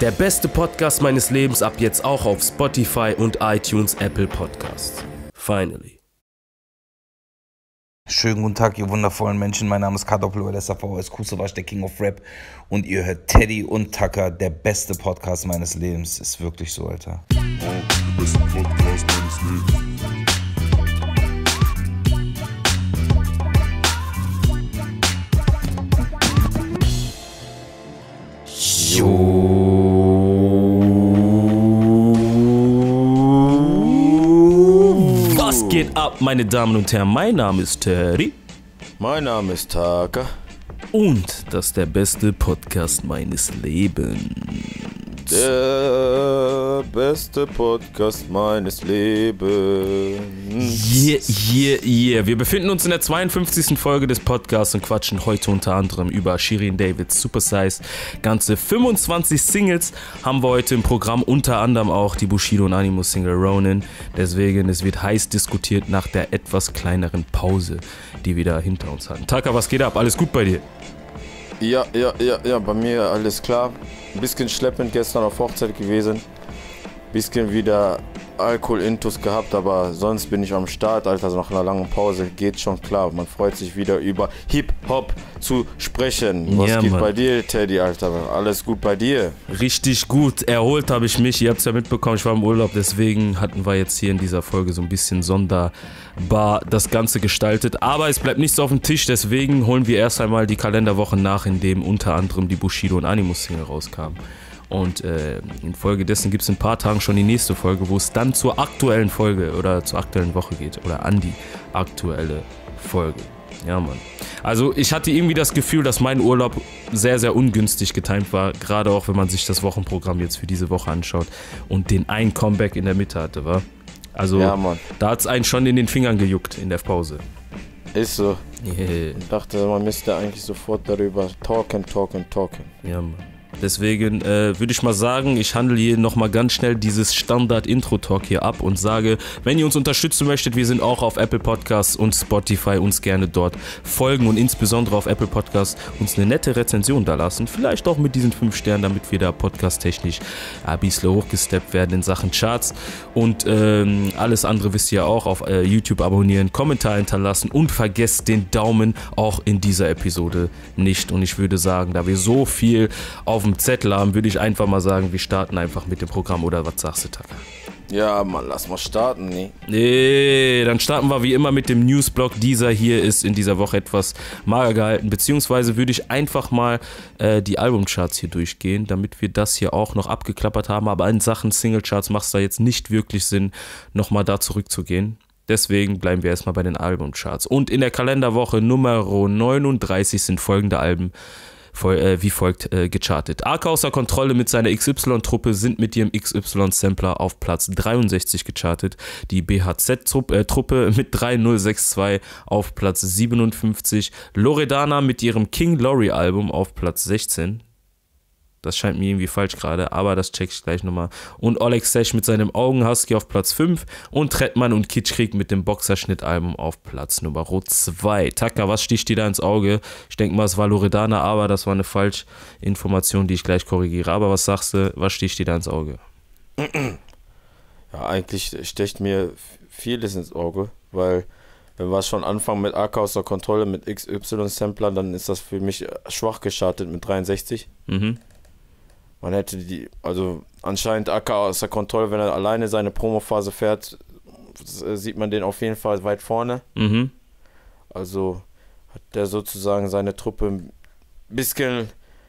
Der beste Podcast meines Lebens ab jetzt auch auf Spotify und iTunes Apple Podcasts. Finally. Schönen guten Tag, ihr wundervollen Menschen. Mein Name ist Kadoplo, LSAVS Kusowasch, der King of Rap. Und ihr hört Teddy und Tucker, der beste Podcast meines Lebens. Ist wirklich so, Alter. Ja, Yo. geht ab, meine Damen und Herren? Mein Name ist Terry. Mein Name ist Taka. Und das ist der beste Podcast meines Lebens. Der beste Podcast meines Lebens. Yeah, yeah, yeah. Wir befinden uns in der 52. Folge des Podcasts und quatschen heute unter anderem über Shirin Davids Supersize. Ganze 25 Singles haben wir heute im Programm, unter anderem auch die Bushido und Animo Single Ronin. Deswegen, es wird heiß diskutiert nach der etwas kleineren Pause, die wir da hinter uns hatten. Taka, was geht ab? Alles gut bei dir? Ja, ja, ja, ja, bei mir alles klar. Ein bisschen schleppend gestern auf Hochzeit gewesen bisschen wieder Alkohol-Intus gehabt, aber sonst bin ich am Start, Alter. Also nach einer langen Pause geht schon klar. Man freut sich wieder über Hip-Hop zu sprechen. Was ja, geht Mann. bei dir, Teddy, Alter? Alles gut bei dir? Richtig gut. Erholt habe ich mich. Ihr habt es ja mitbekommen, ich war im Urlaub. Deswegen hatten wir jetzt hier in dieser Folge so ein bisschen sonderbar das Ganze gestaltet. Aber es bleibt nichts auf dem Tisch. Deswegen holen wir erst einmal die Kalenderwoche nach, in dem unter anderem die Bushido und Animus-Single rauskam. Und äh, infolgedessen gibt es in ein paar Tagen schon die nächste Folge, wo es dann zur aktuellen Folge oder zur aktuellen Woche geht. Oder an die aktuelle Folge. Ja, Mann. Also ich hatte irgendwie das Gefühl, dass mein Urlaub sehr, sehr ungünstig getimt war. Gerade auch, wenn man sich das Wochenprogramm jetzt für diese Woche anschaut und den einen Comeback in der Mitte hatte, war. Also ja, da hat es einen schon in den Fingern gejuckt in der Pause. Ist so. Yeah. Ich dachte, man müsste eigentlich sofort darüber talken, talken, talken. Ja, Mann. Deswegen äh, würde ich mal sagen, ich handle hier nochmal ganz schnell dieses Standard-Intro-Talk hier ab und sage, wenn ihr uns unterstützen möchtet, wir sind auch auf Apple Podcasts und Spotify, uns gerne dort folgen und insbesondere auf Apple Podcasts uns eine nette Rezension da lassen. Vielleicht auch mit diesen fünf Sternen, damit wir da podcasttechnisch äh, ein bisschen hochgesteppt werden in Sachen Charts. Und ähm, alles andere wisst ihr ja auch, auf äh, YouTube abonnieren, Kommentar hinterlassen und vergesst den Daumen auch in dieser Episode nicht. Und ich würde sagen, da wir so viel auf auf dem Zettel haben, würde ich einfach mal sagen, wir starten einfach mit dem Programm. Oder was sagst du, Taka? Ja, Mann, lass mal starten, ne? Nee, dann starten wir wie immer mit dem Newsblock. Dieser hier ist in dieser Woche etwas mager gehalten. Beziehungsweise würde ich einfach mal äh, die Albumcharts hier durchgehen, damit wir das hier auch noch abgeklappert haben. Aber in Sachen Singlecharts macht es da jetzt nicht wirklich Sinn, nochmal da zurückzugehen. Deswegen bleiben wir erstmal bei den Albumcharts. Und in der Kalenderwoche Nummer 39 sind folgende Alben äh, wie folgt äh, gechartet. Arca außer Kontrolle mit seiner XY-Truppe sind mit ihrem XY-Sampler auf Platz 63 gechartet. Die BHZ-Truppe äh, mit 3062 auf Platz 57. Loredana mit ihrem King Lorry-Album auf Platz 16. Das scheint mir irgendwie falsch gerade, aber das check ich gleich nochmal. Und Oleg Sesh mit seinem Augenhusky auf Platz 5 und Trettmann und Kitschkrieg mit dem Boxerschnittalbum auf Platz Nummer 2. Taka, was sticht dir da ins Auge? Ich denke mal, es war Loredana, aber das war eine Falschinformation, die ich gleich korrigiere. Aber was sagst du, was sticht dir da ins Auge? Ja, eigentlich stecht mir vieles ins Auge, weil wenn wir schon anfangen mit AK aus der Kontrolle, mit XY-Samplern, dann ist das für mich schwach gestartet mit 63. Mhm. Man hätte die, also anscheinend Acker außer Kontrolle, wenn er alleine seine Promophase fährt, äh, sieht man den auf jeden Fall weit vorne. Mhm. Also hat der sozusagen seine Truppe ein bisschen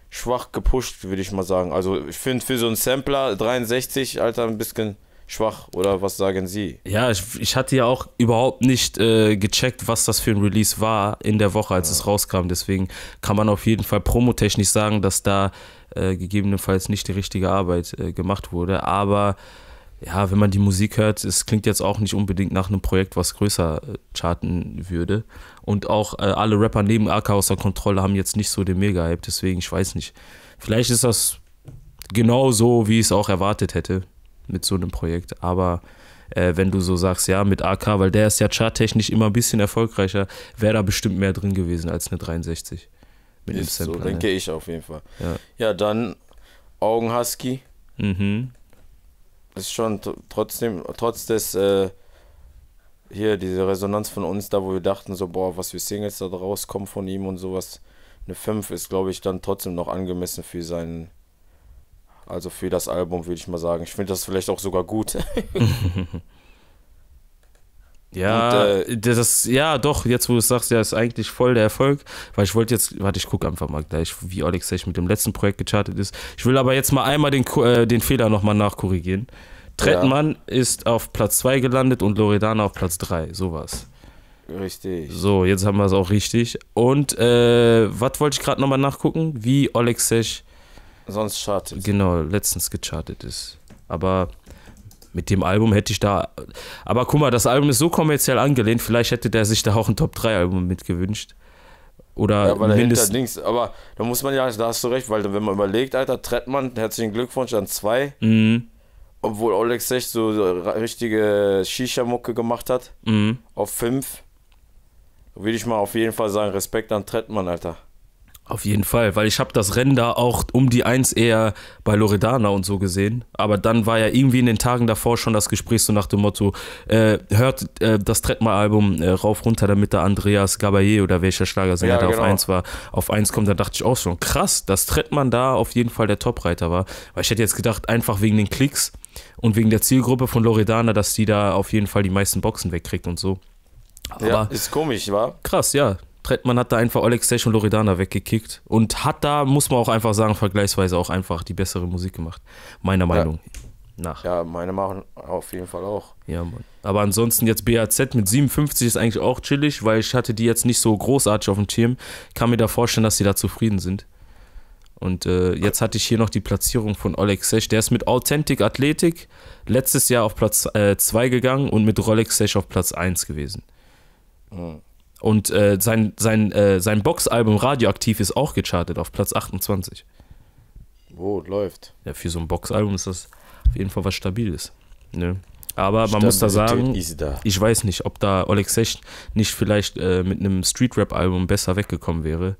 schwach gepusht, würde ich mal sagen. Also ich finde für so einen Sampler 63, Alter, ein bisschen schwach oder was sagen Sie? Ja, ich, ich hatte ja auch überhaupt nicht äh, gecheckt, was das für ein Release war in der Woche, als ja. es rauskam. Deswegen kann man auf jeden Fall promotechnisch sagen, dass da äh, gegebenenfalls nicht die richtige Arbeit äh, gemacht wurde. Aber ja, wenn man die Musik hört, es klingt jetzt auch nicht unbedingt nach einem Projekt, was größer äh, charten würde. Und auch äh, alle Rapper neben AK außer Kontrolle haben jetzt nicht so den Mega-Hype. Deswegen, ich weiß nicht. Vielleicht ist das genau so, wie ich es auch erwartet hätte mit so einem Projekt. Aber äh, wenn du so sagst, ja, mit AK, weil der ist ja charttechnisch immer ein bisschen erfolgreicher, wäre da bestimmt mehr drin gewesen als eine 63. Mit ist dem so, denke ne? ich auf jeden Fall. Ja, ja dann Augen Husky. Mhm. Das ist schon trotzdem, trotz des, äh, hier diese Resonanz von uns da, wo wir dachten, so, boah, was für Singles da rauskommen von ihm und sowas, eine 5 ist, glaube ich, dann trotzdem noch angemessen für seinen also für das Album würde ich mal sagen. Ich finde das vielleicht auch sogar gut. ja, Und, äh, das, ja, doch, jetzt wo du es sagst, ja, ist eigentlich voll der Erfolg. Weil ich wollte jetzt, warte, ich gucke einfach mal gleich, wie Alex Sech mit dem letzten Projekt gechartet ist. Ich will aber jetzt mal einmal den, äh, den Fehler nochmal nachkorrigieren. Trettmann ja. ist auf Platz 2 gelandet und Loredana auf Platz 3, sowas. Richtig. So, jetzt haben wir es auch richtig. Und äh, was wollte ich gerade nochmal nachgucken? Wie Oleksech Sonst chartet. Genau, letztens gechartet ist. Aber mit dem Album hätte ich da. Aber guck mal, das Album ist so kommerziell angelehnt, vielleicht hätte der sich da auch ein Top 3-Album mit gewünscht. Oder ja, weil mindestens. Halt aber da muss man ja, da hast du recht, weil wenn man überlegt, Alter, Trettmann, herzlichen Glückwunsch an zwei. Mhm. Obwohl Olex Sech so richtige Shisha-Mucke gemacht hat. Mhm. Auf fünf. Würde ich mal auf jeden Fall sagen, Respekt an Trettmann, Alter. Auf jeden Fall, weil ich habe das Rennen da auch um die Eins eher bei Loredana und so gesehen. Aber dann war ja irgendwie in den Tagen davor schon das Gespräch so nach dem Motto, äh, hört äh, das Trettmann-Album äh, rauf runter, damit der Andreas Gabaye oder welcher Schlagersänger ja, da genau. auf Eins war, auf 1 kommt. Da dachte ich auch schon, krass, dass Trettmann da auf jeden Fall der Topreiter war. Weil ich hätte jetzt gedacht, einfach wegen den Klicks und wegen der Zielgruppe von Loredana, dass die da auf jeden Fall die meisten Boxen wegkriegt und so. Aber ja, ist komisch, war? Krass, ja. Man hat da einfach Alexej und Loredana weggekickt und hat da, muss man auch einfach sagen, vergleichsweise auch einfach die bessere Musik gemacht. Meiner Meinung ja. nach. Ja, meine Meinung auf jeden Fall auch. Ja, Mann. Aber ansonsten jetzt BAZ mit 57 ist eigentlich auch chillig, weil ich hatte die jetzt nicht so großartig auf dem Schirm. Kann mir da vorstellen, dass sie da zufrieden sind. Und äh, jetzt hatte ich hier noch die Platzierung von Oleg Sech. Der ist mit Authentic Athletik letztes Jahr auf Platz 2 äh, gegangen und mit Rolex Sech auf Platz 1 gewesen. Mhm. Und äh, sein, sein, äh, sein Boxalbum Radioaktiv ist auch gechartet auf Platz 28. Oh, läuft. Ja, für so ein Boxalbum ist das auf jeden Fall was Stabiles. Ne? Aber man muss da sagen, da. ich weiß nicht, ob da Oleg Sech nicht vielleicht äh, mit einem Street-Rap-Album besser weggekommen wäre.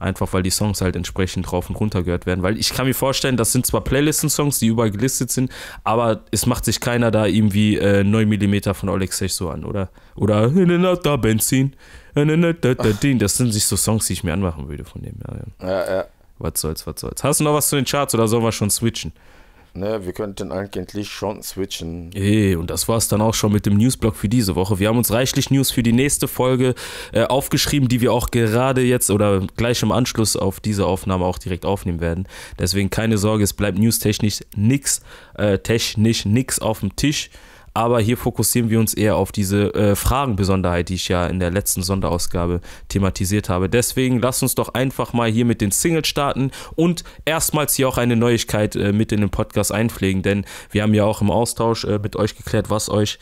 Einfach weil die Songs halt entsprechend drauf und runter gehört werden. Weil ich kann mir vorstellen, das sind zwar Playlisten-Songs, die überall gelistet sind, aber es macht sich keiner da irgendwie äh, 9 mm von Olexech so an, oder? Oder da Benzin. Das sind sich so Songs, die ich mir anmachen würde von dem. Ja, ja. ja, ja. Was soll's, was soll's. Hast du noch was zu den Charts oder sollen wir schon switchen? Ne, wir könnten eigentlich schon switchen. Ey, eh, und das war es dann auch schon mit dem Newsblock für diese Woche. Wir haben uns reichlich News für die nächste Folge äh, aufgeschrieben, die wir auch gerade jetzt oder gleich im Anschluss auf diese Aufnahme auch direkt aufnehmen werden. Deswegen keine Sorge, es bleibt newstechnisch nix, äh, technisch nichts auf dem Tisch. Aber hier fokussieren wir uns eher auf diese äh, Fragenbesonderheit, die ich ja in der letzten Sonderausgabe thematisiert habe. Deswegen lasst uns doch einfach mal hier mit den Singles starten und erstmals hier auch eine Neuigkeit äh, mit in den Podcast einpflegen, denn wir haben ja auch im Austausch äh, mit euch geklärt, was euch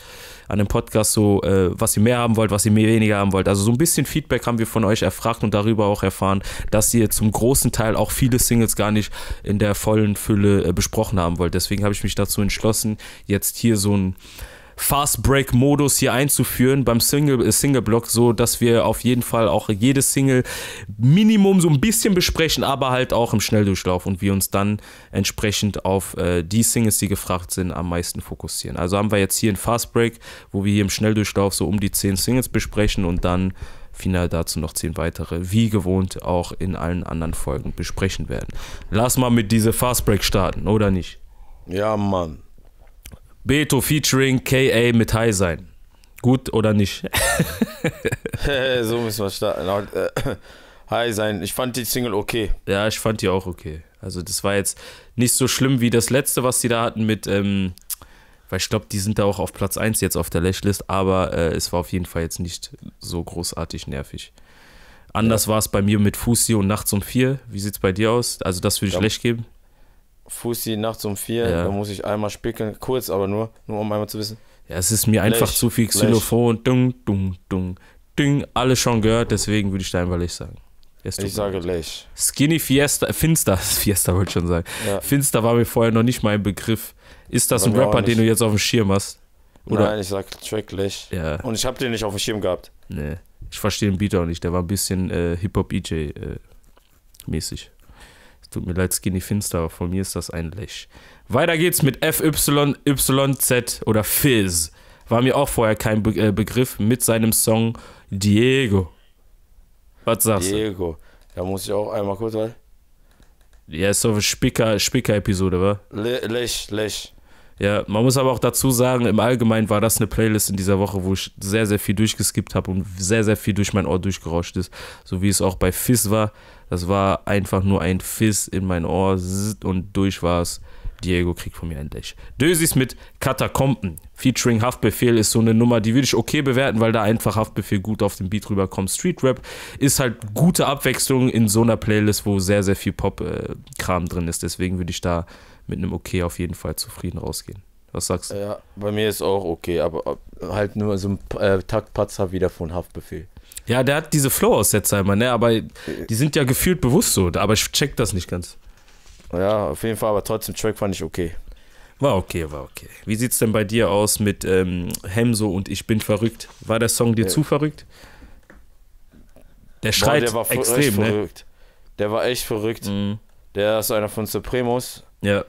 an dem Podcast so, äh, was ihr mehr haben wollt, was ihr mehr weniger haben wollt. Also so ein bisschen Feedback haben wir von euch erfragt und darüber auch erfahren, dass ihr zum großen Teil auch viele Singles gar nicht in der vollen Fülle äh, besprochen haben wollt. Deswegen habe ich mich dazu entschlossen, jetzt hier so ein Fast Break Modus hier einzuführen beim Single, äh, Single Block, so dass wir auf jeden Fall auch jede Single Minimum so ein bisschen besprechen, aber halt auch im Schnelldurchlauf und wir uns dann entsprechend auf äh, die Singles, die gefragt sind, am meisten fokussieren. Also haben wir jetzt hier einen Fast Break, wo wir hier im Schnelldurchlauf so um die 10 Singles besprechen und dann final dazu noch zehn weitere, wie gewohnt auch in allen anderen Folgen besprechen werden. Lass mal mit dieser Fast Break starten, oder nicht? Ja, Mann. Beto featuring KA mit High sein. Gut oder nicht? so müssen wir starten. Äh, High sein. Ich fand die Single okay. Ja, ich fand die auch okay. Also das war jetzt nicht so schlimm wie das letzte, was die da hatten mit, ähm, weil ich glaube, die sind da auch auf Platz 1 jetzt auf der Lashlist, aber äh, es war auf jeden Fall jetzt nicht so großartig nervig. Anders ja. war es bei mir mit Fusi und Nachts um 4. Wie sieht es bei dir aus? Also das würde ich ja. schlecht geben. Fussi nachts um vier, ja. da muss ich einmal spickeln, kurz aber nur, nur um einmal zu wissen. Ja, es ist mir Blech, einfach zu viel Xylophon, dung, dung, dung, ding, alles schon gehört, deswegen würde ich da einfach Lech sagen. Erst ich sage Lech. Skinny Fiesta, Finster, Fiesta wollte ich schon sagen. Ja. Finster war mir vorher noch nicht mein Begriff. Ist das aber ein Rapper, den du jetzt auf dem Schirm hast? Oder? Nein, ich sag Track Lech. Ja. Und ich habe den nicht auf dem Schirm gehabt. Nee, ich verstehe den Beat auch nicht, der war ein bisschen äh, Hip-Hop-EJ-mäßig. Äh, Tut mir leid, Skinny Finster, aber von mir ist das ein Lech. Weiter geht's mit FYYZ oder Fizz. War mir auch vorher kein Be äh, Begriff mit seinem Song Diego. Was sagst Diego. du? Diego. Da muss ich auch einmal kurz rein. Ja, ist so eine Spicker-Episode, Spicker wa? Le Lech, Lech. Ja, man muss aber auch dazu sagen, im Allgemeinen war das eine Playlist in dieser Woche, wo ich sehr, sehr viel durchgeskippt habe und sehr, sehr viel durch mein Ohr durchgerauscht ist. So wie es auch bei Fizz war. Das war einfach nur ein Fizz in mein Ohr und durch war es. Diego kriegt von mir ein Dash. Dösis mit Katakomben. Featuring Haftbefehl ist so eine Nummer, die würde ich okay bewerten, weil da einfach Haftbefehl gut auf den Beat rüberkommt. Street Rap ist halt gute Abwechslung in so einer Playlist, wo sehr, sehr viel Pop-Kram äh, drin ist. Deswegen würde ich da mit einem Okay auf jeden Fall zufrieden rausgehen. Was sagst du? Ja, bei mir ist auch okay, aber halt nur so ein äh, Taktpatzer wieder von Haftbefehl. Ja, der hat diese Flow-Aussetzer immer, ne? Aber die sind ja gefühlt bewusst so, aber ich check das nicht ganz. Ja, auf jeden Fall, aber trotzdem, Track fand ich okay. War okay, war okay. Wie sieht's denn bei dir aus mit ähm, Hemso und Ich bin verrückt? War der Song dir ja. zu verrückt? Der schreit Boah, der war extrem, ne? verrückt. Der war echt verrückt. Mhm. Der ist einer von Supremos. Ja.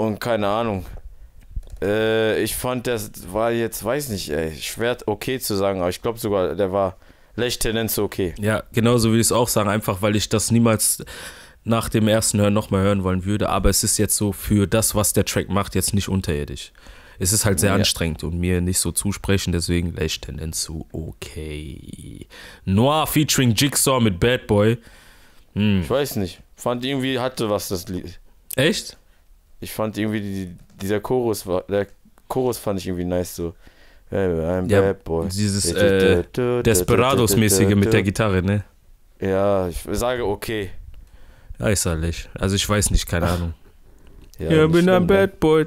Und keine Ahnung. Äh, ich fand, das war jetzt, weiß nicht, ey, schwer okay zu sagen, aber ich glaube sogar, der war leicht Tendenz okay. Ja, genauso würde ich es auch sagen, einfach weil ich das niemals nach dem ersten Hören nochmal hören wollen würde, aber es ist jetzt so für das, was der Track macht, jetzt nicht unterirdisch. Es ist halt sehr ja. anstrengend und mir nicht so zusprechen, deswegen leicht Tendenz zu okay. Noir featuring Jigsaw mit Bad Boy. Hm. Ich weiß nicht. Fand irgendwie hatte was das Lied. Echt? ich fand irgendwie die, dieser Chorus war, der Chorus fand ich irgendwie nice so. I'm ja, bad boy. Dieses äh, Desperados-mäßige mit der Gitarre, ne? Ja, ich sage okay. Eiserlich. Also ich weiß nicht, keine Ahnung. Ja, ja bin ein ne? Bad Boy.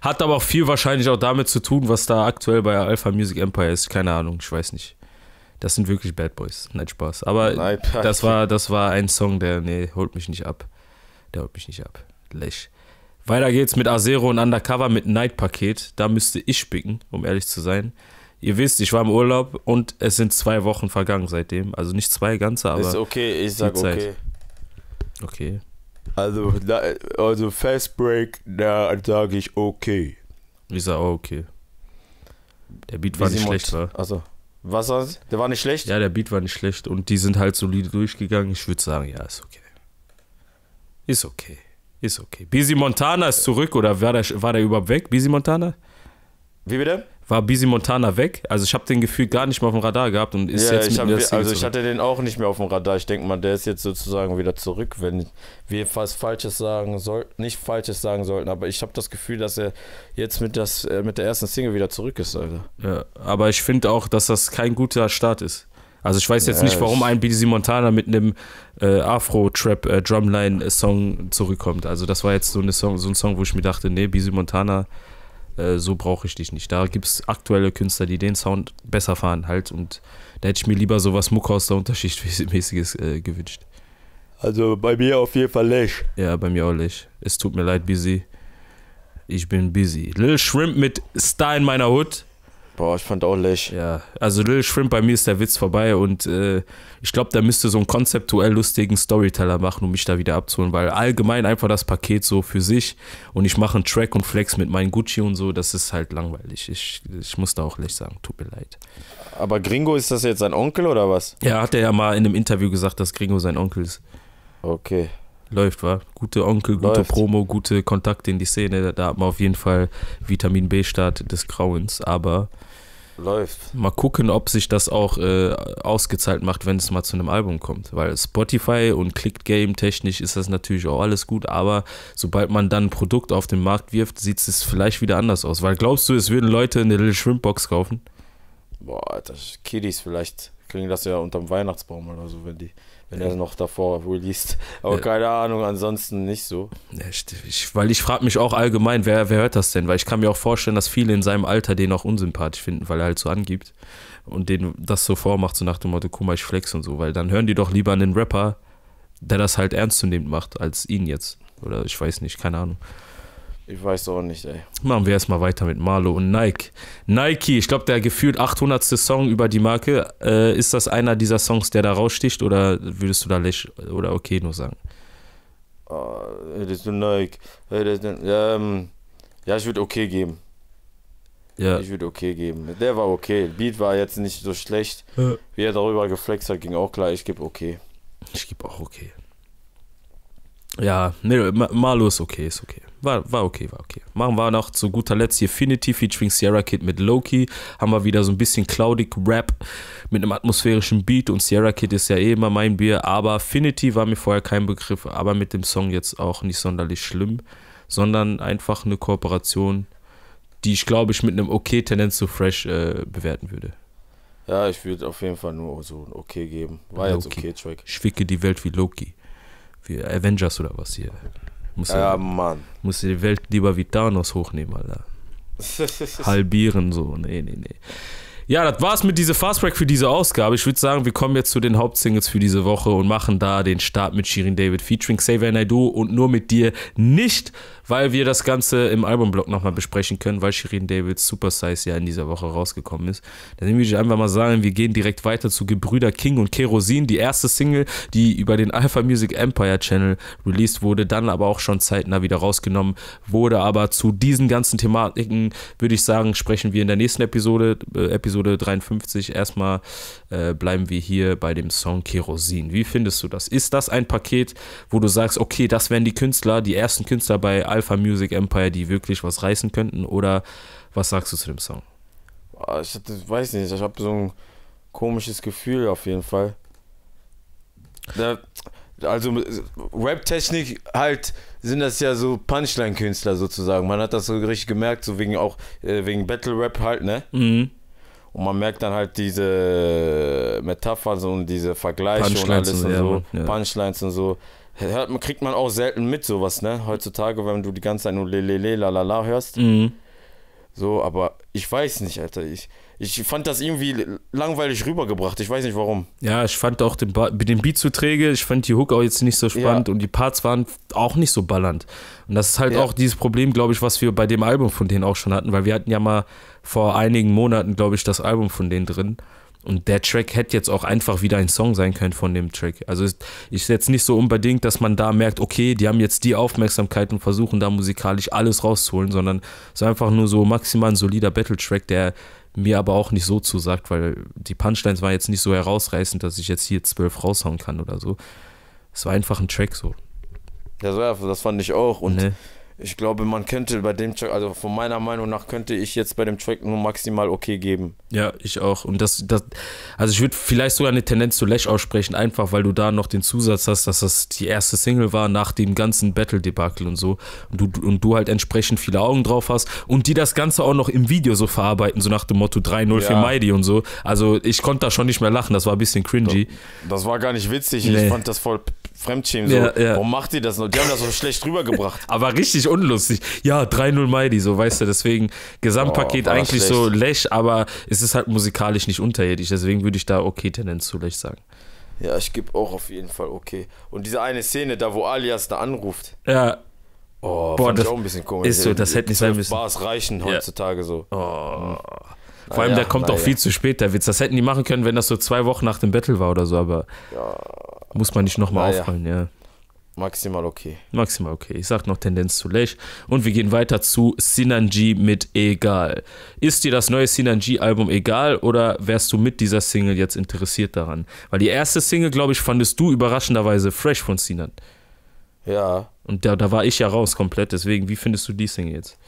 Hat aber auch viel wahrscheinlich auch damit zu tun, was da aktuell bei Alpha Music Empire ist. Keine Ahnung, ich weiß nicht. Das sind wirklich Bad Boys. Nein, Spaß. Aber Nein, das, war, das war ein Song, der, nee, holt mich nicht ab. Der holt mich nicht ab. Lech. Weiter geht's mit Azero und Undercover mit Night-Paket. Da müsste ich spicken, um ehrlich zu sein. Ihr wisst, ich war im Urlaub und es sind zwei Wochen vergangen seitdem. Also nicht zwei ganze, aber. Ist okay, ich sag Zeit. okay. Okay. Also, also Fast Break, da sage ich okay. Ich sag auch okay. Der Beat war Wie nicht schlecht, war. Achso. Was war's? Der war nicht schlecht? Ja, der Beat war nicht schlecht und die sind halt solide durchgegangen. Ich würde sagen, ja, ist okay. Ist okay. Ist okay. Busy Montana ist zurück oder war der, war der überhaupt weg? Busy Montana? Wie bitte? War Busy Montana weg? Also ich habe den Gefühl gar nicht mehr auf dem Radar gehabt und ist ja, jetzt ich mit hab, Also zurück. ich hatte den auch nicht mehr auf dem Radar. Ich denke mal, der ist jetzt sozusagen wieder zurück, wenn wir fast Falsches sagen sollten, nicht Falsches sagen sollten, aber ich habe das Gefühl, dass er jetzt mit, das, äh, mit der ersten Single wieder zurück ist, Alter. Ja, aber ich finde auch, dass das kein guter Start ist. Also ich weiß jetzt ja, nicht, warum ein BDC Montana mit einem äh, Afro-Trap-Drumline-Song äh, äh, zurückkommt. Also das war jetzt so, eine Song, so ein Song, wo ich mir dachte, nee, BDC Montana, äh, so brauche ich dich nicht. Da gibt es aktuelle Künstler, die den Sound besser fahren halt und da hätte ich mir lieber sowas Muckhaus der Unterschichtmäßiges äh, gewünscht. Also bei mir auf jeden Fall Lech. Ja, bei mir auch Lech. Es tut mir leid, Busy. Ich bin busy. Lil Shrimp mit Star in meiner Hood. Boah, ich fand auch Lech. Ja, also Lil Shrimp, bei mir ist der Witz vorbei und äh, ich glaube, da müsste so einen konzeptuell lustigen Storyteller machen, um mich da wieder abzuholen, weil allgemein einfach das Paket so für sich und ich mache einen Track und Flex mit meinen Gucci und so, das ist halt langweilig. Ich, ich muss da auch Lech sagen, tut mir leid. Aber Gringo, ist das jetzt sein Onkel oder was? Ja, hat er ja mal in einem Interview gesagt, dass Gringo sein Onkel ist. Okay. Läuft, war. Gute Onkel, gute Läuft. Promo, gute Kontakte in die Szene. Da hat man auf jeden Fall Vitamin B-Start des Grauens. Aber Läuft. Mal gucken, ob sich das auch äh, ausgezahlt macht, wenn es mal zu einem Album kommt. Weil Spotify und Click technisch ist das natürlich auch alles gut, aber sobald man dann ein Produkt auf den Markt wirft, sieht es vielleicht wieder anders aus. Weil glaubst du, es würden Leute eine Little Shrimp kaufen? Boah, Alter, Kiddies vielleicht kriegen das ja unterm Weihnachtsbaum oder so, wenn die wenn er noch davor released. Aber ja. keine Ahnung, ansonsten nicht so. Ich, weil ich frage mich auch allgemein, wer, wer hört das denn? Weil ich kann mir auch vorstellen, dass viele in seinem Alter den auch unsympathisch finden, weil er halt so angibt und den das so vormacht, so nach dem Motto, guck mal, ich flex und so. Weil dann hören die doch lieber einen Rapper, der das halt ernstzunehmend macht, als ihn jetzt. Oder ich weiß nicht, keine Ahnung. Ich weiß auch nicht, ey. Machen wir erstmal weiter mit Marlo und Nike. Nike, ich glaube, der gefühlt 800. Song über die Marke. Äh, ist das einer dieser Songs, der da raussticht oder würdest du da lächeln oder okay nur sagen? Oh, ah, hättest du Nike. Hättest du, ähm, ja, ich würde okay geben. Ja. Ich würde okay geben. Der war okay. Beat war jetzt nicht so schlecht. Ja. Äh. Wie er darüber geflext hat, ging auch klar. Ich gebe okay. Ich gebe auch okay. Ja, nee, Marlo ist okay, ist okay war, war okay, war okay. Machen wir noch zu guter Letzt hier Finity featuring Sierra Kid mit Loki. Haben wir wieder so ein bisschen cloudig Rap mit einem atmosphärischen Beat und Sierra Kid ist ja eh immer mein Bier, aber Finity war mir vorher kein Begriff, aber mit dem Song jetzt auch nicht sonderlich schlimm, sondern einfach eine Kooperation, die ich glaube ich mit einem okay Tendenz zu Fresh äh, bewerten würde. Ja, ich würde auf jeden Fall nur so ein okay geben. War Loki. jetzt okay Track. Ich schwicke die Welt wie Loki. Wie Avengers oder was hier. Muss ja, Mann. Muss die Welt lieber wie Thanos hochnehmen, Alter. Halbieren so. Nee, nee, nee. Ja, das war's mit dieser Fast Break für diese Ausgabe. Ich würde sagen, wir kommen jetzt zu den Hauptsingles für diese Woche und machen da den Start mit Shirin David featuring Xavier Naidoo und nur mit dir nicht, weil wir das Ganze im Albumblock nochmal besprechen können, weil Shirin Davids Super Size ja in dieser Woche rausgekommen ist. Dann würde ich einfach mal sagen, wir gehen direkt weiter zu Gebrüder King und Kerosin, die erste Single, die über den Alpha Music Empire Channel released wurde, dann aber auch schon zeitnah wieder rausgenommen wurde. Aber zu diesen ganzen Thematiken würde ich sagen, sprechen wir in der nächsten Episode, äh, Episode Episode 53. Erstmal äh, bleiben wir hier bei dem Song Kerosin. Wie findest du das? Ist das ein Paket, wo du sagst, okay, das wären die Künstler, die ersten Künstler bei Alpha Music Empire, die wirklich was reißen könnten? Oder was sagst du zu dem Song? Ah, ich hatte, weiß nicht, ich habe so ein komisches Gefühl auf jeden Fall. Da, also Rap-Technik halt sind das ja so Punchline-Künstler sozusagen. Man hat das so richtig gemerkt, so wegen auch äh, wegen Battle-Rap halt, ne? Mhm. Und man merkt dann halt diese Metaphern so und diese Vergleiche und alles und, ja, so, ja. Punchlines und so. Hört kriegt man auch selten mit sowas, ne? Heutzutage, wenn du die ganze Zeit nur lelele, lalala hörst. Mhm. So, aber ich weiß nicht, Alter. Ich, ich fand das irgendwie langweilig rübergebracht. Ich weiß nicht warum. Ja, ich fand auch den, ba den Beat zu träge. Ich fand die Hook auch jetzt nicht so spannend ja. und die Parts waren auch nicht so ballernd. Und das ist halt ja. auch dieses Problem, glaube ich, was wir bei dem Album von denen auch schon hatten, weil wir hatten ja mal vor einigen Monaten, glaube ich, das Album von denen drin. Und der Track hätte jetzt auch einfach wieder ein Song sein können von dem Track. Also ich jetzt nicht so unbedingt, dass man da merkt, okay, die haben jetzt die Aufmerksamkeit und versuchen da musikalisch alles rauszuholen, sondern es ist einfach nur so maximal ein solider Battle-Track, der mir aber auch nicht so zusagt, weil die Punchlines waren jetzt nicht so herausreißend, dass ich jetzt hier zwölf raushauen kann oder so. Es war einfach ein Track so. Ja, das fand ich auch. Und nee ich glaube, man könnte bei dem Track, also von meiner Meinung nach, könnte ich jetzt bei dem Track nur maximal okay geben. Ja, ich auch. Und das, das also ich würde vielleicht sogar eine Tendenz zu Lash aussprechen, einfach weil du da noch den Zusatz hast, dass das die erste Single war nach dem ganzen Battle-Debakel und so. Und du, und du halt entsprechend viele Augen drauf hast und die das Ganze auch noch im Video so verarbeiten, so nach dem Motto 3-0 ja. für Mighty und so. Also ich konnte da schon nicht mehr lachen, das war ein bisschen cringy. Das war gar nicht witzig, nee. ich fand das voll Fremdschämen. So, ja, ja. Warum macht ihr das noch? Die haben das so schlecht rübergebracht. Aber richtig unlustig. Ja, 3-0 Mighty, so weißt du, deswegen Gesamtpaket oh, eigentlich so lech, aber es ist halt musikalisch nicht unterirdisch. Deswegen würde ich da okay Tendenz zu lech sagen. Ja, ich gebe auch auf jeden Fall okay. Und diese eine Szene, da wo Alias da anruft. Ja. Oh, Boah, das auch ein bisschen komisch. Ist so, das hätte nicht sein müssen. Bars reichen ja. heutzutage so. Oh. Hm. Vor allem, ja, der kommt auch ja. viel zu spät, der Witz. Das hätten die machen können, wenn das so zwei Wochen nach dem Battle war oder so, aber. Ja, muss man nicht nochmal ja, aufrollen, ja. ja. Maximal okay. Maximal okay. Ich sag noch Tendenz zu Lech. Und wir gehen weiter zu Sinanji mit Egal. Ist dir das neue Sinanji-Album egal oder wärst du mit dieser Single jetzt interessiert daran? Weil die erste Single, glaube ich, fandest du überraschenderweise fresh von Sinan. Ja. Und da, da war ich ja raus komplett. Deswegen, wie findest du die Single jetzt?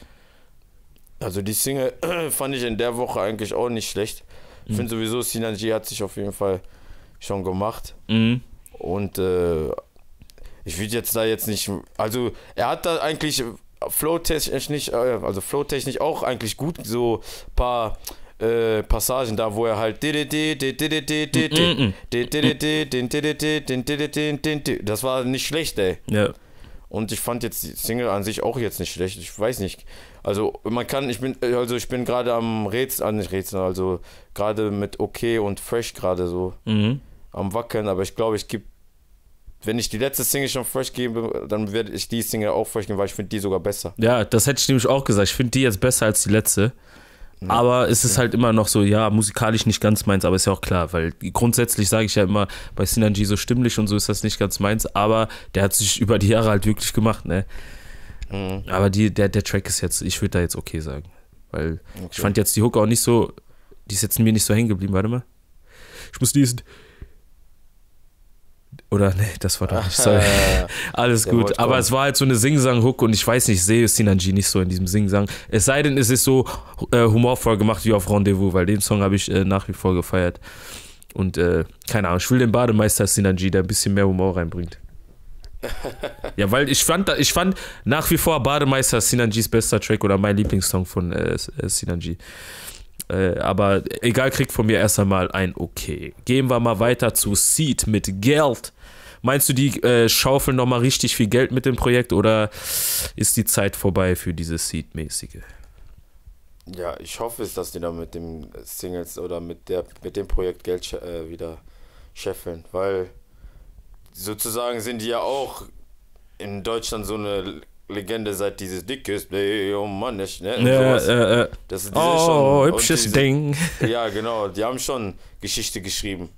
Also die Single fand ich in der Woche eigentlich auch nicht schlecht. Ich mhm. finde sowieso, Sinanji hat sich auf jeden Fall schon gemacht. Mhm. Und äh, ich würde jetzt da jetzt nicht. Also, er hat da eigentlich flowtechnisch nicht, also flowtechnisch auch eigentlich gut so ein paar. Passagen da, wo er halt das war nicht schlecht, ey. Ja. Und ich fand jetzt die Single an sich auch jetzt nicht schlecht. Ich weiß nicht. Also man kann, ich bin, also ich bin gerade am Rätseln, nicht Rätseln, also gerade mit okay und fresh gerade so. Mhm am Wackeln, aber ich glaube, ich gebe, wenn ich die letzte Single schon fresh gebe, dann werde ich die Single auch fresh geben, weil ich finde die sogar besser. Ja, das hätte ich nämlich auch gesagt. Ich finde die jetzt besser als die letzte. Ja. Aber es ist halt immer noch so, ja, musikalisch nicht ganz meins, aber ist ja auch klar, weil grundsätzlich sage ich ja immer, bei Sinanji so stimmlich und so ist das nicht ganz meins, aber der hat sich über die Jahre halt wirklich gemacht, ne? Mhm. Aber die, der, der Track ist jetzt, ich würde da jetzt okay sagen. Weil okay. ich fand jetzt die Hook auch nicht so, die ist jetzt mir nicht so hängen geblieben, warte mal. Ich muss diesen. Oder nee, das war doch nicht, sorry. Ah, Alles gut. Aber es war halt so eine Sing-Sang-Hook und ich weiß nicht, sehe Sinanji nicht so in diesem Sing-Sang. Es sei denn, es ist so äh, humorvoll gemacht wie auf Rendezvous, weil den Song habe ich äh, nach wie vor gefeiert. Und äh, keine Ahnung, ich will den Bademeister Sinanji, der ein bisschen mehr Humor reinbringt. ja, weil ich fand, ich fand nach wie vor Bademeister Sinanjis bester Track oder mein Lieblingssong von äh, äh Sinanji. Äh, aber egal, kriegt von mir erst einmal ein Okay. Gehen wir mal weiter zu Seed mit Geld. Meinst du, die äh, schaufeln nochmal richtig viel Geld mit dem Projekt oder ist die Zeit vorbei für dieses Seed-mäßige? Ja, ich hoffe es, dass die dann mit dem Singles oder mit, der, mit dem Projekt Geld äh, wieder scheffeln, weil sozusagen sind die ja auch in Deutschland so eine Legende seit dieses dickes, oh Mann, ich, ne? Ja, äh, äh. Das, oh, schon, hübsches diese, Ding. Ja, genau, die haben schon Geschichte geschrieben.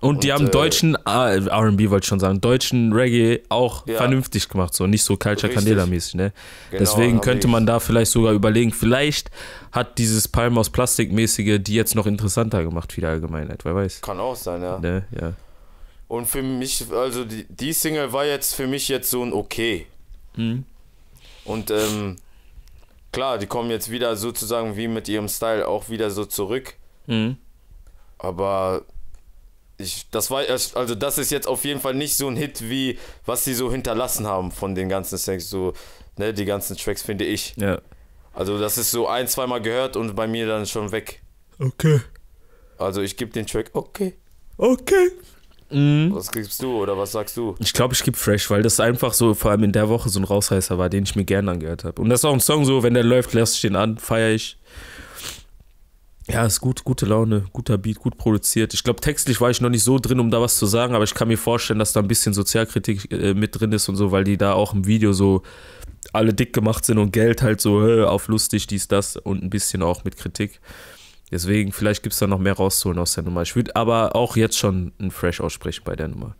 Und, und die haben äh, deutschen ah, RB, wollte ich schon sagen, deutschen Reggae auch ja. vernünftig gemacht, so nicht so Culture Candela-mäßig. Ne? Genau, Deswegen könnte man da vielleicht sogar überlegen, vielleicht hat dieses Palm aus Plastik-mäßige die jetzt noch interessanter gemacht für die Allgemeinheit, wer weiß. Kann auch sein, ja. Ne? ja. Und für mich, also die, die Single war jetzt für mich jetzt so ein Okay. Mhm. Und ähm, klar, die kommen jetzt wieder sozusagen wie mit ihrem Style auch wieder so zurück. Mhm. Aber ich, das war, also das ist jetzt auf jeden Fall nicht so ein Hit wie, was sie so hinterlassen haben von den ganzen Tracks, so, ne, die ganzen Tracks finde ich. Ja. Also das ist so ein, zweimal gehört und bei mir dann schon weg. Okay. Also ich gebe den Track, okay. Okay. Mhm. Was gibst du oder was sagst du? Ich glaube, ich gebe Fresh, weil das einfach so, vor allem in der Woche, so ein Rausheißer war, den ich mir gerne angehört habe. Und das ist auch ein Song so, wenn der läuft, lass ich den an, feiere ich. Ja, ist gut, gute Laune, guter Beat, gut produziert. Ich glaube, textlich war ich noch nicht so drin, um da was zu sagen, aber ich kann mir vorstellen, dass da ein bisschen Sozialkritik äh, mit drin ist und so, weil die da auch im Video so alle dick gemacht sind und Geld halt so äh, auf lustig, dies, das und ein bisschen auch mit Kritik. Deswegen, vielleicht gibt es da noch mehr rauszuholen aus der Nummer. Ich würde aber auch jetzt schon ein Fresh aussprechen bei der Nummer.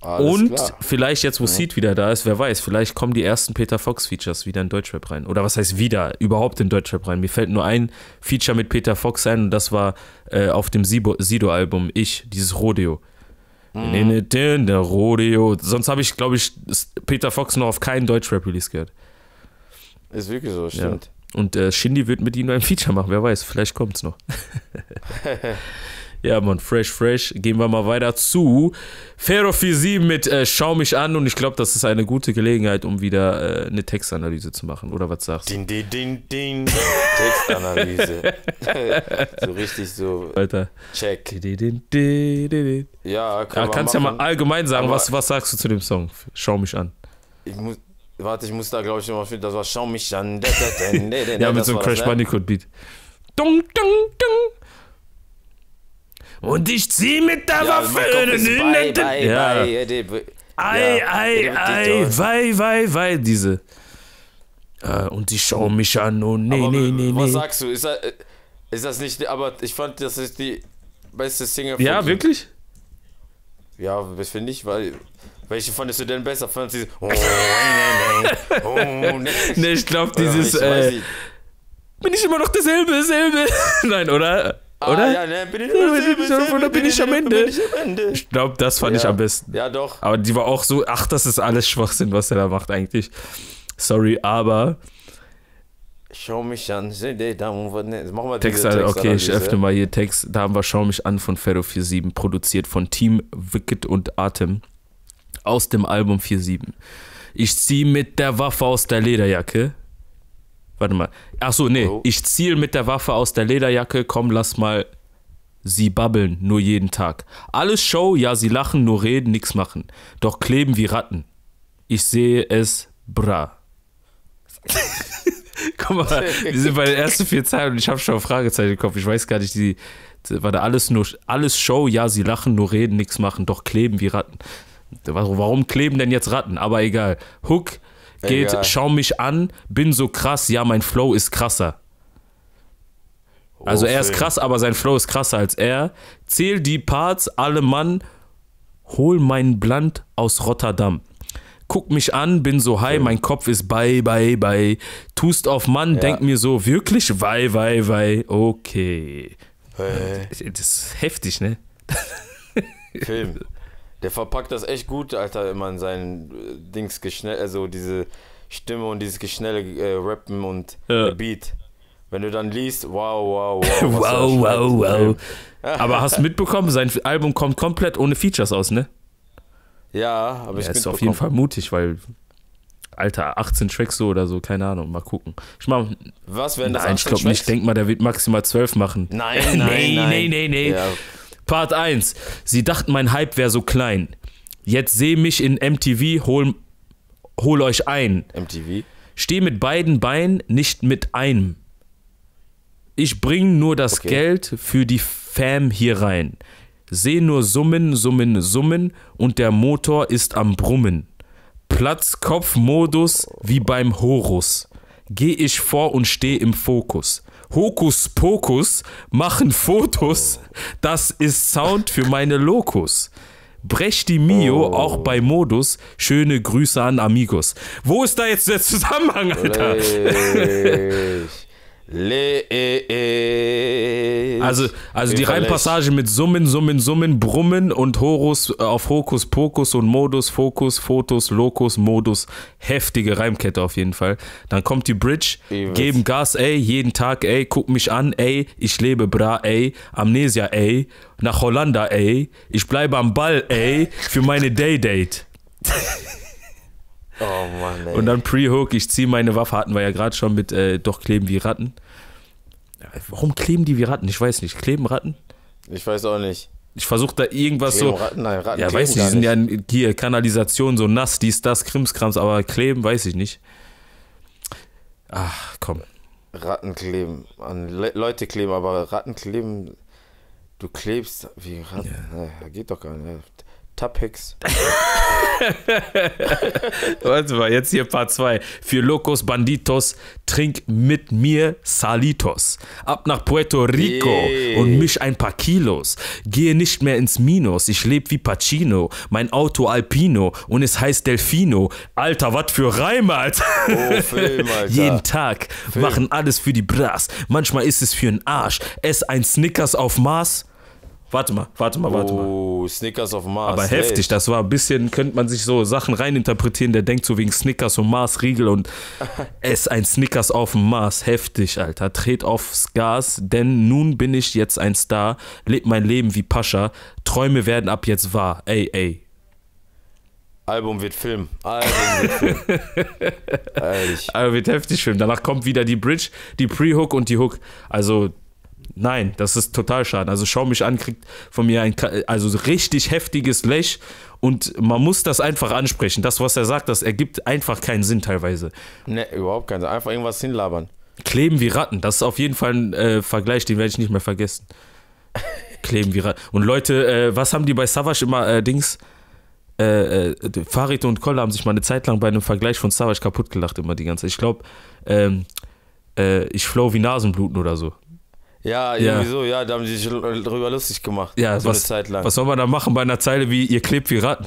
Alles und klar. vielleicht jetzt, wo ja. Seed wieder da ist, wer weiß, vielleicht kommen die ersten Peter Fox-Features wieder in Deutschrap rein. Oder was heißt wieder? Überhaupt in Deutschrap rein. Mir fällt nur ein Feature mit Peter Fox ein und das war äh, auf dem Sido-Album Ich, dieses Rodeo. Mhm. In der Rodeo. Sonst habe ich, glaube ich, Peter Fox noch auf keinen Deutschrap-Release gehört. Ist wirklich so, stimmt. Ja. Und äh, Shindy wird mit ihm ein Feature machen, wer weiß, vielleicht kommt's noch. Ja, Mann, fresh, fresh. Gehen wir mal weiter zu Fero47 mit äh, Schau mich an und ich glaube, das ist eine gute Gelegenheit, um wieder äh, eine Textanalyse zu machen. Oder was sagst du? Ding, ding, ding, ding. Textanalyse. so richtig so. Alter. Check. Ja, kann ja, ah, kannst machen. ja mal allgemein sagen, was, was sagst du zu dem Song? Schau mich an. Ich muss, warte, ich muss da, glaube ich, nochmal finden. Das war Schau mich an. ja, mit so einem Crash ne? Bandicoot Beat. Dung, dung, dung. Und ich zieh mit der ja, Waffe. Bei, bei, ja. bei, äh, Ei, ei, ei, wei, wei, wei, diese. Äh, und die schauen mich an und nee, aber, nee, nee, was nee. Was sagst du? Ist das, äh, ist das nicht, aber ich fand, das ist die beste Single von Ja, wirklich? Ja, das finde ich, weil. Welche fandest du denn besser? Fandest du diese. Oh, nee, nee, oh, nee. nee, ich glaube, dieses. Ich äh, bin ich immer noch derselbe, selbe? Nein, oder? Ah, oder? ja, ne, bin ich, bin ich am Ende? Ich glaube, das fand ja. ich am besten. Ja, doch. Aber die war auch so, ach, das ist alles Schwachsinn, was er da macht eigentlich. Sorry, aber. Schau mich an. Machen wir Text, Text also, okay, ich öffne mal hier Text. Da haben wir Schau mich an von Ferro 47, produziert von Team Wicked und Atem aus dem Album 47. Ich ziehe mit der Waffe aus der Lederjacke Warte mal. Ach so, nee. Oh. Ich ziel mit der Waffe aus der Lederjacke. Komm, lass mal Sie babbeln, nur jeden Tag. Alles Show, ja, sie lachen, nur reden, nichts machen. Doch kleben wie Ratten. Ich sehe es, bra. Guck mal, wir sind bei den ersten vier Zeilen und ich habe schon Fragezeichen im Kopf. Ich weiß gar nicht, die, die alles nur, alles Show, ja, sie lachen, nur reden, nichts machen, doch kleben wie Ratten. Warum kleben denn jetzt Ratten? Aber egal. Hook, geht, Egal. schau mich an, bin so krass, ja, mein Flow ist krasser. Also oh, er ist krass, aber sein Flow ist krasser als er. Zähl die Parts, alle Mann, hol meinen Blunt aus Rotterdam. Guck mich an, bin so high, okay. mein Kopf ist bye, bye, bye. Tust auf Mann, ja. denk mir so, wirklich, wei, wei, wei, okay. Hey. Das ist heftig, ne? Film. Der verpackt das echt gut, Alter, immer in seinen äh, Dings geschnell, also diese Stimme und dieses geschnelle äh, Rappen und ja. Beat. Wenn du dann liest, wow, wow, wow. wow, wow, wow. Aber hast du mitbekommen, sein Album kommt komplett ohne Features aus, ne? Ja, aber ja, ich ist auf jeden Fall mutig, weil Alter, 18 Tracks so oder so, keine Ahnung, mal gucken. Ich mach, Was werden das Nein, ich glaube nicht, ich denk mal, der wird maximal 12 machen. Nein, nein, nein. nein, nein. nee, nee. Ja. Part 1. Sie dachten, mein Hype wäre so klein. Jetzt seh mich in MTV, hol, hol euch ein. MTV? Steh mit beiden Beinen, nicht mit einem. Ich bring nur das okay. Geld für die Fam hier rein. Seh nur Summen, Summen, Summen und der Motor ist am Brummen. Platz, Kopf, Modus wie beim Horus. Geh ich vor und steh im Fokus. Hokuspokus machen Fotos. Das ist Sound für meine Lokus. Brechti Mio oh. auch bei Modus. Schöne Grüße an Amigos. Wo ist da jetzt der Zusammenhang, Alter? E, e. also, also die Reimpassage mit Summen, Summen, Summen, Brummen und Horus äh, auf Hokus Pokus und Modus, Fokus, Fotos, Lokus, Modus. Heftige Reimkette auf jeden Fall. Dann kommt die Bridge, Eves. geben Gas, ey, jeden Tag, ey, guck mich an, ey, ich lebe bra, ey, Amnesia, ey, nach Hollanda, ey, ich bleibe am Ball, ey, für meine Day-Date. Oh Mann, ey. Und dann Pre-Hook, ich ziehe meine Waffe, hatten wir ja gerade schon mit, äh, doch kleben wie Ratten. Warum kleben die wie Ratten? Ich weiß nicht. Kleben Ratten? Ich weiß auch nicht. Ich versuche da irgendwas kleben, so. Ratten, nein, Ratten ja, weiß nicht, die sind ja hier Kanalisation so nass, dies, das, Krimskrams, aber kleben weiß ich nicht. Ach, komm. Ratten kleben. An Le Leute kleben, aber Ratten kleben. Du klebst wie Ratten. Ja. Na, geht doch gar nicht. Tapex. Warte mal, jetzt hier Part 2. Für Locos Banditos, trink mit mir Salitos. Ab nach Puerto Rico yeah. und misch ein paar Kilos. Gehe nicht mehr ins Minus, ich leb wie Pacino. Mein Auto Alpino und es heißt Delfino. Alter, was für Reim, Alter. Oh, Film, Alter. Jeden Tag Film. machen alles für die Bras. Manchmal ist es für den Arsch. Ess ein Snickers auf Mars Warte mal, warte mal, warte mal. Oh, Snickers auf Mars. Aber heftig, echt. das war ein bisschen, könnte man sich so Sachen reininterpretieren, der denkt so wegen Snickers und Mars-Riegel und es ein Snickers auf dem Mars. Heftig, Alter. Tret aufs Gas, denn nun bin ich jetzt ein Star, lebt mein Leben wie Pascha, Träume werden ab jetzt wahr. Ey, ey. Album wird Film. Album wird Film. Ehrlich. Album wird heftig Film. Danach kommt wieder die Bridge, die Pre-Hook und die Hook. Also nein, das ist total schade. Also schau mich an, kriegt von mir ein also richtig heftiges Lech und man muss das einfach ansprechen. Das, was er sagt, das ergibt einfach keinen Sinn teilweise. Ne, überhaupt keinen Sinn. Einfach irgendwas hinlabern. Kleben wie Ratten, das ist auf jeden Fall ein äh, Vergleich, den werde ich nicht mehr vergessen. Kleben wie Ratten. Und Leute, äh, was haben die bei Savage immer äh, Dings? Äh, äh Farid und Koller haben sich mal eine Zeit lang bei einem Vergleich von Savage kaputt gelacht, immer die ganze Zeit. Ich glaube, ähm, äh, ich flow wie Nasenbluten oder so. Ja, irgendwie ja. so, ja, da haben sie sich drüber lustig gemacht. Ja, so was, eine Zeit lang. Was soll man da machen bei einer Zeile wie ihr klebt wie Ratten?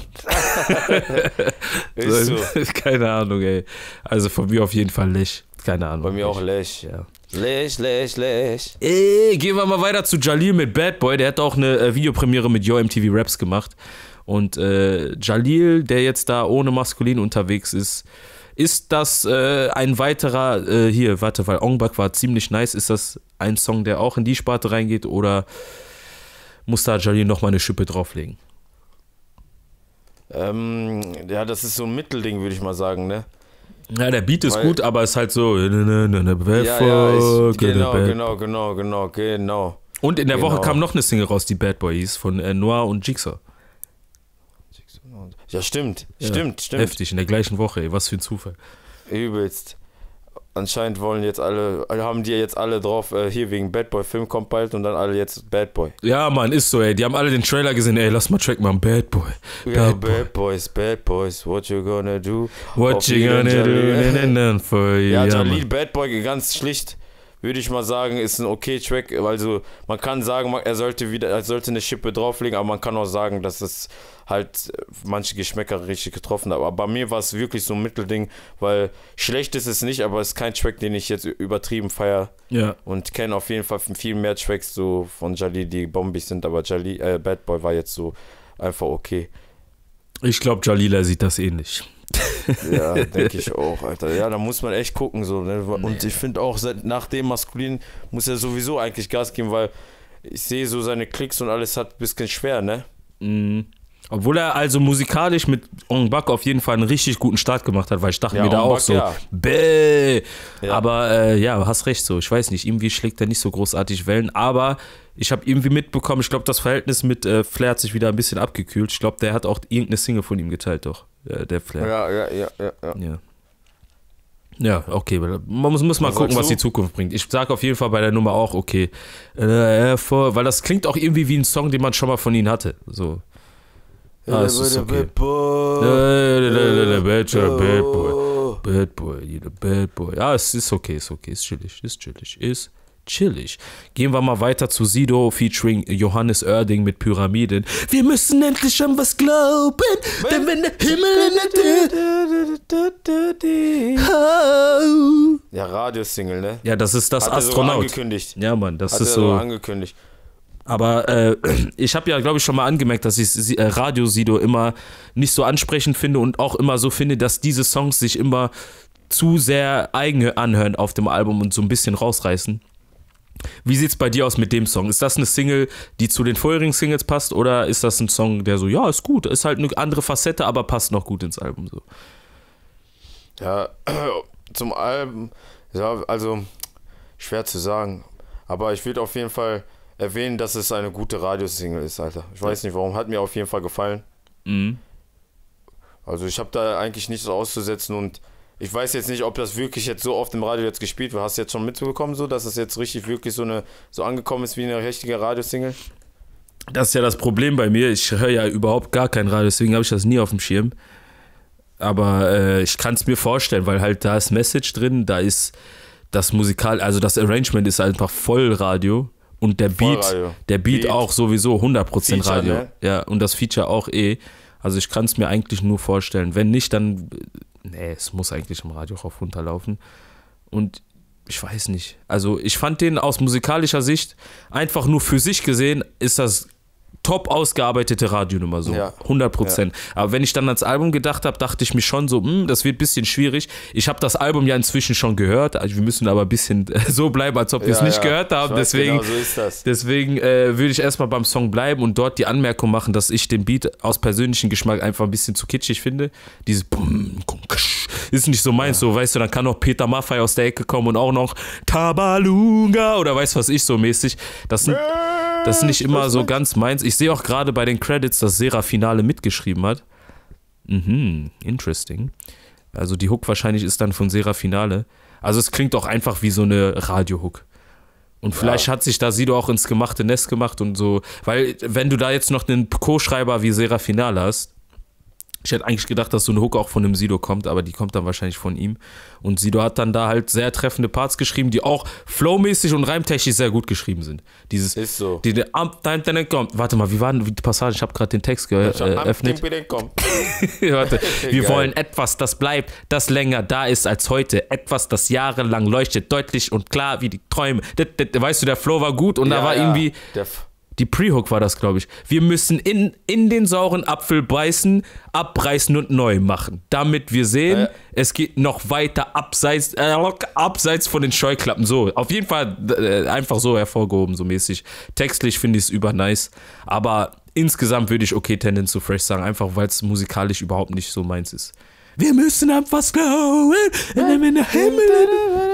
ist so. Keine Ahnung, ey. Also von mir auf jeden Fall Lech. Keine Ahnung. Bei mir auch Lech, ja. Lech, Lech, Lech. Ey, gehen wir mal weiter zu Jalil mit Bad Boy. Der hat auch eine äh, Videopremiere mit Yo MTV Raps gemacht. Und äh, Jalil, der jetzt da ohne Maskulin unterwegs ist, ist das äh, ein weiterer, äh, hier, warte, weil Ongbak war ziemlich nice, ist das ein Song, der auch in die Sparte reingeht oder muss da Jalil nochmal eine Schippe drauflegen? Ähm, ja, das ist so ein Mittelding, würde ich mal sagen, ne? Ja, der Beat ist Weil, gut, aber es ist halt so. Ne, ne, ne, ja, ja, ich, genau, genau, genau, genau, genau, genau. Und in der genau. Woche kam noch eine Single raus, die Bad Boys von äh, Noir und Jigsaw. Ja, stimmt, ja, stimmt, stimmt. Heftig, in der gleichen Woche, ey, was für ein Zufall. Übelst. Anscheinend wollen jetzt alle, haben die jetzt alle drauf, äh, hier wegen Bad Boy Film kommt bald und dann alle jetzt Bad Boy. Ja, Mann, ist so, ey. Die haben alle den Trailer gesehen, ey, lass mal Track machen, Bad Boy. Bad ja, Boy. Bad Boys, Bad Boys, what you gonna do? What Auf you gonna Jalil. do? Nan, nan, for you. Also ja, Jalil, ja, Bad Boy, ganz schlicht, würde ich mal sagen, ist ein okay Track. Also, man kann sagen, er sollte wieder, er sollte eine Schippe drauflegen, aber man kann auch sagen, dass es halt äh, manche Geschmäcker richtig getroffen habe. Aber bei mir war es wirklich so ein Mittelding, weil schlecht ist es nicht, aber es ist kein Track, den ich jetzt übertrieben feiere. Ja. Und kenne auf jeden Fall viel mehr Tracks so von Jali, die bombig sind, aber Jali, äh, Bad Boy war jetzt so einfach okay. Ich glaube, Jalila sieht das ähnlich. Eh ja, denke ich auch, Alter. Ja, da muss man echt gucken. So, ne? Und nee. ich finde auch, seit, nach dem Maskulin muss er sowieso eigentlich Gas geben, weil ich sehe so seine Klicks und alles hat ein bisschen schwer, ne? Mhm. Obwohl er also musikalisch mit Ongbak auf jeden Fall einen richtig guten Start gemacht hat, weil ich dachte ja, mir da Ongbak, auch so, ja. bäh. Ja. Aber äh, ja, hast recht so. Ich weiß nicht, irgendwie schlägt er nicht so großartig Wellen, aber ich habe irgendwie mitbekommen, ich glaube, das Verhältnis mit äh, Flair hat sich wieder ein bisschen abgekühlt. Ich glaube, der hat auch irgendeine Single von ihm geteilt, doch, äh, der Flair. Ja, ja, ja, ja. ja. ja. okay. Man muss, muss mal was gucken, was die Zukunft bringt. Ich sage auf jeden Fall bei der Nummer auch, okay. Äh, weil das klingt auch irgendwie wie ein Song, den man schon mal von ihnen hatte. So. Ah, Bad Boy. Bad Boy. Bad Boy. Jeder Bad Boy. Ja, ah, es ist okay, ist okay, ist chillig, ist chillig, ist chillig. Gehen wir mal weiter zu Sido featuring Johannes Oerding mit Pyramiden. Wir müssen endlich an was glauben, denn wenn der Himmel in der Tür... Ja, Radiosingle, ne? Ja, das ist das Astronaut. So angekündigt. Ja, Mann, das Hat ist so... so angekündigt. Aber äh, ich habe ja, glaube ich, schon mal angemerkt, dass ich äh, Radio Sido immer nicht so ansprechend finde und auch immer so finde, dass diese Songs sich immer zu sehr eigen anhören auf dem Album und so ein bisschen rausreißen. Wie sieht's bei dir aus mit dem Song? Ist das eine Single, die zu den vorherigen Singles passt, oder ist das ein Song, der so, ja, ist gut, ist halt eine andere Facette, aber passt noch gut ins Album so? Ja, zum Album, ja, also schwer zu sagen. Aber ich würde auf jeden Fall erwähnen, dass es eine gute Radiosingle ist, Alter. Ich weiß nicht warum, hat mir auf jeden Fall gefallen. Mhm. Also ich habe da eigentlich nichts auszusetzen und ich weiß jetzt nicht, ob das wirklich jetzt so oft im Radio jetzt gespielt wird. Hast du jetzt schon mitbekommen, so, dass es das jetzt richtig wirklich so eine so angekommen ist wie eine richtige Radiosingle? Das ist ja das Problem bei mir. Ich höre ja überhaupt gar kein Radio, deswegen habe ich das nie auf dem Schirm. Aber äh, ich kann es mir vorstellen, weil halt da ist Message drin, da ist das Musikal, also das Arrangement ist einfach voll Radio und der Beat, der Beat, Beat, auch sowieso 100% Feature, Radio. Ne? Ja, und das Feature auch eh. Also ich kann es mir eigentlich nur vorstellen. Wenn nicht, dann, nee, es muss eigentlich im Radio rauf runterlaufen. Und ich weiß nicht. Also ich fand den aus musikalischer Sicht einfach nur für sich gesehen, ist das top ausgearbeitete Radionummer, so. Ja. 100 Prozent. Ja. Aber wenn ich dann ans Album gedacht habe, dachte ich mir schon so, hm, das wird ein bisschen schwierig. Ich habe das Album ja inzwischen schon gehört. Also wir müssen aber ein bisschen so bleiben, als ob wir ja, es nicht gehört haben. Genau, deswegen genau, so deswegen äh, würde ich erstmal beim Song bleiben und dort die Anmerkung machen, dass ich den Beat aus persönlichem Geschmack einfach ein bisschen zu kitschig finde. Dieses Bum, ist nicht so meins, so weißt du, dann kann auch Peter Maffei aus der Ecke kommen und auch noch Tabalunga oder weißt was ich so mäßig. Das sind, das ist nicht immer so ganz meins. Ich ich sehe auch gerade bei den Credits, dass Sera Finale mitgeschrieben hat. Mhm, interesting. Also die Hook wahrscheinlich ist dann von Sera Finale. Also es klingt auch einfach wie so eine Radio-Hook. Und vielleicht ja. hat sich da Sido auch ins gemachte Nest gemacht und so, weil wenn du da jetzt noch einen Co-Schreiber wie Sera Finale hast, ich hätte eigentlich gedacht, dass so ein Hook auch von einem Sido kommt, aber die kommt dann wahrscheinlich von ihm. Und Sido hat dann da halt sehr treffende Parts geschrieben, die auch flowmäßig und reimtechnisch sehr gut geschrieben sind. Dieses ist so. Die, die, am, dann, dann kommt. Warte mal, wie war denn die Passage? Ich habe gerade den Text geöffnet. Äh, Warte, wir wollen etwas, das bleibt, das länger da ist als heute, etwas, das jahrelang leuchtet, deutlich und klar wie die Träume. Weißt du, der Flow war gut und ja, da war ja. irgendwie der F die Pre-Hook war das, glaube ich. Wir müssen in, in den sauren Apfel beißen, abreißen und neu machen. Damit wir sehen, äh. es geht noch weiter abseits, äh, abseits von den Scheuklappen. So, auf jeden Fall äh, einfach so hervorgehoben, so mäßig. Textlich finde ich es übernice. Aber insgesamt würde ich okay Tendenz zu Fresh sagen, einfach weil es musikalisch überhaupt nicht so meins ist. Wir müssen einfach was glauben, in dem Himmel.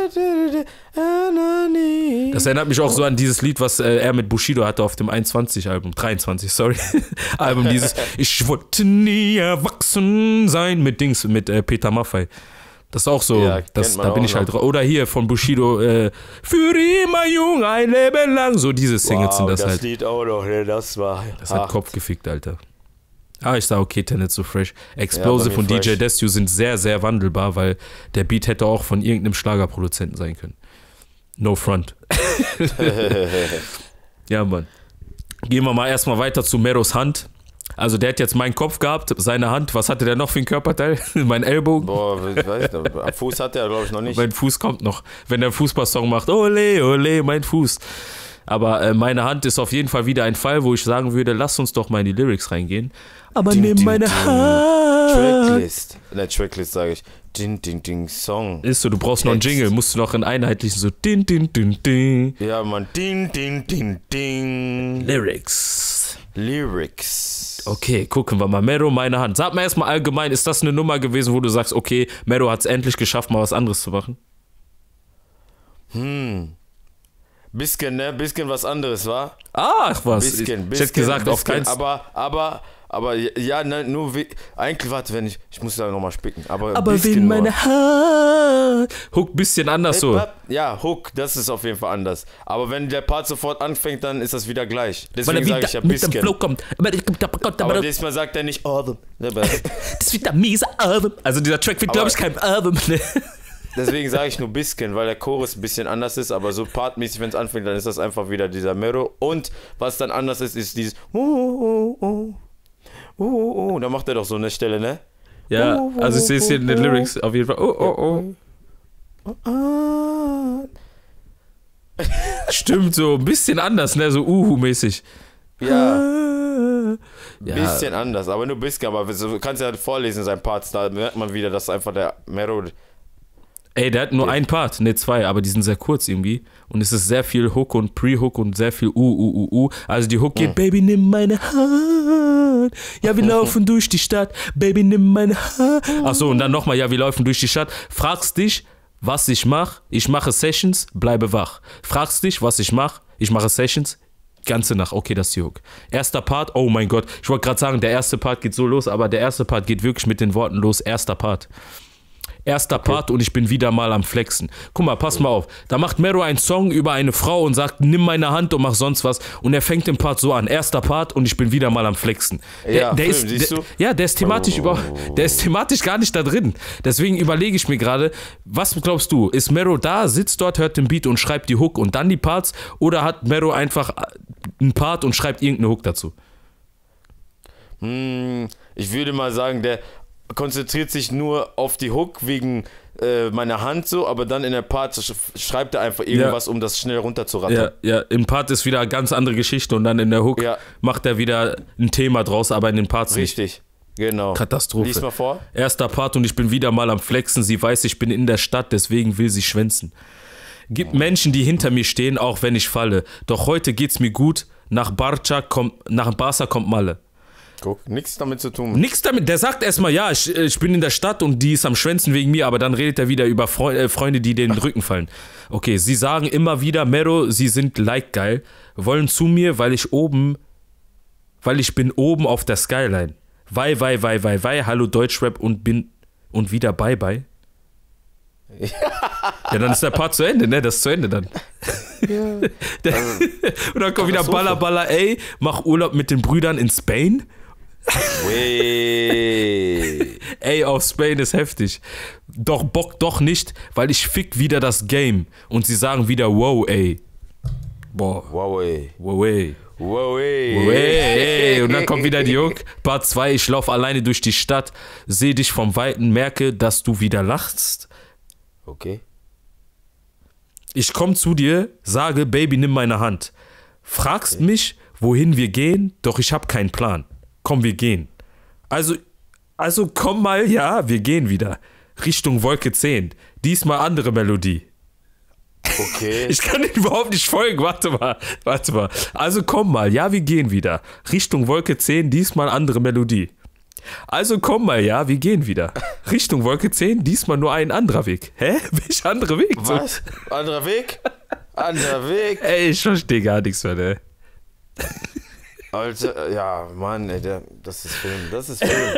Das erinnert mich auch so an dieses Lied, was äh, er mit Bushido hatte auf dem 21-Album, 23, sorry, Album, dieses Ich wollte nie erwachsen sein mit Dings, mit äh, Peter Maffei. Das ist auch so, ja, das, da bin ich halt drauf. Oder hier von Bushido, äh, für immer jung, ein Leben lang, so diese Singles wow, sind das, das halt. Das Lied auch noch, ne, das war. Das hart. hat Kopf gefickt, Alter. Ah, ich sage, okay, Tenet so fresh. Explosive ja, und fresh. DJ Destu sind sehr, sehr wandelbar, weil der Beat hätte auch von irgendeinem Schlagerproduzenten sein können. No front. ja, Mann. Gehen wir mal erstmal weiter zu Meros Hand. Also der hat jetzt meinen Kopf gehabt, seine Hand, was hatte der noch für ein Körperteil? mein Ellbogen. Boah, ich weiß nicht. Fuß hat er, glaube ich, noch nicht. Mein Fuß kommt noch. Wenn der Fußballsong macht, ole, ole, mein Fuß. Aber äh, meine Hand ist auf jeden Fall wieder ein Fall, wo ich sagen würde, lass uns doch mal in die Lyrics reingehen. Aber nimm meine ding. Hand. Tracklist. Ne, Tracklist sage ich. Ding, ding, ding, Song. Ist so, du brauchst Text. noch einen Jingle, musst du noch in einheitlichen, so ding, ding, ding, ding. Ja, Mann. Ding, ding, ding, ding. Lyrics. Lyrics. Okay, gucken wir mal. Mero, meine Hand. Sag mal erstmal allgemein, ist das eine Nummer gewesen, wo du sagst, okay, Mero hat es endlich geschafft, mal was anderes zu machen? Hm. Bisschen, ne? Bisschen was anderes, war. Ach was. Bisschen, bisschen, ich hätte gesagt, bisschen, auf keins. Aber, aber, aber ja, ne, nur we eigentlich, warte, wenn ich, ich muss da nochmal spicken. Aber, aber wegen meiner Haare. Hook bisschen anders äh, so. Ja, Hook, das ist auf jeden Fall anders. Aber wenn der Part sofort anfängt, dann ist das wieder gleich. Deswegen sage ich ja bisschen. Flow kommt. Aber diesmal sagt er nicht Adam. Ne, das wird der miese Adam. Also dieser Track wird, glaube ich, kein Adam. Ne? Deswegen sage ich nur bisschen, weil der Chorus ein bisschen anders ist, aber so partmäßig, wenn es anfängt, dann ist das einfach wieder dieser Mero. Und was dann anders ist, ist dieses. Uh, uh, uh, uh, uh, uh. uh, uh. Da macht er doch so eine Stelle, ne? Ja, uh, uh, also ich sehe es hier in den uh, Lyrics auf jeden Fall. Oh, oh, oh. oh ah. Stimmt, so ein bisschen anders, ne? So Uhu-mäßig. Ja. ja. Bisschen anders, aber nur bisschen. Aber du kannst ja vorlesen, sein Parts. Da merkt man wieder, dass einfach der Mero Ey, der hat nur okay. ein Part, ne zwei, aber die sind sehr kurz irgendwie. Und es ist sehr viel Hook und Pre-Hook und sehr viel U, U, U, U. Also die Hook geht, mhm. Baby, nimm meine Hand. Ja, wir laufen durch die Stadt. Baby, nimm meine Hand. Achso, und dann nochmal, ja, wir laufen durch die Stadt. Fragst dich, was ich mache. Ich mache Sessions, bleibe wach. Fragst dich, was ich mache. Ich mache Sessions, ganze Nacht. Okay, das ist die Hook. Erster Part, oh mein Gott. Ich wollte gerade sagen, der erste Part geht so los, aber der erste Part geht wirklich mit den Worten los. Erster Part. Erster Part und ich bin wieder mal am Flexen. Guck mal, pass mal auf. Da macht Mero einen Song über eine Frau und sagt, nimm meine Hand und mach sonst was. Und er fängt den Part so an. Erster Part und ich bin wieder mal am Flexen. Der, ja, der Film, ist, der, ja, der ist thematisch oh. über, der ist thematisch gar nicht da drin. Deswegen überlege ich mir gerade, was glaubst du? Ist Mero da, sitzt dort, hört den Beat und schreibt die Hook und dann die Parts? Oder hat Mero einfach einen Part und schreibt irgendeine Hook dazu? Hm, ich würde mal sagen, der, konzentriert sich nur auf die Hook wegen äh, meiner Hand so, aber dann in der Part schreibt er einfach irgendwas, ja. um das schnell runterzurattern. Ja, ja, im Part ist wieder eine ganz andere Geschichte und dann in der Hook ja. macht er wieder ein Thema draus, aber in den Parts Richtig. nicht. Genau. Katastrophe. Lies mal vor. Erster Part und ich bin wieder mal am Flexen. Sie weiß, ich bin in der Stadt, deswegen will sie schwänzen. Gibt Menschen, die hinter mir stehen, auch wenn ich falle. Doch heute geht's mir gut. Nach Barca kommt, nach Barca kommt Malle. Guck, nichts damit zu tun. Nichts damit. Der sagt erstmal, ja, ich, äh, ich, bin in der Stadt und die ist am Schwänzen wegen mir, aber dann redet er wieder über Freu äh, Freunde, die den Rücken fallen. Okay, sie sagen immer wieder, Mero, sie sind like geil, wollen zu mir, weil ich oben, weil ich bin oben auf der Skyline. Wei, wei, wei, wei, wei, hallo Deutschrap und bin und wieder bye bye. Ja. ja, dann ist der Part zu Ende, ne? Das ist zu Ende dann. Ja. Also, und dann kommt wieder Baller, Baller, ey, mach Urlaub mit den Brüdern in Spain. Ey, auf Spain ist heftig. Doch Bock doch nicht, weil ich fick wieder das Game. Und sie sagen wieder, wow, ey. Boah. Wow, ey. Wow, ey. Wow, ey. Wow, ey. Und dann kommt wieder die Juck. Part 2, ich laufe alleine durch die Stadt, sehe dich vom Weiten, merke, dass du wieder lachst. Okay. Ich komme zu dir, sage, Baby, nimm meine Hand. Fragst okay. mich, wohin wir gehen, doch ich habe keinen Plan komm, wir gehen. Also, also komm mal, ja, wir gehen wieder. Richtung Wolke 10. Diesmal andere Melodie. Okay. Ich kann den überhaupt nicht folgen. Warte mal, warte mal. Also komm mal, ja, wir gehen wieder. Richtung Wolke 10, diesmal andere Melodie. Also komm mal, ja, wir gehen wieder. Richtung Wolke 10, diesmal nur ein anderer Weg. Hä? Welch andere Weg? Was? Anderer Weg? Anderer Weg? Ey, ich verstehe gar nichts mehr, ey. Ne? Also, äh, ja, Mann, ey, der, das ist Film. Das ist Film.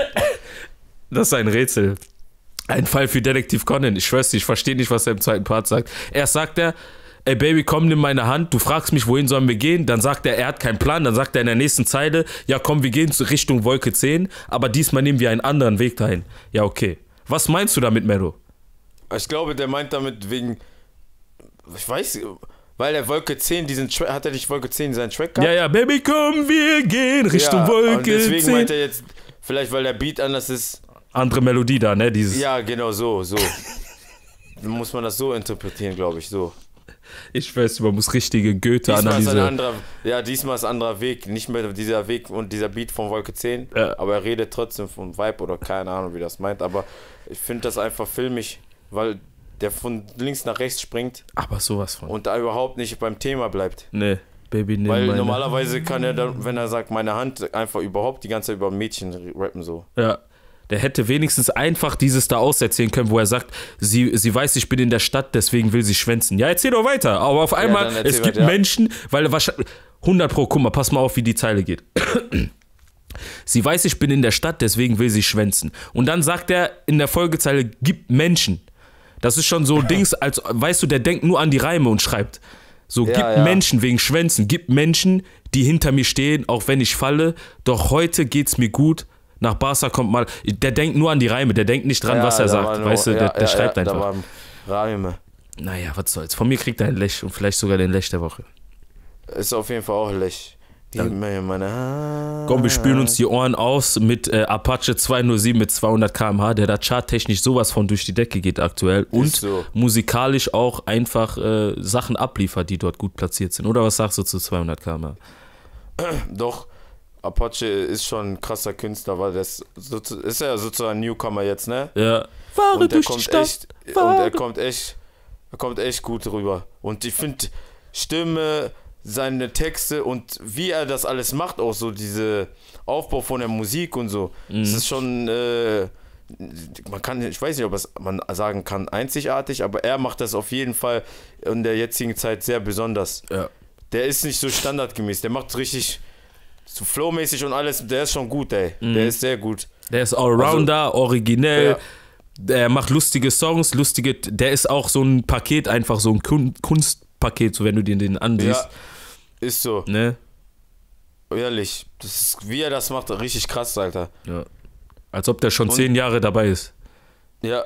das ist ein Rätsel. Ein Fall für Detektiv Conan. Ich schwör's dir, ich verstehe nicht, was er im zweiten Part sagt. Erst sagt er, ey Baby, komm, nimm meine Hand, du fragst mich, wohin sollen wir gehen? Dann sagt er, er hat keinen Plan, dann sagt er in der nächsten Zeile, ja komm, wir gehen Richtung Wolke 10, aber diesmal nehmen wir einen anderen Weg dahin. Ja, okay. Was meinst du damit, Mero? Ich glaube, der meint damit wegen, ich weiß, weil der Wolke 10 diesen Tra hat er nicht Wolke 10 seinen Track gehabt? Ja, ja, Baby, komm, wir gehen Richtung ja, Wolke und deswegen 10. meint er jetzt, vielleicht weil der Beat anders ist. Andere Melodie da, ne? Dieses. Ja, genau, so, so. muss man das so interpretieren, glaube ich, so. Ich weiß, man muss richtige Goethe-Analyse. Ja, diesmal ist ein anderer Weg. Nicht mehr dieser Weg und dieser Beat von Wolke 10. Ja. Aber er redet trotzdem vom Vibe oder keine Ahnung, wie das meint. Aber ich finde das einfach filmisch, weil der von links nach rechts springt. Aber sowas von. Und da überhaupt nicht beim Thema bleibt. Nee, Baby, nimm Weil meine. normalerweise kann er dann, wenn er sagt, meine Hand, einfach überhaupt die ganze Zeit über Mädchen rappen so. Ja. Der hätte wenigstens einfach dieses da auserzählen können, wo er sagt, sie, sie weiß, ich bin in der Stadt, deswegen will sie schwänzen. Ja, erzähl doch weiter. Aber auf einmal, ja, es gibt weiter. Menschen, weil wahrscheinlich, 100 pro, guck mal, pass mal auf, wie die Zeile geht. Sie weiß, ich bin in der Stadt, deswegen will sie schwänzen. Und dann sagt er in der Folgezeile, gibt Menschen. Das ist schon so Dings, als weißt du, der denkt nur an die Reime und schreibt. So, ja, gibt ja. Menschen wegen Schwänzen, gibt Menschen, die hinter mir stehen, auch wenn ich falle. Doch heute geht's mir gut. Nach Barca kommt mal. Der denkt nur an die Reime, der denkt nicht dran, ja, was er sagt. Nur, weißt du, der, der schreibt einfach. Da waren Reime. Naja, was soll's. Von mir kriegt er ein Lech und vielleicht sogar den Lech der Woche. Ist auf jeden Fall auch ein Lech. Dann, komm, wir spülen uns die Ohren aus mit äh, Apache 207 mit 200 km/h, der da charttechnisch sowas von durch die Decke geht aktuell und so. musikalisch auch einfach äh, Sachen abliefert, die dort gut platziert sind. Oder was sagst du zu 200 km/h? Doch, Apache ist schon ein krasser Künstler, weil das ist ja sozusagen ein Newcomer jetzt, ne? Ja. Fahre und durch kommt die Stadt, echt, Fahre. Und er kommt echt, er kommt echt gut rüber. Und ich finde, Stimme, seine Texte und wie er das alles macht, auch so diese Aufbau von der Musik und so. Mhm. Es ist schon, äh, man kann, ich weiß nicht, ob es, man sagen kann, einzigartig, aber er macht das auf jeden Fall in der jetzigen Zeit sehr besonders. Ja. Der ist nicht so standardgemäß, der macht richtig so flowmäßig und alles, der ist schon gut, ey. Mhm. Der ist sehr gut. Der ist Allrounder, also, originell. Ja. Der macht lustige Songs, lustige. Der ist auch so ein Paket, einfach so ein Kun Kunst. Paket, so wenn du dir den ansiehst. Ja, ist so. Ne? Ehrlich, das ist, wie er das macht, richtig krass, Alter. Ja. Als ob der schon und, zehn Jahre dabei ist. Ja.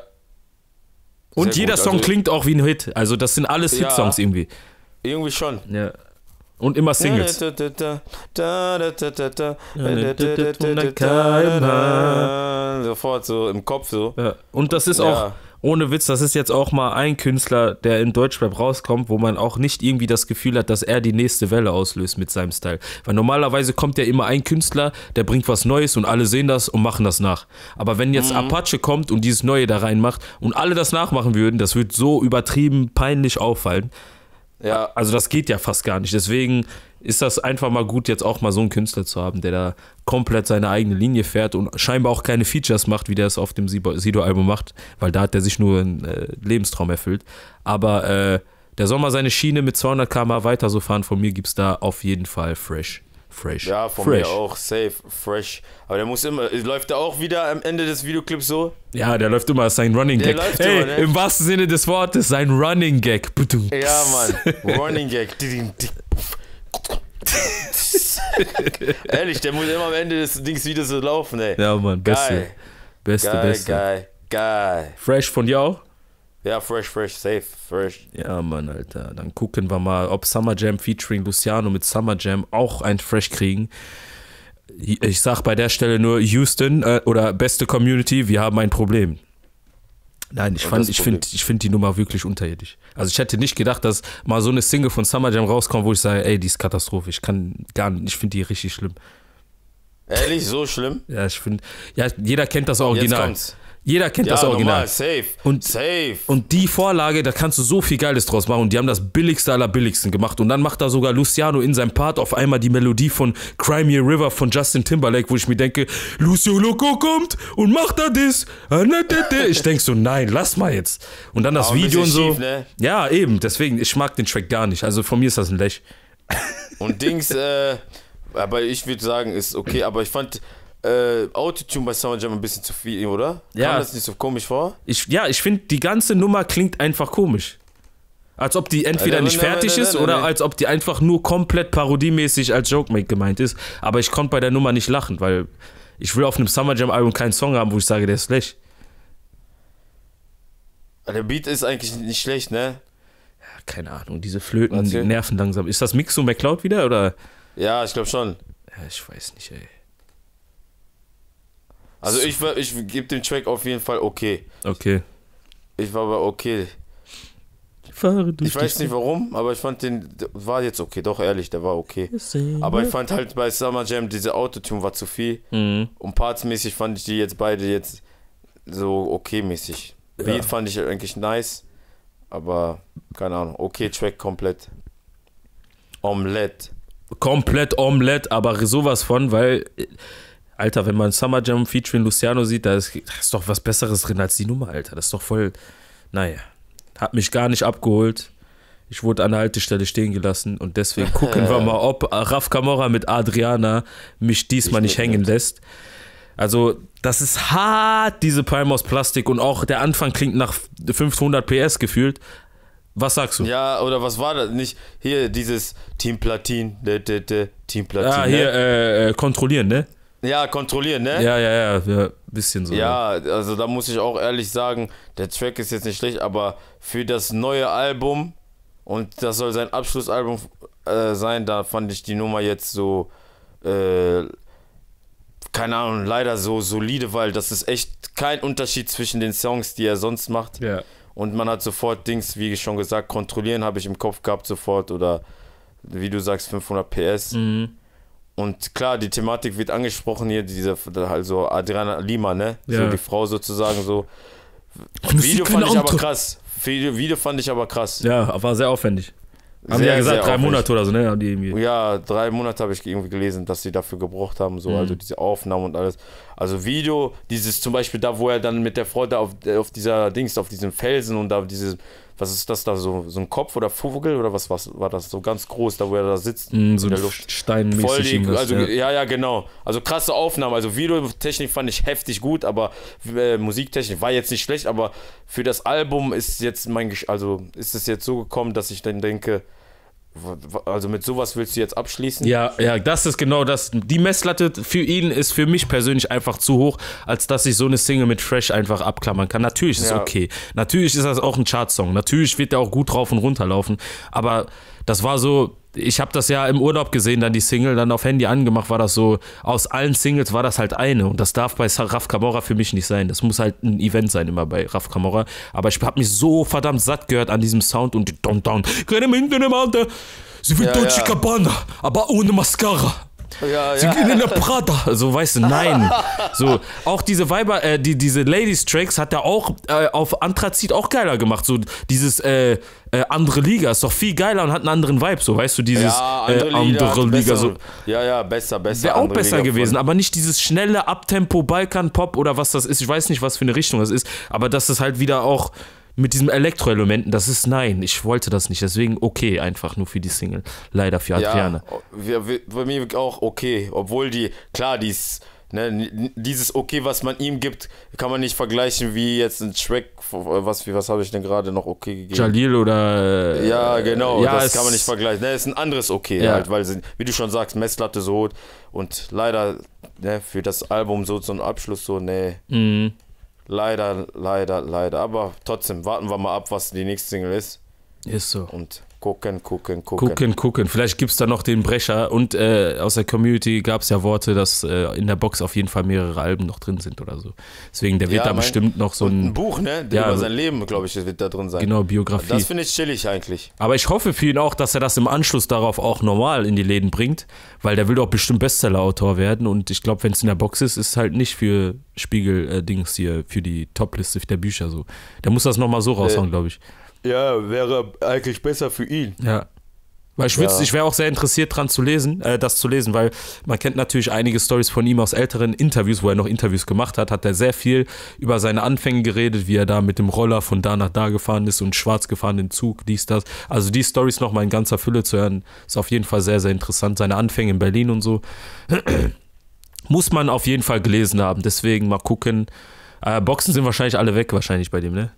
Und jeder gut, Song also, klingt auch wie ein Hit. Also das sind alles ja, Hitsongs irgendwie. Irgendwie schon. Ja. Und immer Singles. Sofort so im Kopf so. Ja. Und das ist ja. auch, ohne Witz, das ist jetzt auch mal ein Künstler, der in Deutschrap rauskommt, wo man auch nicht irgendwie das Gefühl hat, dass er die nächste Welle auslöst mit seinem Style. Weil normalerweise kommt ja immer ein Künstler, der bringt was Neues und alle sehen das und machen das nach. Aber wenn jetzt mhm. Apache kommt und dieses Neue da reinmacht und alle das nachmachen würden, das würde so übertrieben peinlich auffallen. Ja. Also das geht ja fast gar nicht. Deswegen ist das einfach mal gut, jetzt auch mal so einen Künstler zu haben, der da komplett seine eigene Linie fährt und scheinbar auch keine Features macht, wie der es auf dem Sido-Album macht, weil da hat der sich nur einen äh, Lebenstraum erfüllt. Aber äh, der soll mal seine Schiene mit 200 km weiter so fahren. Von mir gibt es da auf jeden Fall Fresh. Fresh. Ja, von Fresh. mir auch. Safe. Fresh. Aber der muss immer. Läuft der auch wieder am Ende des Videoclips so? Ja, der läuft immer. Sein Running Gag. Der läuft hey, immer, ne? Im wahrsten Sinne des Wortes. Sein Running Gag. Ja, Mann. Running Gag. Ehrlich, der muss immer am Ende des Dings wieder so laufen, ey. Ja, Mann. Beste. Geil. Beste, geil, beste. Geil, geil. Fresh von dir auch? Ja, fresh, fresh, safe, fresh. Ja, Mann, Alter. Dann gucken wir mal, ob Summer Jam featuring Luciano mit Summer Jam auch ein Fresh kriegen. Ich sag bei der Stelle nur Houston äh, oder beste Community, wir haben ein Problem. Nein, ich, oh, ich finde ich find die Nummer wirklich unterirdisch. Also ich hätte nicht gedacht, dass mal so eine Single von Summer Jam rauskommt, wo ich sage, ey, die ist Katastrophe. Ich kann gar nicht, ich finde die richtig schlimm. Ehrlich, so schlimm? Ja, ich finde, ja, jeder kennt das Original. Jetzt kommt's. Jeder kennt ja, das Original. Normal, safe, und, safe. und die Vorlage, da kannst du so viel Geiles draus machen. Und die haben das billigste aller billigsten gemacht. Und dann macht da sogar Luciano in seinem Part auf einmal die Melodie von Crime Me River von Justin Timberlake, wo ich mir denke, Lucio Loco kommt und macht da das. Ich denke so, nein, lass mal jetzt. Und dann das ja, Video und so. Schief, ne? Ja, eben. Deswegen, ich mag den Track gar nicht. Also von mir ist das ein Lech. Und Dings, äh, aber ich würde sagen, ist okay. Aber ich fand äh, Autotune bei Summer Jam ein bisschen zu viel, oder? Ja. Kam das nicht so komisch vor? Ich, ja, ich finde, die ganze Nummer klingt einfach komisch. Als ob die entweder nicht fertig ist oder als ob die einfach nur komplett parodiemäßig als Joke-Make gemeint ist. Aber ich konnte bei der Nummer nicht lachen, weil ich will auf einem Summer Jam-Album keinen Song haben, wo ich sage, der ist schlecht. Ah, der Beat ist eigentlich nicht schlecht, ne? Ja, keine Ahnung, diese Flöten, die nerven langsam. Ist das Mixo McCloud wieder oder? Ja, ich glaube schon. Ja, ich weiß nicht, ey. Also ich, ich gebe dem Track auf jeden Fall okay. Okay. Ich war aber okay. Ich, Fahre durch ich weiß nicht warum, aber ich fand den, war jetzt okay, doch ehrlich, der war okay. Aber ich fand halt bei Summer Jam, diese Autotune war zu viel. Mhm. Und partsmäßig fand ich die jetzt beide jetzt so okay mäßig. Ja. Beat fand ich eigentlich nice, aber keine Ahnung, okay Track komplett. Omelette. Komplett Omelette, aber sowas von, weil äh, Alter, wenn man Summer Jam featuring Luciano sieht, da ist, da ist doch was Besseres drin als die Nummer, Alter. Das ist doch voll. Naja, hat mich gar nicht abgeholt. Ich wurde an der Haltestelle stehen gelassen und deswegen gucken wir mal, ob Raf Camora mit Adriana mich diesmal ich nicht hängen nicht. lässt. Also, das ist hart, diese Palme aus Plastik und auch der Anfang klingt nach 500 PS gefühlt. Was sagst du? Ja, oder was war das? Nicht hier dieses Team Platin, de, de, de, Team ah, Platin. Ja, hier ne? äh, äh kontrollieren, ne? Ja, kontrollieren, ne? Ja, ja, ja, ja, bisschen so. Ja, also da muss ich auch ehrlich sagen, der Track ist jetzt nicht schlecht, aber für das neue Album und das soll sein Abschlussalbum äh, sein, da fand ich die Nummer jetzt so, äh, keine Ahnung, leider so solide, weil das ist echt kein Unterschied zwischen den Songs, die er sonst macht. Ja. Und man hat sofort Dings, wie schon gesagt, kontrollieren habe ich im Kopf gehabt sofort oder wie du sagst, 500 PS. Mhm und klar, die Thematik wird angesprochen hier, diese, also halt Adriana Lima, ne? Ja. So die Frau sozusagen so. Findest Video fand ich aber krass. Video, Video fand ich aber krass. Ja, war sehr aufwendig. Haben sehr, ja gesagt, drei Monate oder so, ne? Haben die irgendwie. Ja, drei Monate habe ich irgendwie gelesen, dass sie dafür gebraucht haben, so, mhm. also diese Aufnahmen und alles. Also Video, dieses zum Beispiel da, wo er dann mit der Frau da auf, äh, auf dieser Dings, auf diesem Felsen und da dieses was ist das da, so, so ein Kopf oder Vogel oder was, was war das? So ganz groß, da wo er da sitzt. Mm, so in der Luft. Steinmäßig. Voll die, also, ja. ja. ja, genau. Also krasse Aufnahmen. Also Videotechnik fand ich heftig gut, aber äh, Musiktechnik war jetzt nicht schlecht, aber für das Album ist jetzt mein, also ist es jetzt so gekommen, dass ich dann denke, also mit sowas willst du jetzt abschließen? Ja, ja, das ist genau das. Die Messlatte für ihn ist für mich persönlich einfach zu hoch, als dass ich so eine Single mit Fresh einfach abklammern kann. Natürlich ist ja. okay. Natürlich ist das auch ein Chartsong. Natürlich wird der auch gut rauf und runter laufen. Aber das war so, ich habe das ja im Urlaub gesehen, dann die Single, dann auf Handy angemacht, war das so, aus allen Singles war das halt eine. Und das darf bei Raf Camora für mich nicht sein. Das muss halt ein Event sein, immer bei Raf Camora. Aber ich habe mich so verdammt satt gehört an diesem Sound und die Don Down. Ne, Sie will ja, Dolce ja. Cabana, aber ohne Mascara. Ja, Sie ja. gehen in der Prada. So, also, weißt du, nein. So, auch diese Weiber, äh, die, diese Ladies-Tracks hat er auch äh, auf Anthrazit auch geiler gemacht. So, dieses, äh, äh, andere Liga ist doch viel geiler und hat einen anderen Vibe, so weißt du, dieses ja, andere, äh, andere Liga, besser, so. Ja, ja, besser, besser. Wäre auch besser Liga gewesen, von. aber nicht dieses schnelle Abtempo Balkan Pop oder was das ist. Ich weiß nicht, was für eine Richtung das ist, aber dass das halt wieder auch mit diesem Elektroelementen, das ist nein, ich wollte das nicht. Deswegen okay, einfach nur für die Single. Leider für Adriana. Ja, bei mir auch okay, obwohl die, klar, die ist. Ne, dieses Okay, was man ihm gibt, kann man nicht vergleichen wie jetzt ein Track, äh, was, was habe ich denn gerade noch Okay gegeben? Jalil oder. Äh, ja, genau, ja, das kann man nicht vergleichen. Ne, ist ein anderes Okay, ja. halt, weil, wie du schon sagst, Messlatte so und leider ne, für das Album so zum Abschluss so, nee. Mhm. Leider, leider, leider. Aber trotzdem, warten wir mal ab, was die nächste Single ist. Ist so. Und Gucken, gucken, gucken. Gucken, gucken. Vielleicht gibt es da noch den Brecher. Und äh, aus der Community gab es ja Worte, dass äh, in der Box auf jeden Fall mehrere Alben noch drin sind oder so. Deswegen, der wird ja, da mein, bestimmt noch so ein. Ein Buch, ne? Der ja, über sein Leben, glaube ich, wird da drin sein. Genau, Biografie. Das finde ich chillig eigentlich. Aber ich hoffe für ihn auch, dass er das im Anschluss darauf auch normal in die Läden bringt, weil der will doch bestimmt Bestseller-Autor werden. Und ich glaube, wenn es in der Box ist, ist es halt nicht für Spiegel-Dings äh, hier, für die Top-Liste der Bücher so. Der muss das nochmal so raushauen, äh, glaube ich. Ja, wäre eigentlich besser für ihn. Ja. Weil ich, ja. ich wäre auch sehr interessiert dran zu lesen, äh, das zu lesen, weil man kennt natürlich einige Stories von ihm aus älteren Interviews, wo er noch Interviews gemacht hat, hat er sehr viel über seine Anfänge geredet, wie er da mit dem Roller von da nach da gefahren ist und schwarz gefahren den Zug, dies, das. Also die Stories nochmal in ganzer Fülle zu hören, ist auf jeden Fall sehr, sehr interessant. Seine Anfänge in Berlin und so. Muss man auf jeden Fall gelesen haben. Deswegen mal gucken. Äh, Boxen sind wahrscheinlich alle weg, wahrscheinlich bei dem, ne?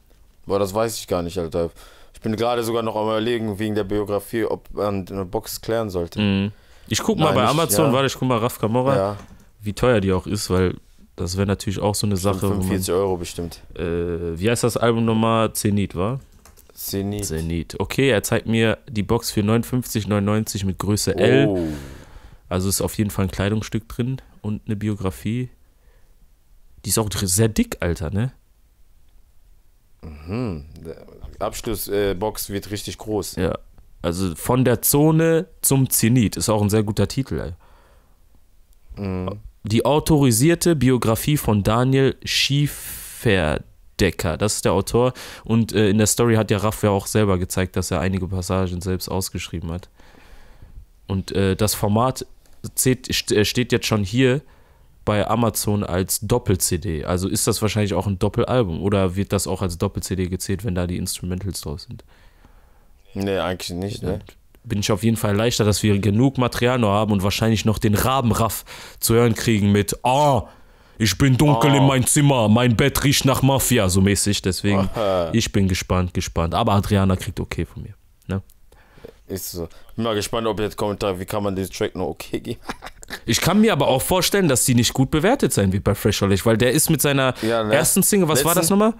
Boah, das weiß ich gar nicht, Alter. Ich bin gerade sogar noch am überlegen, wegen der Biografie, ob man eine Box klären sollte. Mhm. Ich guck mal Nein, bei Amazon, ja. warte, ich guck mal Raf Kamora, ja. wie teuer die auch ist, weil das wäre natürlich auch so eine Sache. 45 man, Euro bestimmt. Äh, wie heißt das Album nochmal? Zenit, war? Zenit. Zenit. Okay, er zeigt mir die Box für 59,99 mit Größe oh. L. Also ist auf jeden Fall ein Kleidungsstück drin und eine Biografie. Die ist auch sehr dick, Alter, ne? Mhm. Abschlussbox äh, wird richtig groß. Ja. Also von der Zone zum Zenit ist auch ein sehr guter Titel. Mhm. Die autorisierte Biografie von Daniel Schieferdecker. Das ist der Autor. Und äh, in der Story hat ja Raff ja auch selber gezeigt, dass er einige Passagen selbst ausgeschrieben hat. Und äh, das Format äh, steht jetzt schon hier bei Amazon als Doppel-CD. Also ist das wahrscheinlich auch ein Doppelalbum oder wird das auch als Doppel-CD gezählt, wenn da die Instrumentals drauf sind? Nee, eigentlich nicht, ne? Bin ich auf jeden Fall leichter, dass wir genug Material noch haben und wahrscheinlich noch den Rabenraff zu hören kriegen mit Ah, oh, ich bin dunkel oh. in ah. mein Zimmer, mein Bett riecht nach Mafia, so mäßig. Deswegen, oh. ich bin gespannt, gespannt. Aber Adriana kriegt okay von mir. Ne? Ist so. Bin mal gespannt, ob jetzt Kommentare, wie kann man den Track noch okay geben? Ich kann mir aber auch vorstellen, dass die nicht gut bewertet sein wie bei Fresh Olish, weil der ist mit seiner ja, ne? ersten Single, was Letzten, war das nochmal?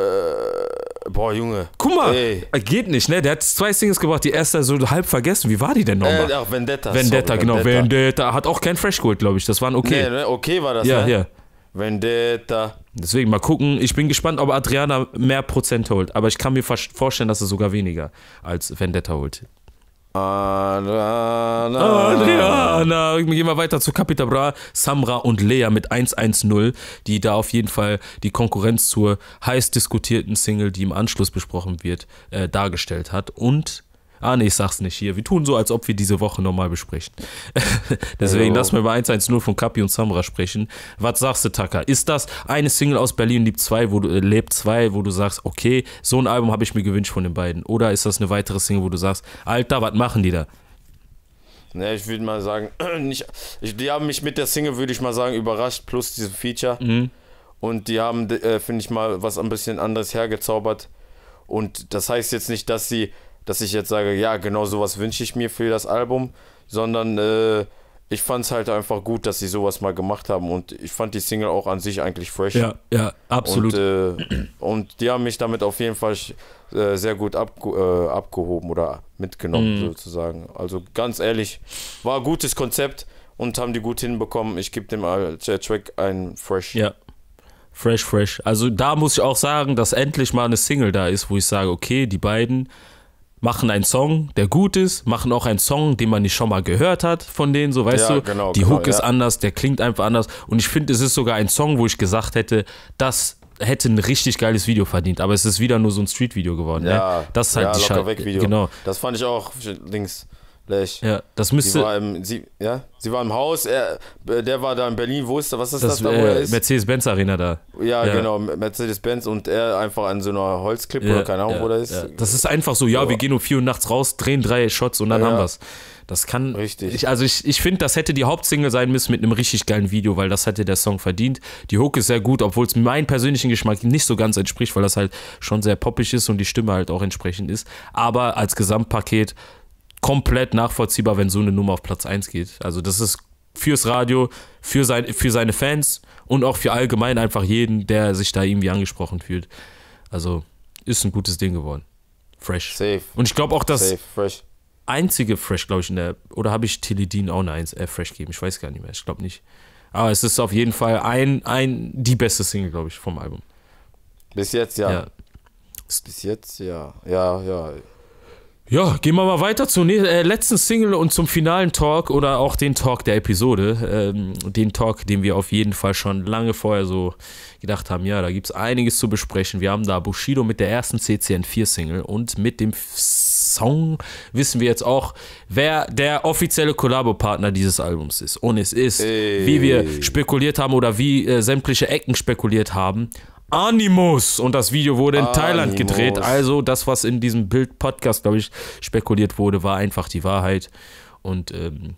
Äh, boah, Junge. Guck mal, Ey. Äh, geht nicht, ne? Der hat zwei Singles gebracht, die erste so halb vergessen. Wie war die denn nochmal? Äh, auch Vendetta. Vendetta, sorry, genau. Vendetta. Vendetta. Hat auch kein Fresh geholt, glaube ich. Das waren okay. Nee, ne? okay war das, ja, ne? Ja, ja. Vendetta. Deswegen mal gucken. Ich bin gespannt, ob Adriana mehr Prozent holt. Aber ich kann mir vorstellen, dass er sogar weniger als Vendetta holt. Adriana. Adriana. Wir Gehen mal weiter zu Capita Bra, Samra und Lea mit 110, die da auf jeden Fall die Konkurrenz zur heiß diskutierten Single, die im Anschluss besprochen wird, äh, dargestellt hat. Und Ah, nee, ich sag's nicht hier. Wir tun so, als ob wir diese Woche nochmal besprechen. Deswegen lass mir über 110 von Kapi und Samra sprechen. Was sagst du, Taka? Ist das eine Single aus Berlin Lebt 2, wo du, äh, Lebt 2, wo du sagst, okay, so ein Album habe ich mir gewünscht von den beiden? Oder ist das eine weitere Single, wo du sagst, Alter, was machen die da? Ne, ich würde mal sagen, nicht, ich, die haben mich mit der Single, würde ich mal sagen, überrascht, plus diesem Feature. Mhm. Und die haben, äh, finde ich mal, was ein bisschen anderes hergezaubert. Und das heißt jetzt nicht, dass sie dass ich jetzt sage, ja, genau sowas wünsche ich mir für das Album, sondern äh, ich fand es halt einfach gut, dass sie sowas mal gemacht haben und ich fand die Single auch an sich eigentlich fresh. Ja, ja, absolut. Und, äh, und die haben mich damit auf jeden Fall äh, sehr gut abge äh, abgehoben oder mitgenommen mhm. sozusagen. Also ganz ehrlich, war ein gutes Konzept und haben die gut hinbekommen. Ich gebe dem äh, Track ein fresh. Ja. Fresh, fresh. Also da muss ich auch sagen, dass endlich mal eine Single da ist, wo ich sage, okay, die beiden machen einen Song, der gut ist, machen auch einen Song, den man nicht schon mal gehört hat von denen, so weißt ja, du, genau, die genau, Hook ja. ist anders, der klingt einfach anders und ich finde, es ist sogar ein Song, wo ich gesagt hätte, das hätte ein richtig geiles Video verdient, aber es ist wieder nur so ein Street-Video geworden. Ne? Ja, ne? Das ist halt ja, die Schade. Genau. Das fand ich auch links. Lech. Ja, das müsste. Sie war im, sie, ja, sie war im Haus, er, der war da in Berlin, wo ist was ist das, das da, wo äh, er ist? Mercedes-Benz-Arena da. Ja, ja. genau, Mercedes-Benz und er einfach an so einer Holzklippe ja, oder keine Ahnung, ja, wo der ist. Das ist einfach so, ja, wir gehen um vier Uhr nachts raus, drehen drei Shots und dann haben wir's. Das kann. Richtig. Ich, also ich, ich finde, das hätte die Hauptsingle sein müssen mit einem richtig geilen Video, weil das hätte der Song verdient. Die Hook ist sehr gut, obwohl es meinem persönlichen Geschmack nicht so ganz entspricht, weil das halt schon sehr poppig ist und die Stimme halt auch entsprechend ist. Aber als Gesamtpaket komplett nachvollziehbar, wenn so eine Nummer auf Platz 1 geht. Also das ist fürs Radio, für, sein, für seine Fans und auch für allgemein einfach jeden, der sich da irgendwie angesprochen fühlt. Also ist ein gutes Ding geworden. Fresh. Safe. Und ich glaube auch, dass Safe, einzige Fresh, glaube ich, in der, oder habe ich Teledin auch eine 1, äh, Fresh gegeben? Ich weiß gar nicht mehr, ich glaube nicht. Aber es ist auf jeden Fall ein, ein, die beste Single, glaube ich, vom Album. Bis jetzt, ja. ja. Bis jetzt, ja. Ja, ja. Ja, gehen wir mal weiter zur äh, letzten Single und zum finalen Talk oder auch den Talk der Episode. Ähm, den Talk, den wir auf jeden Fall schon lange vorher so gedacht haben, ja, da gibt es einiges zu besprechen. Wir haben da Bushido mit der ersten CCN4-Single und mit dem Song wissen wir jetzt auch, wer der offizielle Kollabopartner dieses Albums ist. Und es ist, Ey. wie wir spekuliert haben oder wie äh, sämtliche Ecken spekuliert haben, Animus. Und das Video wurde in Animus. Thailand gedreht. Also das, was in diesem Bild-Podcast, glaube ich, spekuliert wurde, war einfach die Wahrheit. Und ähm,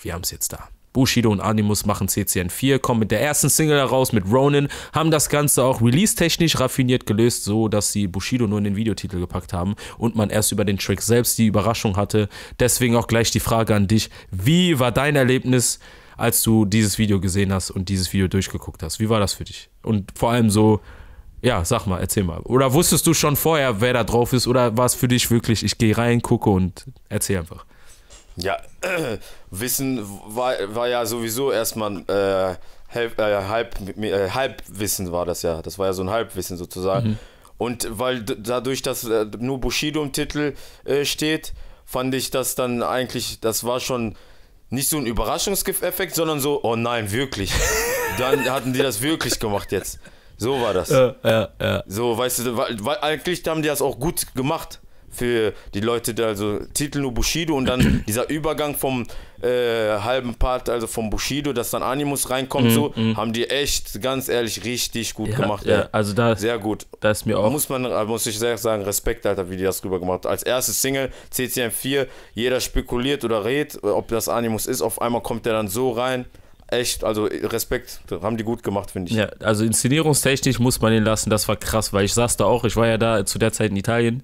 wir haben es jetzt da. Bushido und Animus machen CCN4, kommen mit der ersten Single heraus mit Ronin, haben das Ganze auch release-technisch raffiniert gelöst, so dass sie Bushido nur in den Videotitel gepackt haben und man erst über den Track selbst die Überraschung hatte. Deswegen auch gleich die Frage an dich: Wie war dein Erlebnis, als du dieses Video gesehen hast und dieses Video durchgeguckt hast? Wie war das für dich? Und vor allem so, ja, sag mal, erzähl mal. Oder wusstest du schon vorher, wer da drauf ist? Oder war es für dich wirklich, ich gehe rein, gucke und erzähl einfach? Ja, äh, Wissen war, war ja sowieso erstmal äh, halb, äh, halb, äh, Halbwissen war das ja. Das war ja so ein Halbwissen sozusagen. Mhm. Und weil dadurch, dass äh, nur Bushido im Titel äh, steht, fand ich das dann eigentlich, das war schon nicht so ein Überraschungsgift-Effekt, sondern so, oh nein, wirklich. Dann hatten die das wirklich gemacht jetzt. So war das. Ja, ja, ja. So, weißt du, weil, weil, eigentlich haben die das auch gut gemacht für die Leute, also Titel nur Bushido und dann dieser Übergang vom äh, halben Part, also vom Bushido, dass dann Animus reinkommt, mm, so, mm. haben die echt, ganz ehrlich, richtig gut ja, gemacht. Ja, also da sehr gut. Da ist mir auch. Muss man, äh, muss ich sehr sagen, Respekt, Alter, wie die das rüber gemacht. Als erstes Single, CCM4, jeder spekuliert oder redet, äh, ob das Animus ist, auf einmal kommt der dann so rein echt, also äh, Respekt, haben die gut gemacht, finde ich. Ja, also inszenierungstechnisch muss man ihn lassen, das war krass, weil ich saß da auch, ich war ja da zu der Zeit in Italien,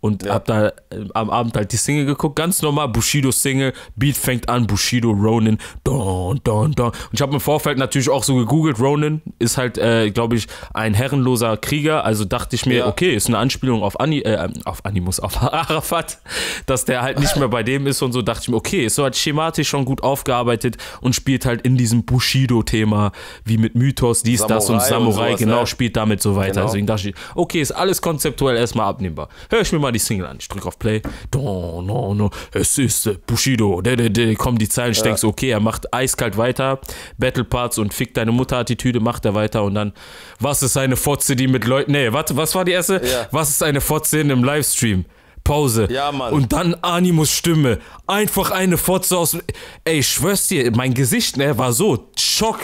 und ja. hab da äh, am Abend halt die Single geguckt, ganz normal, Bushido Single, Beat fängt an, Bushido, Ronin, don, don, don. Und ich habe im Vorfeld natürlich auch so gegoogelt, Ronin ist halt, äh, glaube ich, ein herrenloser Krieger, also dachte ich mir, ja. okay, ist eine Anspielung auf, Ani, äh, auf Animus, auf Arafat, dass der halt nicht mehr bei dem ist und so, dachte ich mir, okay, ist so halt schematisch schon gut aufgearbeitet und spielt halt in diesem Bushido-Thema, wie mit Mythos, dies, Samurai das und Samurai, und sowas, genau, ne? spielt damit so weiter. Genau. Deswegen dachte ich, okay, ist alles konzeptuell erstmal abnehmbar. Hör ich mir mal mal die Single an. Ich drücke auf Play. Don, no, no, es ist äh, Bushido. De, de, de. Kommen die Zeilen. Ich ja. denke, okay, er macht eiskalt weiter. Battle Parts und Fick deine Mutter-Attitüde macht er weiter. Und dann, was ist eine Fotze, die mit Leuten. Nee, warte, was war die erste? Ja. Was ist eine Fotze in einem Livestream? Pause. Ja, Mann. Und dann Animus Stimme. Einfach eine Fotze aus. Ey, ich schwör's dir, mein Gesicht ne, war so Schock.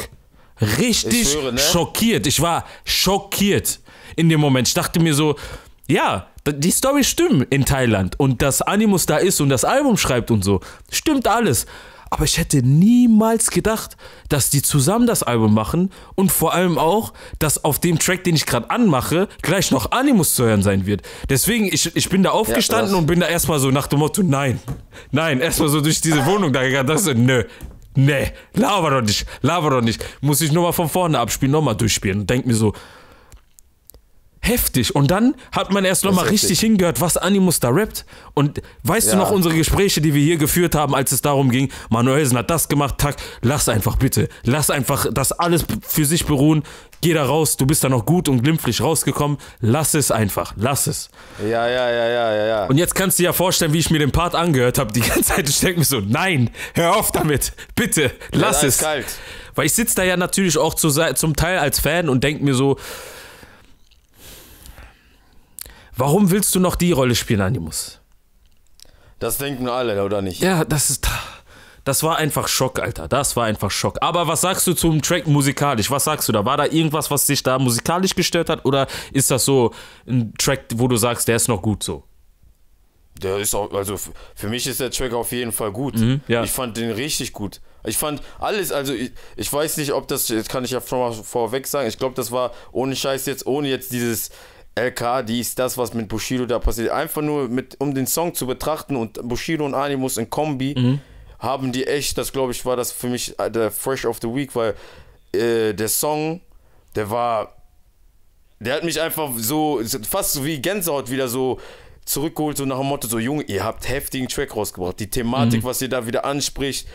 Richtig ich schwöre, ne? schockiert. Ich war schockiert in dem Moment. Ich dachte mir so, ja, die Story stimmt in Thailand und dass Animus da ist und das Album schreibt und so. Stimmt alles. Aber ich hätte niemals gedacht, dass die zusammen das Album machen und vor allem auch, dass auf dem Track, den ich gerade anmache, gleich noch Animus zu hören sein wird. Deswegen, ich, ich bin da aufgestanden ja, und bin da erstmal so nach dem Motto, nein, nein, erstmal so durch diese Wohnung da gegangen, das so, nö, nee, laber doch nicht, laber doch nicht. Muss ich nochmal von vorne abspielen, nochmal durchspielen und denk mir so, heftig. Und dann hat man erst nochmal richtig hingehört, was Animus da rappt. Und weißt ja. du noch unsere Gespräche, die wir hier geführt haben, als es darum ging, Manuelsen hat das gemacht, tak, lass einfach bitte, lass einfach das alles für sich beruhen, geh da raus, du bist da noch gut und glimpflich rausgekommen, lass es einfach, lass es. Ja, ja, ja, ja, ja, ja. Und jetzt kannst du dir ja vorstellen, wie ich mir den Part angehört habe, die ganze Zeit, ich denke mir so, nein, hör auf damit, bitte, lass ja, es. Kalt. Weil ich sitze da ja natürlich auch zu, zum Teil als Fan und denke mir so, Warum willst du noch die Rolle spielen, Animus? Das denken alle, oder nicht? Ja, das ist. Das war einfach Schock, Alter. Das war einfach Schock. Aber was sagst du zum Track musikalisch? Was sagst du da? War da irgendwas, was dich da musikalisch gestört hat? Oder ist das so ein Track, wo du sagst, der ist noch gut so? Der ist auch, also für mich ist der Track auf jeden Fall gut. Mhm, ja. Ich fand den richtig gut. Ich fand alles, also ich, ich weiß nicht, ob das, jetzt kann ich ja vorweg sagen, ich glaube, das war ohne Scheiß jetzt, ohne jetzt dieses LK, die ist das, was mit Bushido da passiert. Einfach nur, mit, um den Song zu betrachten und Bushido und Animus in Kombi mhm. haben die echt, das glaube ich, war das für mich äh, der Fresh of the Week, weil äh, der Song, der war, der hat mich einfach so, fast so wie Gänsehaut wieder so zurückgeholt, so nach dem Motto, so Junge, ihr habt heftigen Track rausgebracht. Die Thematik, mhm. was ihr da wieder anspricht,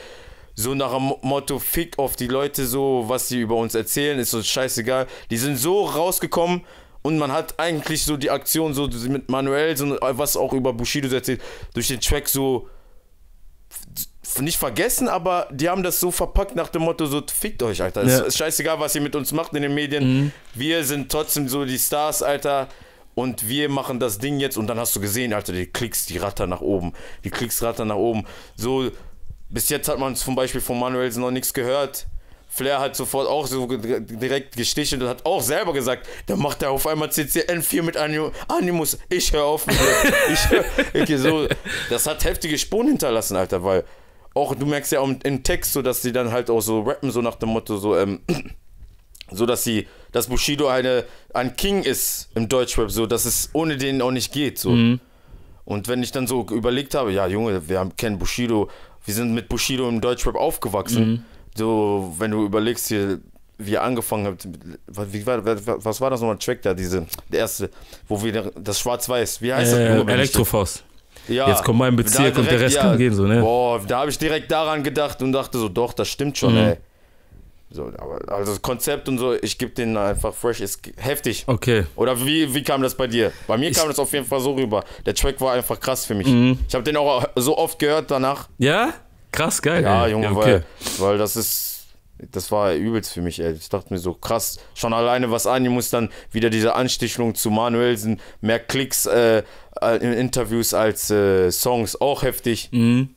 so nach dem Motto, fick auf die Leute so, was sie über uns erzählen, ist so scheißegal. Die sind so rausgekommen, und man hat eigentlich so die Aktion so mit Manuel, so, was auch über Bushido erzählt, durch den Track so nicht vergessen, aber die haben das so verpackt nach dem Motto, so fickt euch, Alter. Ja. Es ist scheißegal, was ihr mit uns macht in den Medien. Mhm. Wir sind trotzdem so die Stars, Alter. Und wir machen das Ding jetzt. Und dann hast du gesehen, Alter, die Klicks, die Ratter nach oben. Die Klicks Ratter nach oben. So, bis jetzt hat man zum Beispiel von Manuels noch nichts gehört. Flair hat sofort auch so direkt gestichelt und hat auch selber gesagt, dann macht er auf einmal CCN 4 mit Animus. Ich hör auf. ich hör, okay, so. Das hat heftige Spuren hinterlassen, Alter, weil auch du merkst ja auch im Text so, dass sie dann halt auch so rappen, so nach dem Motto, so, ähm, so dass sie, dass Bushido eine, ein King ist im Deutschrap, so, dass es ohne den auch nicht geht, so. Mhm. Und wenn ich dann so überlegt habe, ja, Junge, wir haben, kennen Bushido, wir sind mit Bushido im Deutschrap aufgewachsen. Mhm so, wenn du überlegst hier, wie ihr angefangen habt, wie war, was war das nochmal ein Track da, diese, der erste, wo wir das Schwarz-Weiß, wie heißt äh, das? Elektrofaust. Ja, jetzt kommt mein Bezirk direkt, und der Rest ja, kann gehen, so, ne? Boah, da habe ich direkt daran gedacht und dachte so, doch, das stimmt schon, mhm. ey. So, aber, also das Konzept und so, ich gebe den einfach fresh, ist heftig. Okay. Oder wie, wie kam das bei dir? Bei mir ich, kam das auf jeden Fall so rüber. Der Track war einfach krass für mich. Mhm. Ich habe den auch so oft gehört danach. Ja? Krass, geil. Ja, Junge, ja, okay. weil, weil das ist. Das war übelst für mich, ey. Ich dachte mir so, krass, schon alleine was an, muss dann wieder diese Anstichlung zu Manuelsen, mehr Klicks äh, äh, in Interviews als äh, Songs, auch heftig. Mhm.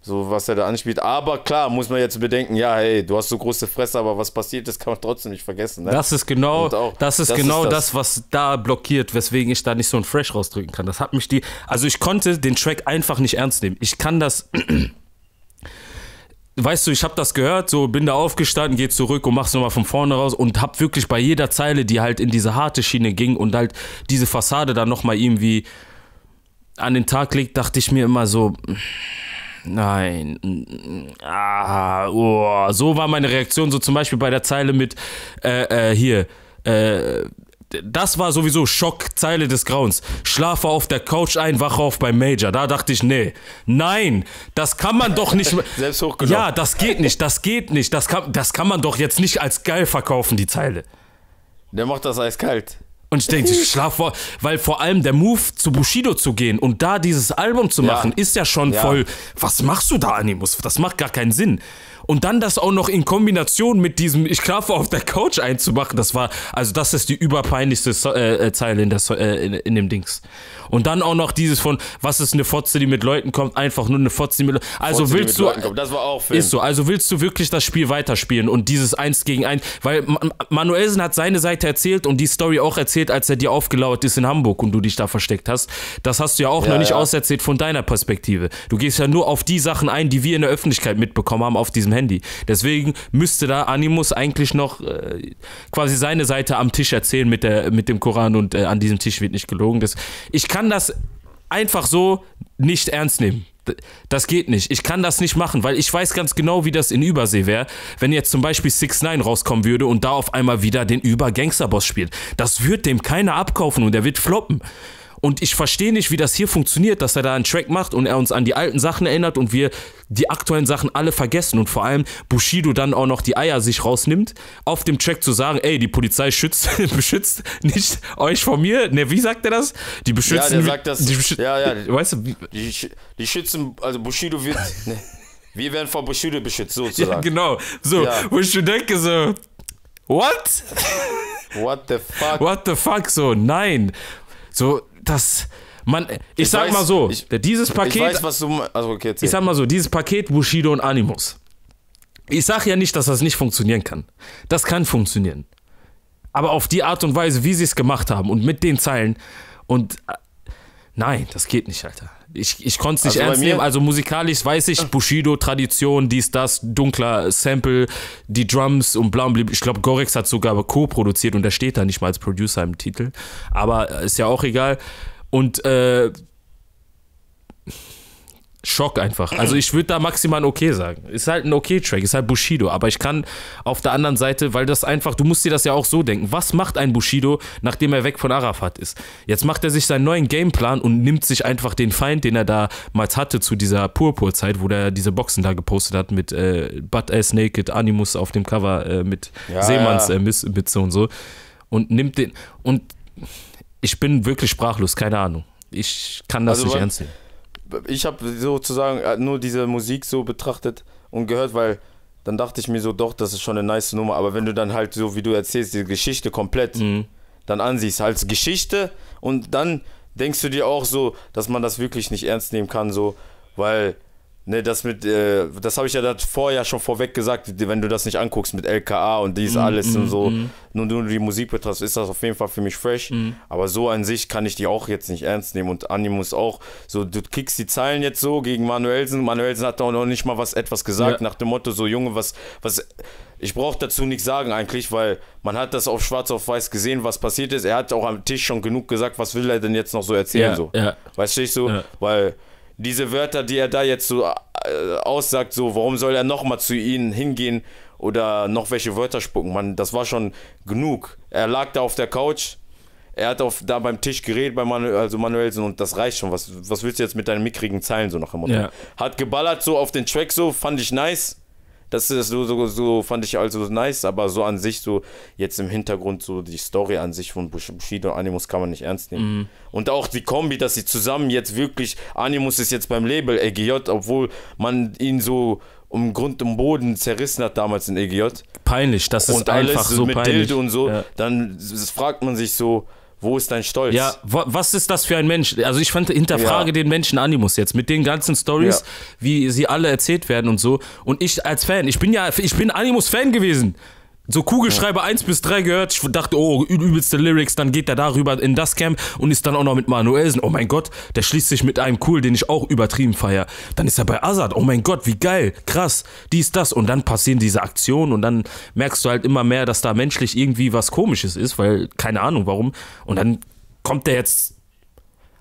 So, was er da anspielt. Aber klar, muss man jetzt bedenken, ja, hey, du hast so große Fresse, aber was passiert ist, kann man trotzdem nicht vergessen. Ne? Das ist genau, auch, das ist das genau ist das. das. was da blockiert, weswegen ich da nicht so ein Fresh rausdrücken kann. Das hat mich die. Also ich konnte den Track einfach nicht ernst nehmen. Ich kann das weißt du, ich habe das gehört, so bin da aufgestanden, gehe zurück und mach's nochmal von vorne raus und hab wirklich bei jeder Zeile, die halt in diese harte Schiene ging und halt diese Fassade dann nochmal irgendwie an den Tag legt, dachte ich mir immer so, nein, ah, oh. so war meine Reaktion, so zum Beispiel bei der Zeile mit, äh, äh, hier, äh, das war sowieso Schockzeile des Grauens. Schlafe auf der Couch ein, wache auf beim Major. Da dachte ich, nee, nein, das kann man doch nicht. Selbst hochgenommen. Ja, das geht nicht, das geht nicht. Das kann, das kann man doch jetzt nicht als geil verkaufen, die Zeile. Der macht das eiskalt. Und ich denke, ich schlaf vor, weil vor allem der Move zu Bushido zu gehen und da dieses Album zu machen, ja. ist ja schon ja. voll, was machst du da, Animus? Das macht gar keinen Sinn. Und dann das auch noch in Kombination mit diesem Ich schlafe auf der Couch einzumachen, das war, also das ist die überpeinlichste so äh, äh, Zeile in, der so äh, in, in, dem Dings. Und dann auch noch dieses von, was ist eine Fotze, die mit Leuten kommt, einfach nur eine Fotze, die mit Leuten Also Fotze, willst du. Das war auch Ist so, also willst du wirklich das Spiel weiterspielen und dieses Eins gegen eins, weil Manuelsen hat seine Seite erzählt und die Story auch erzählt, als er dir aufgelauert ist in Hamburg und du dich da versteckt hast. Das hast du ja auch ja, noch nicht ja. auserzählt von deiner Perspektive. Du gehst ja nur auf die Sachen ein, die wir in der Öffentlichkeit mitbekommen haben auf diesem Handy. Deswegen müsste da Animus eigentlich noch äh, quasi seine Seite am Tisch erzählen mit, der, mit dem Koran und äh, an diesem Tisch wird nicht gelogen. Das, ich kann das einfach so nicht ernst nehmen. Das geht nicht. Ich kann das nicht machen, weil ich weiß ganz genau, wie das in Übersee wäre, wenn jetzt zum Beispiel 6 9 rauskommen würde und da auf einmal wieder den Über-Gangster-Boss spielt. Das wird dem keiner abkaufen und er wird floppen. Und ich verstehe nicht, wie das hier funktioniert, dass er da einen Track macht und er uns an die alten Sachen erinnert und wir die aktuellen Sachen alle vergessen und vor allem Bushido dann auch noch die Eier sich rausnimmt, auf dem Track zu sagen, ey, die Polizei schützt, beschützt nicht euch vor mir. Ne, wie sagt er das? Die beschützen. Ja, der sagt das. Die ja, ja. Weißt du, die, die schützen, also Bushido wird. Ne, wir werden vor Bushido beschützt, sozusagen. Ja, genau. So, ja. wo ich mir denke, so, what? What the fuck? What the fuck? So, nein. So, das. Man, ich, ich sag weiß, mal so, ich, dieses Paket. Ich weiß, was du. Also okay, erzähl. ich sag mal so, dieses Paket Bushido und Animus. Ich sag ja nicht, dass das nicht funktionieren kann. Das kann funktionieren. Aber auf die Art und Weise, wie sie es gemacht haben und mit den Zeilen und. Äh, nein, das geht nicht, Alter. Ich, ich konnte es nicht also ernst nehmen. Also musikalisch weiß ich, ah. Bushido, Tradition, dies, das, dunkler Sample, die Drums und bla, blieb. Ich glaube, Gorex hat sogar co-produziert und der steht da nicht mal als Producer im Titel. Aber äh, ist ja auch egal. Und äh, Schock einfach. Also ich würde da maximal ein Okay sagen. Ist halt ein Okay-Track, ist halt Bushido. Aber ich kann auf der anderen Seite, weil das einfach, du musst dir das ja auch so denken. Was macht ein Bushido, nachdem er weg von Arafat ist? Jetzt macht er sich seinen neuen Gameplan und nimmt sich einfach den Feind, den er damals hatte zu dieser Purpurzeit, wo der diese Boxen da gepostet hat mit äh, Butt-Ass Naked, Animus auf dem Cover äh, mit ja, Seemannsmütze ja. äh, und so. Und nimmt den. Und ich bin wirklich sprachlos, keine Ahnung. Ich kann das also, nicht ernst nehmen ich habe sozusagen äh, nur diese Musik so betrachtet und gehört, weil dann dachte ich mir so, doch, das ist schon eine nice Nummer. Aber wenn du dann halt so, wie du erzählst, die Geschichte komplett mhm. dann ansiehst, als Geschichte und dann denkst du dir auch so, dass man das wirklich nicht ernst nehmen kann, so, weil Ne, das mit, äh, das habe ich ja vorher schon vorweg gesagt, wenn du das nicht anguckst mit LKA und dies mm, alles mm, und so, mm. nur du die Musik betrachtest, ist das auf jeden Fall für mich fresh. Mm. Aber so an sich kann ich die auch jetzt nicht ernst nehmen und Animus auch. So, du kickst die Zeilen jetzt so gegen Manuelsen. Manuelsen hat auch noch nicht mal was etwas gesagt, ja. nach dem Motto, so Junge, was, was. Ich brauche dazu nichts sagen eigentlich, weil man hat das auf schwarz auf weiß gesehen, was passiert ist. Er hat auch am Tisch schon genug gesagt, was will er denn jetzt noch so erzählen? Ja, so. Ja. Weißt du, ich so, weil diese Wörter, die er da jetzt so äh, aussagt, so, warum soll er nochmal zu ihnen hingehen oder noch welche Wörter spucken? Mann, das war schon genug. Er lag da auf der Couch, er hat auf, da beim Tisch geredet bei Manuel, also Manuelsen und das reicht schon. Was, was willst du jetzt mit deinen mickrigen Zeilen so noch im Mund? Ja. Hat geballert so auf den Track so, fand ich nice. Das ist so, so, so, fand ich also nice, aber so an sich, so jetzt im Hintergrund, so die Story an sich von Bushido und Animus kann man nicht ernst nehmen. Mhm. Und auch die Kombi, dass sie zusammen jetzt wirklich, Animus ist jetzt beim Label EGJ, obwohl man ihn so um Grund und Boden zerrissen hat damals in EGJ. Peinlich, das ist und einfach alles so mit peinlich. Dilde und so, ja. dann fragt man sich so, wo ist dein Stolz? Ja, was ist das für ein Mensch? Also ich fand, hinterfrage ja. den Menschen Animus jetzt mit den ganzen Stories, ja. wie sie alle erzählt werden und so. Und ich als Fan, ich bin ja, ich bin Animus Fan gewesen so Kugelschreiber ja. 1 bis 3 gehört. Ich dachte, oh, übelste Lyrics, dann geht er darüber in das Camp und ist dann auch noch mit Manuelsen. Oh mein Gott, der schließt sich mit einem cool, den ich auch übertrieben feier. Dann ist er bei Azad. Oh mein Gott, wie geil, krass, dies, das. Und dann passieren diese Aktionen und dann merkst du halt immer mehr, dass da menschlich irgendwie was Komisches ist, weil keine Ahnung warum. Und dann kommt der jetzt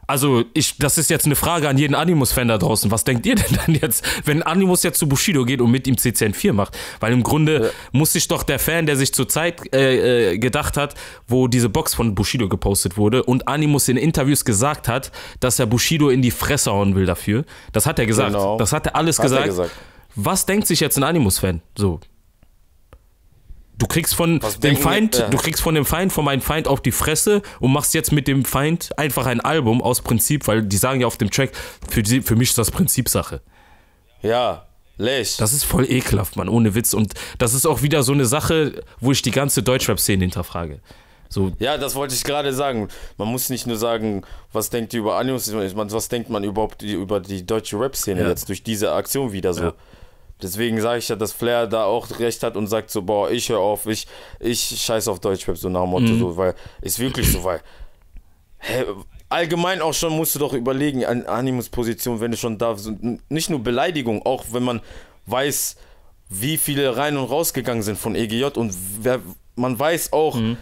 also, ich, das ist jetzt eine Frage an jeden Animus-Fan da draußen. Was denkt ihr denn dann jetzt, wenn Animus jetzt zu Bushido geht und mit ihm CCN4 macht? Weil im Grunde ja. muss sich doch der Fan, der sich zur Zeit äh, äh, gedacht hat, wo diese Box von Bushido gepostet wurde und Animus in Interviews gesagt hat, dass er Bushido in die Fresse hauen will dafür. Das hat er gesagt. Genau. Das hat er alles hat gesagt. Er gesagt. Was denkt sich jetzt ein Animus-Fan? So, Du kriegst von Was dem Feind, ich, ja. du kriegst von dem Feind, von meinem Feind auf die Fresse und machst jetzt mit dem Feind einfach ein Album aus Prinzip, weil die sagen ja auf dem Track, für, die, für mich ist das Prinzipsache. Ja, Lech. Das ist voll ekelhaft, Mann, ohne Witz. Und das ist auch wieder so eine Sache, wo ich die ganze Deutschrap-Szene hinterfrage. So. Ja, das wollte ich gerade sagen. Man muss nicht nur sagen, was denkt ihr über Anjus, was denkt man überhaupt über die deutsche Rap-Szene ja. jetzt durch diese Aktion wieder so. Ja. Deswegen sage ich ja, dass Flair da auch recht hat und sagt so, boah, ich höre auf, ich, ich scheiß auf Deutschrap, so nach dem Motto, mhm. so, weil ist wirklich so, weil hä, allgemein auch schon musst du doch überlegen, an Animus Position, wenn du schon da so, nicht nur Beleidigung, auch wenn man weiß, wie viele rein und rausgegangen sind von EGJ und wer, man weiß auch, mhm.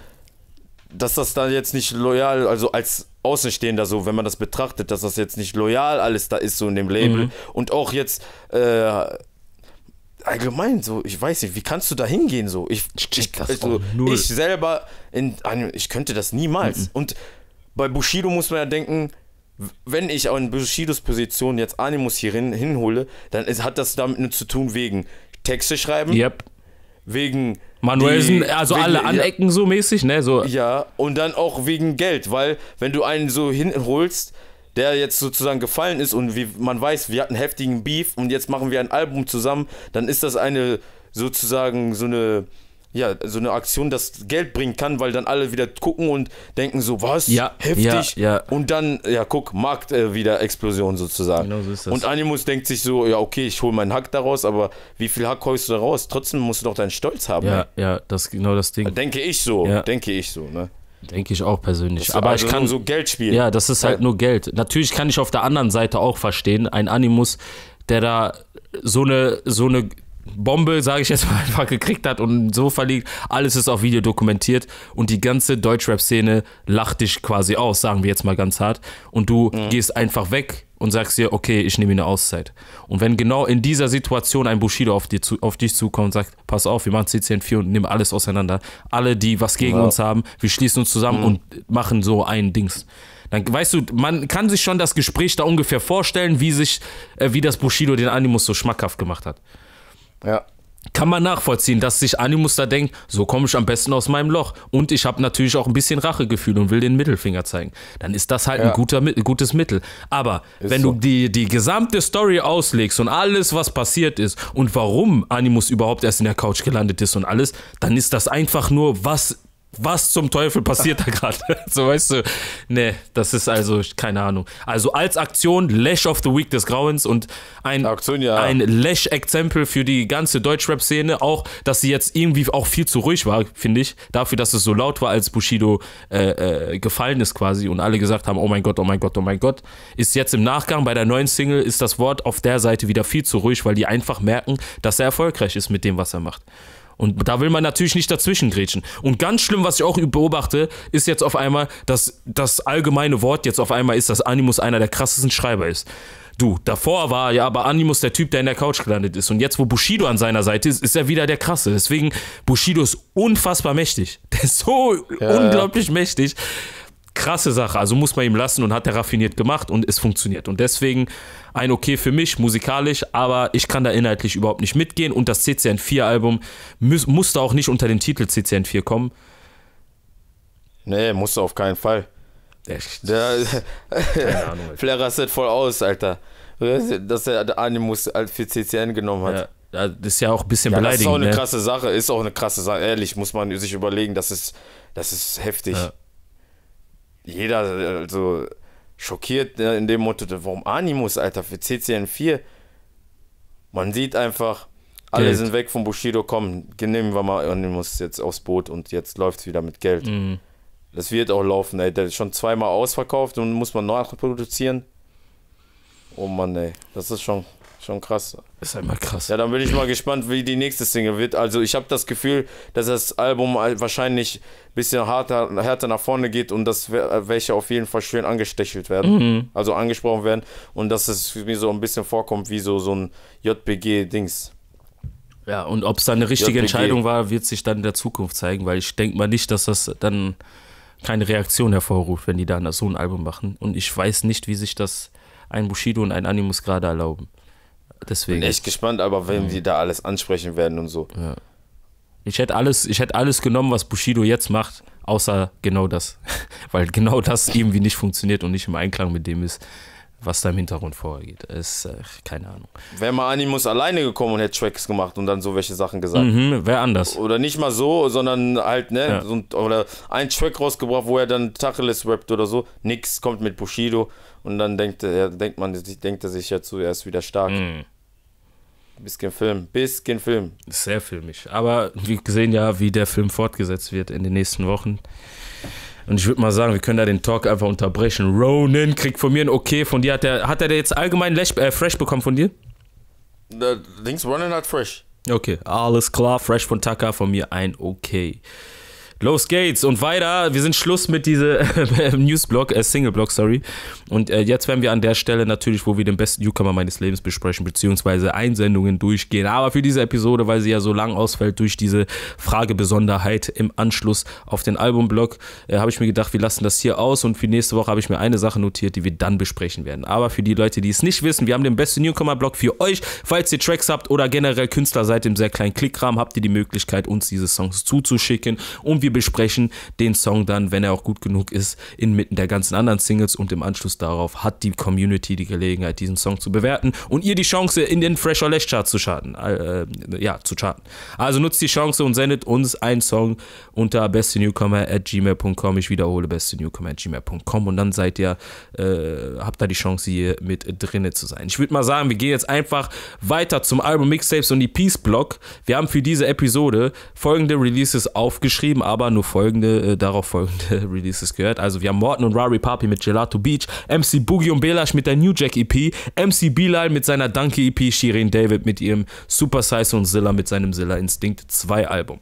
dass das da jetzt nicht loyal, also als Außenstehender so, wenn man das betrachtet, dass das jetzt nicht loyal alles da ist, so in dem Label. Mhm. Und auch jetzt äh, allgemein so, ich weiß nicht, wie kannst du da hingehen so? Ich, ich, also, ich selber, in, einem, ich könnte das niemals. Mhm. Und bei Bushido muss man ja denken, wenn ich auch in Bushidos Position jetzt Animus hier hin, hinhole, dann ist, hat das damit nur zu tun wegen Texte schreiben, yep. wegen Manuelsen, also wegen, alle Anecken ja, so mäßig, ne? So. Ja, und dann auch wegen Geld, weil wenn du einen so hinholst, der jetzt sozusagen gefallen ist und wie man weiß, wir hatten heftigen Beef und jetzt machen wir ein Album zusammen, dann ist das eine sozusagen so eine ja, so eine Aktion, das Geld bringen kann, weil dann alle wieder gucken und denken so, was? Ja, heftig. Ja, ja. Und dann, ja, guck, Markt äh, wieder Explosion sozusagen. Genau so ist das. Und Animus denkt sich so, ja, okay, ich hole meinen Hack daraus, aber wie viel Hack holst du daraus? Trotzdem musst du doch deinen Stolz haben. Ja, ey. Ne? ja, das ist genau das Ding. Denke ich so, ja. denke ich so, ne? Denke ich auch persönlich. aber also ich kann so Geld spielen. Ja, das ist halt ja. nur Geld. Natürlich kann ich auf der anderen Seite auch verstehen, ein Animus, der da so eine, so eine Bombe, sage ich jetzt mal, einfach gekriegt hat und so verliegt. Alles ist auf Video dokumentiert und die ganze Deutschrap-Szene lacht dich quasi aus, sagen wir jetzt mal ganz hart. Und du mhm. gehst einfach weg und sagst dir, okay, ich nehme eine Auszeit. Und wenn genau in dieser Situation ein Bushido auf, dir zu, auf dich zukommt und sagt, pass auf, wir machen CCN4 und nehmen alles auseinander, alle, die was gegen wow. uns haben, wir schließen uns zusammen mhm. und machen so ein Dings. Dann weißt du, man kann sich schon das Gespräch da ungefähr vorstellen, wie sich, äh, wie das Bushido den Animus so schmackhaft gemacht hat. Ja kann man nachvollziehen, dass sich Animus da denkt, so komme ich am besten aus meinem Loch. Und ich habe natürlich auch ein bisschen Rachegefühl und will den Mittelfinger zeigen. Dann ist das halt ja. ein guter, gutes Mittel. Aber ist wenn so. du die, die gesamte Story auslegst und alles, was passiert ist und warum Animus überhaupt erst in der Couch gelandet ist und alles, dann ist das einfach nur, was was zum Teufel passiert da gerade? so weißt du, ne, das ist also keine Ahnung. Also als Aktion Lash of the Week des Grauens und ein ja. ein Lash Exempel für die ganze Deutschrap Szene, auch dass sie jetzt irgendwie auch viel zu ruhig war, finde ich, dafür, dass es so laut war, als Bushido äh, äh, gefallen ist quasi und alle gesagt haben, oh mein Gott, oh mein Gott, oh mein Gott, ist jetzt im Nachgang bei der neuen Single ist das Wort auf der Seite wieder viel zu ruhig, weil die einfach merken, dass er erfolgreich ist mit dem, was er macht. Und da will man natürlich nicht dazwischen grätschen. Und ganz schlimm, was ich auch beobachte, ist jetzt auf einmal, dass das allgemeine Wort jetzt auf einmal ist, dass Animus einer der krassesten Schreiber ist. Du, davor war ja aber Animus der Typ, der in der Couch gelandet ist. Und jetzt, wo Bushido an seiner Seite ist, ist er wieder der Krasse. Deswegen, Bushido ist unfassbar mächtig. Der ist so ja, unglaublich ja. mächtig krasse Sache. Also muss man ihm lassen und hat er raffiniert gemacht und es funktioniert. Und deswegen ein Okay für mich, musikalisch, aber ich kann da inhaltlich überhaupt nicht mitgehen. Und das CCN4-Album muss, musste auch nicht unter den Titel CCN4 kommen. Nee, musste auf keinen Fall. Echt? Der, Keine Ahnung. Flair rastet voll aus, Alter. Dass er Animus für CCN genommen hat. Ja. Das ist ja auch ein bisschen ja, beleidigend. Das ist auch eine ne? krasse Sache, ist auch eine krasse Sache. Ehrlich, muss man sich überlegen, das ist, das ist heftig. Ja jeder äh, so also schockiert ne, in dem Motto, warum Animus, Alter, für CCN4. Man sieht einfach, alle Geld. sind weg von Bushido, komm, nehmen wir mal Animus jetzt aufs Boot und jetzt läuft es wieder mit Geld. Mhm. Das wird auch laufen, ey. Der ist schon zweimal ausverkauft und muss man produzieren. Oh Mann, ey. Das ist schon Schon krass. Ist einmal halt krass. Ja, dann bin ich mal gespannt, wie die nächste Single wird. Also ich habe das Gefühl, dass das Album wahrscheinlich ein bisschen härter, härter nach vorne geht und dass welche auf jeden Fall schön angestechelt werden. Mhm. Also angesprochen werden. Und dass es mir so ein bisschen vorkommt wie so, so ein jbg dings Ja, und ob es dann eine richtige JPG. Entscheidung war, wird sich dann in der Zukunft zeigen, weil ich denke mal nicht, dass das dann keine Reaktion hervorruft, wenn die dann so ein Album machen. Und ich weiß nicht, wie sich das ein Bushido und ein Animus gerade erlauben. Deswegen. Bin echt gespannt, aber wenn mhm. die da alles ansprechen werden und so. Ja. Ich hätte alles, ich hätte alles genommen, was Bushido jetzt macht, außer genau das. Weil genau das irgendwie nicht funktioniert und nicht im Einklang mit dem ist, was da im Hintergrund vorgeht. Ist, äh, keine Ahnung. Wäre mal Animus alleine gekommen und hätte Tracks gemacht und dann so welche Sachen gesagt. Mhm, wäre anders. Oder nicht mal so, sondern halt, ne, ja. so ein, oder ein Track rausgebracht, wo er dann Tacheles rappt oder so. Nix kommt mit Bushido und dann denkt, er, denkt man, denkt er sich ja zuerst wieder stark. Mhm. Bisschen Film, bisschen Film. Sehr filmisch. Aber wir sehen ja, wie der Film fortgesetzt wird in den nächsten Wochen. Und ich würde mal sagen, wir können da den Talk einfach unterbrechen. Ronan kriegt von mir ein Okay. Von dir hat er, hat er jetzt allgemein Lash, äh, Fresh bekommen von dir? Links Ronan hat Fresh. Okay, alles klar. Fresh von Tucker von mir ein Okay. Los geht's und weiter. Wir sind Schluss mit diesem äh, Newsblock, äh, Singleblock, sorry. Und äh, jetzt werden wir an der Stelle natürlich, wo wir den besten Newcomer meines Lebens besprechen, beziehungsweise Einsendungen durchgehen. Aber für diese Episode, weil sie ja so lang ausfällt durch diese Fragebesonderheit im Anschluss auf den Albumblock, äh, habe ich mir gedacht, wir lassen das hier aus und für nächste Woche habe ich mir eine Sache notiert, die wir dann besprechen werden. Aber für die Leute, die es nicht wissen, wir haben den besten Newcomer-Block für euch. Falls ihr Tracks habt oder generell Künstler seid im sehr kleinen Klickrahmen, habt ihr die Möglichkeit, uns diese Songs zuzuschicken und wir besprechen den Song dann, wenn er auch gut genug ist, inmitten der ganzen anderen Singles und im Anschluss darauf hat die Community die Gelegenheit, diesen Song zu bewerten und ihr die Chance, in den Fresh or Less Chart zu charten. Äh, ja, zu charten. Also nutzt die Chance und sendet uns einen Song unter bestenewcomer at gmail.com. Ich wiederhole bestenewcomer at gmail.com und dann seid ihr, äh, habt da die Chance, hier mit drinne zu sein. Ich würde mal sagen, wir gehen jetzt einfach weiter zum Album Mixtapes und die Peace Block. Wir haben für diese Episode folgende Releases aufgeschrieben, aber aber nur folgende, äh, darauf folgende Releases gehört. Also wir haben Morton und Rari Papi mit Gelato Beach, MC Boogie und Belash mit der New Jack EP, MC Bilal mit seiner Danke EP, Shirin David mit ihrem Super Size und Zilla mit seinem Zilla Instinct 2 Album.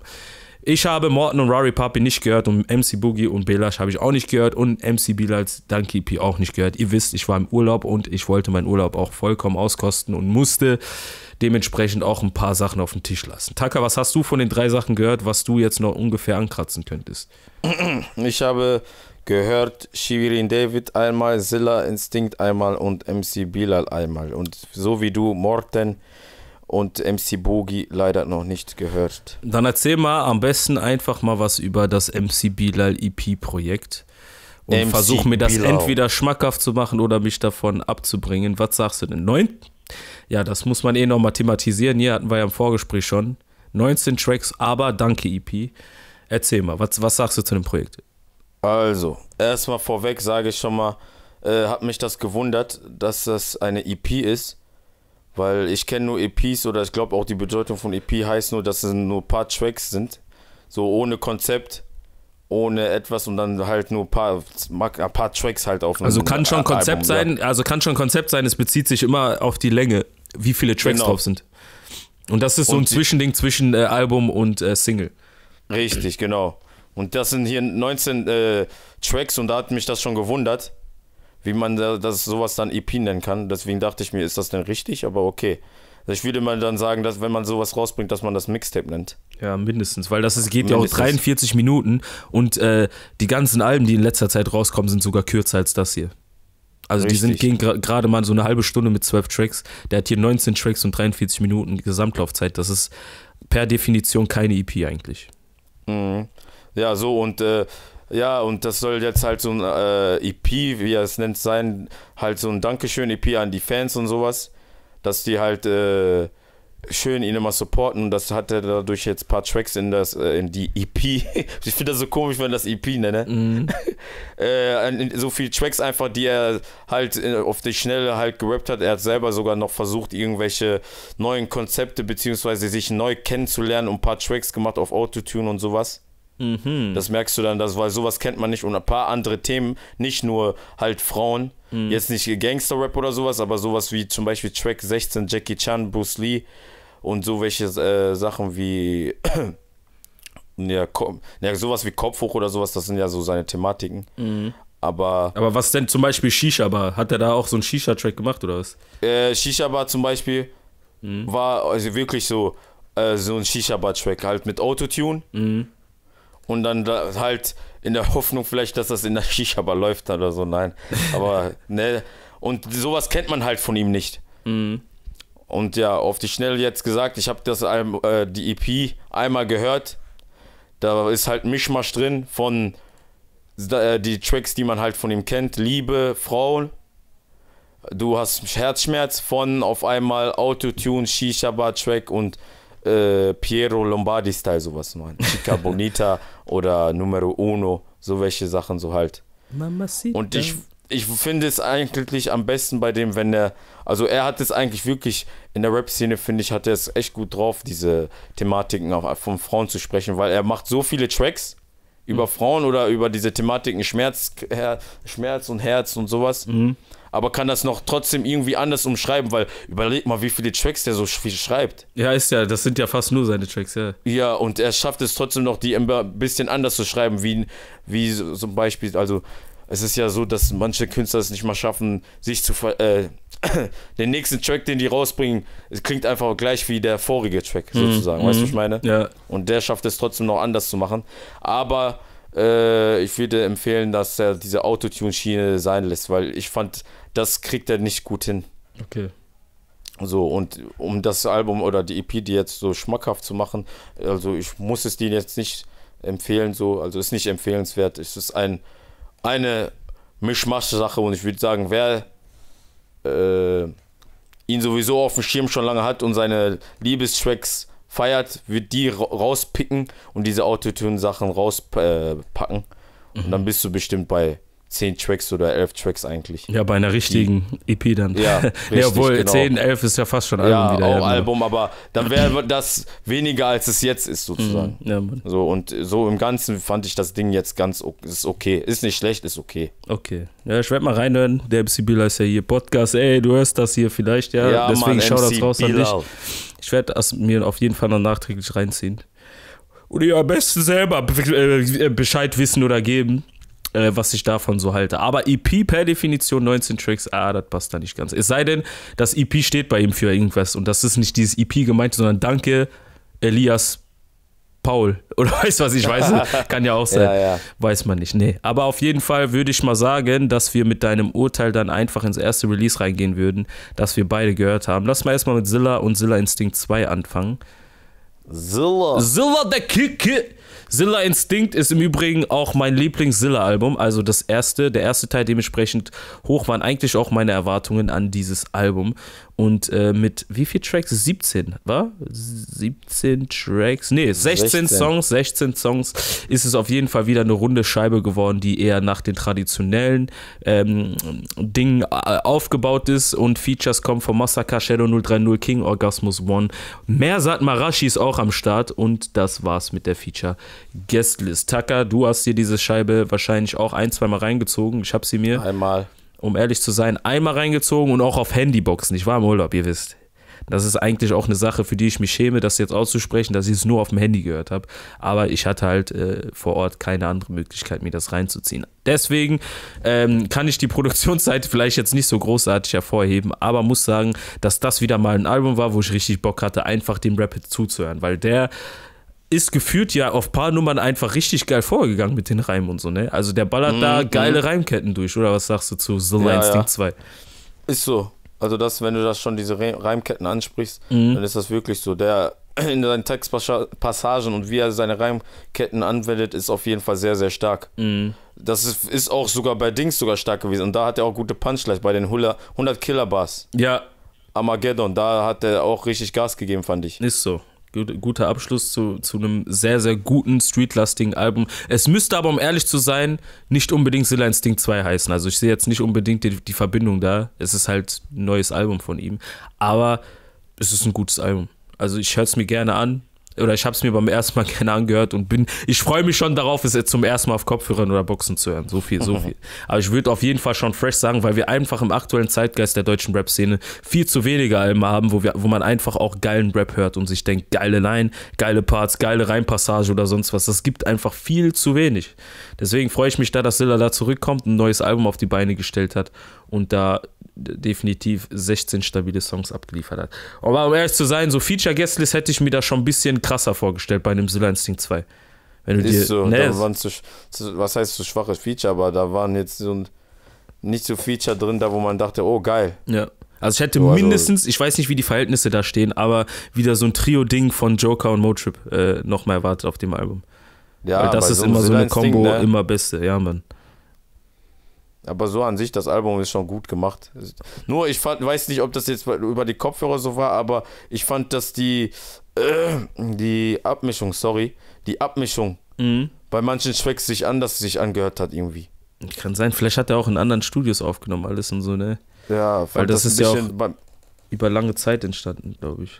Ich habe Morton und Rory Papi nicht gehört und MC Boogie und Belash habe ich auch nicht gehört und MC Bilals Danke P auch nicht gehört. Ihr wisst, ich war im Urlaub und ich wollte meinen Urlaub auch vollkommen auskosten und musste dementsprechend auch ein paar Sachen auf den Tisch lassen. Taka, was hast du von den drei Sachen gehört, was du jetzt noch ungefähr ankratzen könntest? Ich habe gehört Shivirin David einmal, Zilla Instinct einmal und MC Bilal einmal. Und so wie du, Morten, und MC Bogi leider noch nicht gehört. Dann erzähl mal am besten einfach mal was über das MC Bilal EP-Projekt und MC versuch mir das Bilal. entweder schmackhaft zu machen oder mich davon abzubringen. Was sagst du denn? Neun? Ja, das muss man eh nochmal thematisieren. Hier hatten wir ja im Vorgespräch schon. 19 Tracks, aber danke EP. Erzähl mal, was, was sagst du zu dem Projekt? Also, erstmal vorweg sage ich schon mal, äh, hat mich das gewundert, dass das eine EP ist weil ich kenne nur EPs oder ich glaube auch die Bedeutung von EP heißt nur, dass es nur ein paar Tracks sind. So ohne Konzept, ohne etwas und dann halt nur ein paar, ein paar Tracks halt auf. Also kann schon Konzept Album, sein, ja. also kann schon Konzept sein, es bezieht sich immer auf die Länge, wie viele Tracks genau. drauf sind. Und das ist so ein Zwischending zwischen äh, Album und äh, Single. Richtig, genau. Und das sind hier 19 äh, Tracks und da hat mich das schon gewundert, wie man das sowas dann EP nennen kann. Deswegen dachte ich mir, ist das denn richtig? Aber okay. Also ich würde mal dann sagen, dass wenn man sowas rausbringt, dass man das Mixtape nennt. Ja, mindestens, weil das ist, geht mindestens. ja auch 43 Minuten und äh, die ganzen Alben, die in letzter Zeit rauskommen, sind sogar kürzer als das hier. Also Richtig. die sind gehen gerade mal so eine halbe Stunde mit 12 Tracks. Der hat hier 19 Tracks und 43 Minuten Gesamtlaufzeit. Das ist per Definition keine EP eigentlich. Mhm. Ja, so und äh, ja, und das soll jetzt halt so ein äh, EP, wie er es nennt, sein, halt so ein Dankeschön-EP an die Fans und sowas, dass die halt äh, schön ihn immer supporten und das hat er dadurch jetzt ein paar Tracks in, das, äh, in die EP. ich finde das so komisch, wenn das EP nenne. Mm. so viele Tracks einfach, die er halt äh, auf die Schnelle halt gerappt hat. Er hat selber sogar noch versucht, irgendwelche neuen Konzepte beziehungsweise sich neu kennenzulernen und ein paar Tracks gemacht auf Autotune und sowas. Mhm. Das merkst du dann, das, weil sowas kennt man nicht und ein paar andere Themen, nicht nur halt Frauen, mhm. jetzt nicht Gangster-Rap oder sowas, aber sowas wie zum Beispiel Track 16, Jackie Chan, Bruce Lee und so welche äh, Sachen wie ja, ja, sowas wie Kopf hoch oder sowas, das sind ja so seine Thematiken. Mhm. Aber, aber was denn zum Beispiel Shisha Bar? Hat er da auch so einen Shisha-Track gemacht oder was? Äh, Shisha Bar zum Beispiel mhm. war also wirklich so, äh, so ein Shisha Bar-Track, halt mit Autotune. Mhm und dann halt in der Hoffnung vielleicht, dass das in der Shisha-Bar läuft oder so. Nein. Aber ne, und sowas kennt man halt von ihm nicht. Mhm. Und ja, auf die Schnelle jetzt gesagt, ich habe das äh, die EP einmal gehört. Da ist halt Mischmasch drin von äh, die Tracks, die man halt von ihm kennt. Liebe, Frauen. Du hast Herzschmerz von auf einmal Autotune, Shisha-Bar-Track und äh, Piero Lombardi-Style sowas machen. Chica Bonita oder Numero Uno, so welche Sachen so halt. Mamacita. Und ich, ich finde es eigentlich am besten bei dem, wenn er, also er hat es eigentlich wirklich in der Rap-Szene, finde ich, hat er es echt gut drauf, diese Thematiken auch von Frauen zu sprechen, weil er macht so viele Tracks über mhm. Frauen oder über diese Thematiken Schmerz, Her, Schmerz und Herz und sowas. Mhm aber kann das noch trotzdem irgendwie anders umschreiben, weil überleg mal, wie viele Tracks der so viel schreibt. Ja, ist ja, das sind ja fast nur seine Tracks, ja. Ja, und er schafft es trotzdem noch, die ein bisschen anders zu schreiben, wie, wie zum Beispiel, also es ist ja so, dass manche Künstler es nicht mal schaffen, sich zu ver äh, den nächsten Track, den die rausbringen, es klingt einfach gleich wie der vorige Track, mhm. sozusagen. Weißt du, mhm. was ich meine? Ja. Und der schafft es trotzdem noch anders zu machen. Aber äh, ich würde empfehlen, dass er diese Autotune-Schiene sein lässt, weil ich fand, das kriegt er nicht gut hin. Okay. So, und um das Album oder die EP, die jetzt so schmackhaft zu machen, also ich muss es denen jetzt nicht empfehlen, so, also ist nicht empfehlenswert. Es ist ein, eine Mischmasch-Sache und ich würde sagen, wer äh, ihn sowieso auf dem Schirm schon lange hat und seine Liebestracks feiert, wird die rauspicken und diese Autotune-Sachen rauspacken. Äh, und dann mhm. bist du bestimmt bei zehn Tracks oder elf Tracks eigentlich. Ja, bei einer richtigen die, EP dann. Ja, richtig, ja obwohl genau. 10, 11 ist ja fast schon Album ja, wieder. Auch ja, ne? Album, aber dann wäre das weniger, als es jetzt ist sozusagen. Mhm, ja, so und so im Ganzen fand ich das Ding jetzt ganz ist okay. Ist nicht schlecht, ist okay. Okay. Ja, ich werde mal reinhören. Der MC Bila ist ja hier Podcast. Ey, du hörst das hier vielleicht, ja. ja Deswegen schau das raus Bilal. an dich. Ich werde es mir auf jeden Fall noch nachträglich reinziehen. Und ihr am besten selber äh, Bescheid wissen oder geben äh, was ich davon so halte. Aber EP per Definition 19 Tracks, ah, das passt da nicht ganz. Es sei denn, das EP steht bei ihm für irgendwas und das ist nicht dieses EP gemeint, sondern danke Elias Paul oder weißt was ich weiß, kann ja auch sein. Ja, ja. Weiß man nicht. Nee, aber auf jeden Fall würde ich mal sagen, dass wir mit deinem Urteil dann einfach ins erste Release reingehen würden, das wir beide gehört haben. Lass mal erstmal mit Zilla und Zilla Instinct 2 anfangen. Zilla. Zilla der Kicke. Zilla Instinct ist im Übrigen auch mein Lieblings-Zilla-Album, also das erste, der erste Teil dementsprechend hoch waren eigentlich auch meine Erwartungen an dieses Album. Und äh, mit wie viel Tracks? 17, war? 17 Tracks? Nee, 16, 16, Songs, 16 Songs ist es auf jeden Fall wieder eine runde Scheibe geworden, die eher nach den traditionellen ähm, Dingen äh, aufgebaut ist und Features kommen von Massacre, Shadow 030, King, Orgasmus One. Mersat Marashi ist auch am Start und das war's mit der Feature Guestlist. Taka, du hast dir diese Scheibe wahrscheinlich auch ein, zweimal reingezogen. Ich hab sie mir. Einmal um ehrlich zu sein, einmal reingezogen und auch auf Handyboxen. Ich war im Urlaub, ihr wisst. Das ist eigentlich auch eine Sache, für die ich mich schäme, das jetzt auszusprechen, dass ich es nur auf dem Handy gehört habe. Aber ich hatte halt äh, vor Ort keine andere Möglichkeit, mir das reinzuziehen. Deswegen ähm, kann ich die Produktionszeit vielleicht jetzt nicht so großartig hervorheben, aber muss sagen, dass das wieder mal ein Album war, wo ich richtig Bock hatte, einfach dem Rapid zuzuhören, weil der ist gefühlt ja auf paar Nummern einfach richtig geil vorgegangen mit den Reimen und so, ne? Also der ballert mhm. da geile mhm. Reimketten durch, oder was sagst du zu The ja, Lion ja. 2? Ist so. Also das, wenn du das schon diese Reimketten ansprichst, mhm. dann ist das wirklich so. Der in seinen Textpassagen und wie er seine Reimketten anwendet, ist auf jeden Fall sehr, sehr stark. Mhm. Das ist, ist, auch sogar bei Dings sogar stark gewesen. Und da hat er auch gute Punchlines bei den 100 Killer Bars. Ja. Armageddon, da hat er auch richtig Gas gegeben, fand ich. Ist so, guter Abschluss zu, zu einem sehr, sehr guten streetlastigen Album. Es müsste aber, um ehrlich zu sein, nicht unbedingt Silla Instinct 2 heißen. Also ich sehe jetzt nicht unbedingt die, die Verbindung da. Es ist halt ein neues Album von ihm. Aber es ist ein gutes Album. Also ich höre es mir gerne an oder ich habe es mir beim ersten Mal gerne angehört und bin, ich freue mich schon darauf, es jetzt zum ersten Mal auf Kopfhörern oder Boxen zu hören. So viel, so viel. Aber ich würde auf jeden Fall schon fresh sagen, weil wir einfach im aktuellen Zeitgeist der deutschen Rap-Szene viel zu wenige Alben haben, wo, wir, wo man einfach auch geilen Rap hört und sich denkt, geile Line, geile Parts, geile Reimpassage oder sonst was. Das gibt einfach viel zu wenig. Deswegen freue ich mich da, dass Silla da zurückkommt, ein neues Album auf die Beine gestellt hat und da definitiv 16 stabile Songs abgeliefert hat. Aber um ehrlich zu sein, so Feature Guestlist hätte ich mir da schon ein bisschen krasser vorgestellt bei einem Zilla Instinct 2. Wenn du ist dir, so, ne, waren zu, zu, was heißt zu schwaches Feature, aber da waren jetzt so nicht so Feature drin, da wo man dachte, oh geil. Ja. Also ich hätte so, also mindestens, ich weiß nicht, wie die Verhältnisse da stehen, aber wieder so ein Trio-Ding von Joker und Motrip äh, nochmal erwartet auf dem Album. Ja, Weil das ist immer so eine Kombo, ne? immer beste, ja, Mann. Aber so an sich, das Album ist schon gut gemacht. Nur, ich fand, weiß nicht, ob das jetzt über die Kopfhörer so war, aber ich fand, dass die, äh, die Abmischung, sorry, die Abmischung mhm. bei manchen Tracks sich anders sich angehört hat irgendwie. Kann sein, vielleicht hat er auch in anderen Studios aufgenommen, alles und so, ne? Ja, weil das, das ist ja auch über lange Zeit entstanden, glaube ich.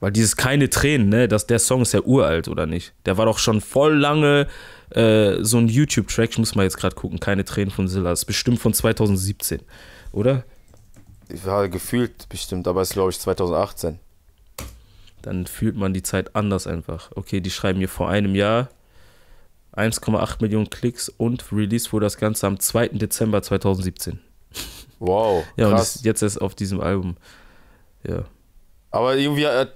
Weil dieses keine Tränen, ne, das, der Song ist ja uralt, oder nicht? Der war doch schon voll lange äh, so ein YouTube-Track. Ich muss mal jetzt gerade gucken. Keine Tränen von Silla. Ist bestimmt von 2017, oder? Ja, gefühlt bestimmt, aber ist, glaube ich, 2018. Dann fühlt man die Zeit anders einfach. Okay, die schreiben hier vor einem Jahr. 1,8 Millionen Klicks und Release wurde das Ganze am 2. Dezember 2017. Wow. ja, und jetzt ist es auf diesem Album. Ja. Aber irgendwie, äh,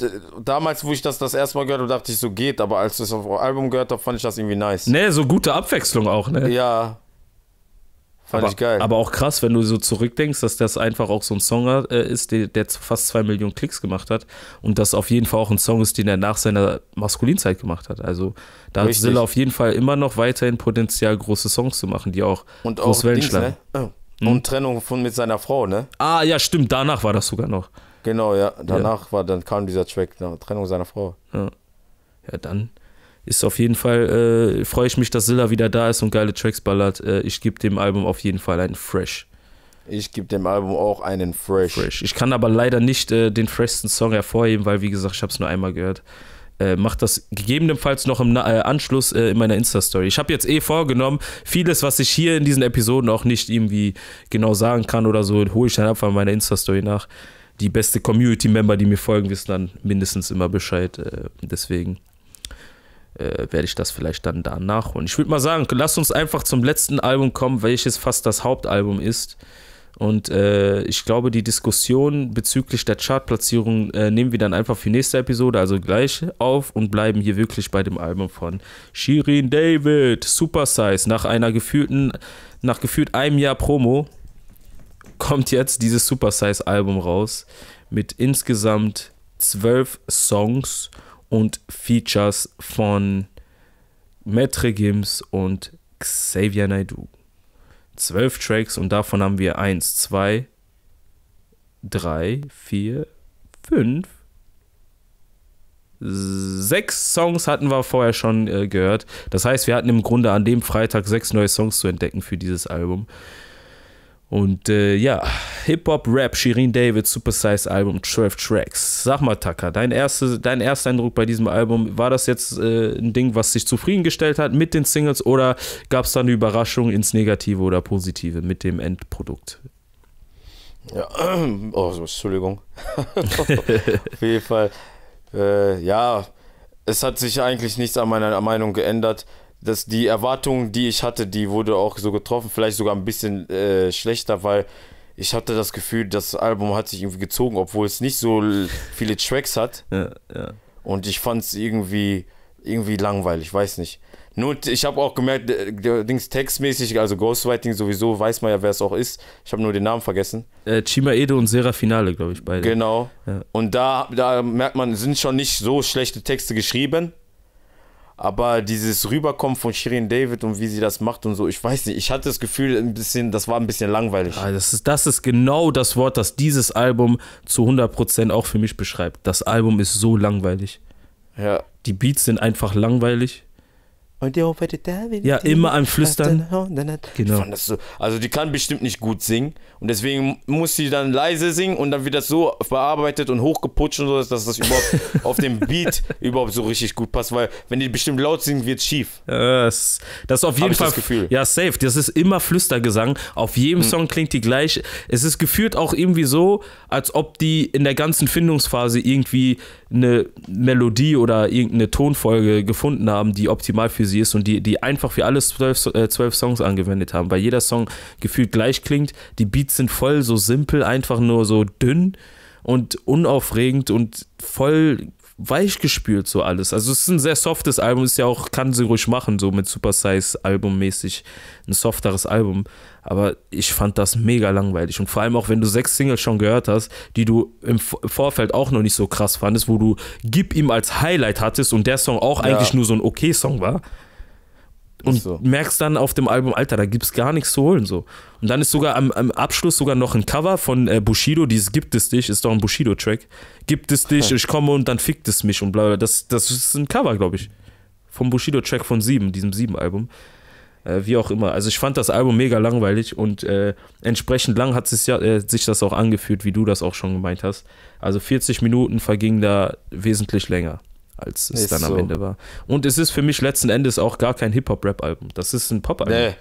damals, wo ich das das erste Mal gehört habe, dachte ich, so geht. Aber als ich es auf Album gehört habe, fand ich das irgendwie nice. Nee, so gute Abwechslung auch, ne? Ja. Fand aber, ich geil. Aber auch krass, wenn du so zurückdenkst, dass das einfach auch so ein Song äh, ist, der, der fast zwei Millionen Klicks gemacht hat. Und das auf jeden Fall auch ein Song ist, den er nach seiner Maskulinzeit gemacht hat. Also da Richtig. hat Silla auf jeden Fall immer noch weiterhin Potenzial, große Songs zu machen, die auch Und groß auch Wellen Dings, Ne? Oh. Und hm? Trennung von mit seiner Frau, ne? Ah, ja, stimmt. Danach war das sogar noch. Genau, ja. Danach ja. war, dann kam dieser Track, nach ne, Trennung seiner Frau. Ja. Ja, dann ist auf jeden Fall, äh, freue ich mich, dass Silla wieder da ist und geile Tracks ballert. Äh, ich gebe dem Album auf jeden Fall einen Fresh. Ich gebe dem Album auch einen Fresh. Fresh. Ich kann aber leider nicht äh, den freshsten Song hervorheben, weil, wie gesagt, ich habe es nur einmal gehört. Äh, mach das gegebenenfalls noch im Na äh, Anschluss äh, in meiner Insta-Story. Ich habe jetzt eh vorgenommen, vieles, was ich hier in diesen Episoden auch nicht irgendwie genau sagen kann oder so, hole ich dann einfach in meiner Insta-Story nach die beste Community-Member, die mir folgen, wissen dann mindestens immer Bescheid. Äh, deswegen äh, werde ich das vielleicht dann da nachholen. Ich würde mal sagen, lasst uns einfach zum letzten Album kommen, welches fast das Hauptalbum ist. Und äh, ich glaube, die Diskussion bezüglich der Chartplatzierung äh, nehmen wir dann einfach für nächste Episode, also gleich auf und bleiben hier wirklich bei dem Album von Shirin David, Super Size, nach einer gefühlten, nach gefühlt einem Jahr Promo kommt jetzt dieses Super Size Album raus mit insgesamt zwölf Songs und Features von Metre Gims und Xavier Naidoo. Zwölf Tracks und davon haben wir eins, zwei, drei, vier, fünf, sechs Songs hatten wir vorher schon äh, gehört. Das heißt, wir hatten im Grunde an dem Freitag sechs neue Songs zu entdecken für dieses Album. Und äh, ja, Hip-Hop, Rap, Shirin David, Super Size Album, 12 Tracks. Sag mal, Taka, dein, erste, dein erster Eindruck bei diesem Album, war das jetzt äh, ein Ding, was sich zufriedengestellt hat mit den Singles oder gab es da eine Überraschung ins Negative oder Positive mit dem Endprodukt? Ja, oh, Entschuldigung. Auf jeden Fall. Äh, ja, es hat sich eigentlich nichts an meiner Meinung geändert dass die Erwartung, die ich hatte, die wurde auch so getroffen, vielleicht sogar ein bisschen äh, schlechter, weil ich hatte das Gefühl, das Album hat sich irgendwie gezogen, obwohl es nicht so viele Tracks hat. Ja, ja. Und ich fand es irgendwie, irgendwie langweilig, weiß nicht. Nur, ich habe auch gemerkt, allerdings textmäßig, also Ghostwriting sowieso, weiß man ja, wer es auch ist. Ich habe nur den Namen vergessen. Äh, Chima Edo und Sera Finale, glaube ich, beide. Genau. Ja. Und da, da merkt man, sind schon nicht so schlechte Texte geschrieben, aber dieses Rüberkommen von Shirin David und wie sie das macht und so, ich weiß nicht, ich hatte das Gefühl, ein bisschen, das war ein bisschen langweilig. Ja, das, ist, das ist genau das Wort, das dieses Album zu 100% auch für mich beschreibt. Das Album ist so langweilig. Ja. Die Beats sind einfach langweilig. Und der heute David. Ja, immer am Flüstern. Genau. So, also die kann bestimmt nicht gut singen. Und deswegen muss sie dann leise singen und dann wird das so bearbeitet und hochgeputscht und so, dass das überhaupt auf dem Beat überhaupt so richtig gut passt. Weil wenn die bestimmt laut singen, wird es schief. Das, das ist auf jeden Hab Fall. Das Gefühl. Ja, safe. Das ist immer Flüstergesang. Auf jedem hm. Song klingt die gleich. Es ist gefühlt auch irgendwie so, als ob die in der ganzen Findungsphase irgendwie eine Melodie oder irgendeine Tonfolge gefunden haben, die optimal für sie sie ist und die, die einfach für alles zwölf, äh, zwölf Songs angewendet haben, weil jeder Song gefühlt gleich klingt, die Beats sind voll so simpel, einfach nur so dünn und unaufregend und voll weich weichgespült so alles. Also es ist ein sehr softes Album, ist ja auch, kann sie ruhig machen, so mit Super Size Album mäßig, ein softeres Album. Aber ich fand das mega langweilig. Und vor allem auch, wenn du sechs Singles schon gehört hast, die du im Vorfeld auch noch nicht so krass fandest, wo du Gib ihm als Highlight hattest und der Song auch ja. eigentlich nur so ein okay Song war und so. merkst dann auf dem Album, Alter, da gibt's gar nichts zu holen. so. Und dann ist sogar am, am Abschluss sogar noch ein Cover von äh, Bushido, dieses Gibt es dich, ist doch ein Bushido-Track. Gibt es dich, hm. ich komme und dann fickt es mich und bla bla. Das, das ist ein Cover, glaube ich. Vom Bushido-Track von 7, diesem 7-Album. Äh, wie auch immer. Also ich fand das Album mega langweilig und äh, entsprechend lang hat sich, ja, äh, sich das auch angefühlt, wie du das auch schon gemeint hast. Also 40 Minuten vergingen da wesentlich länger als es ist dann am so. Ende war. Und es ist für mich letzten Endes auch gar kein Hip-Hop-Rap-Album. Das ist ein Pop-Album. Nee.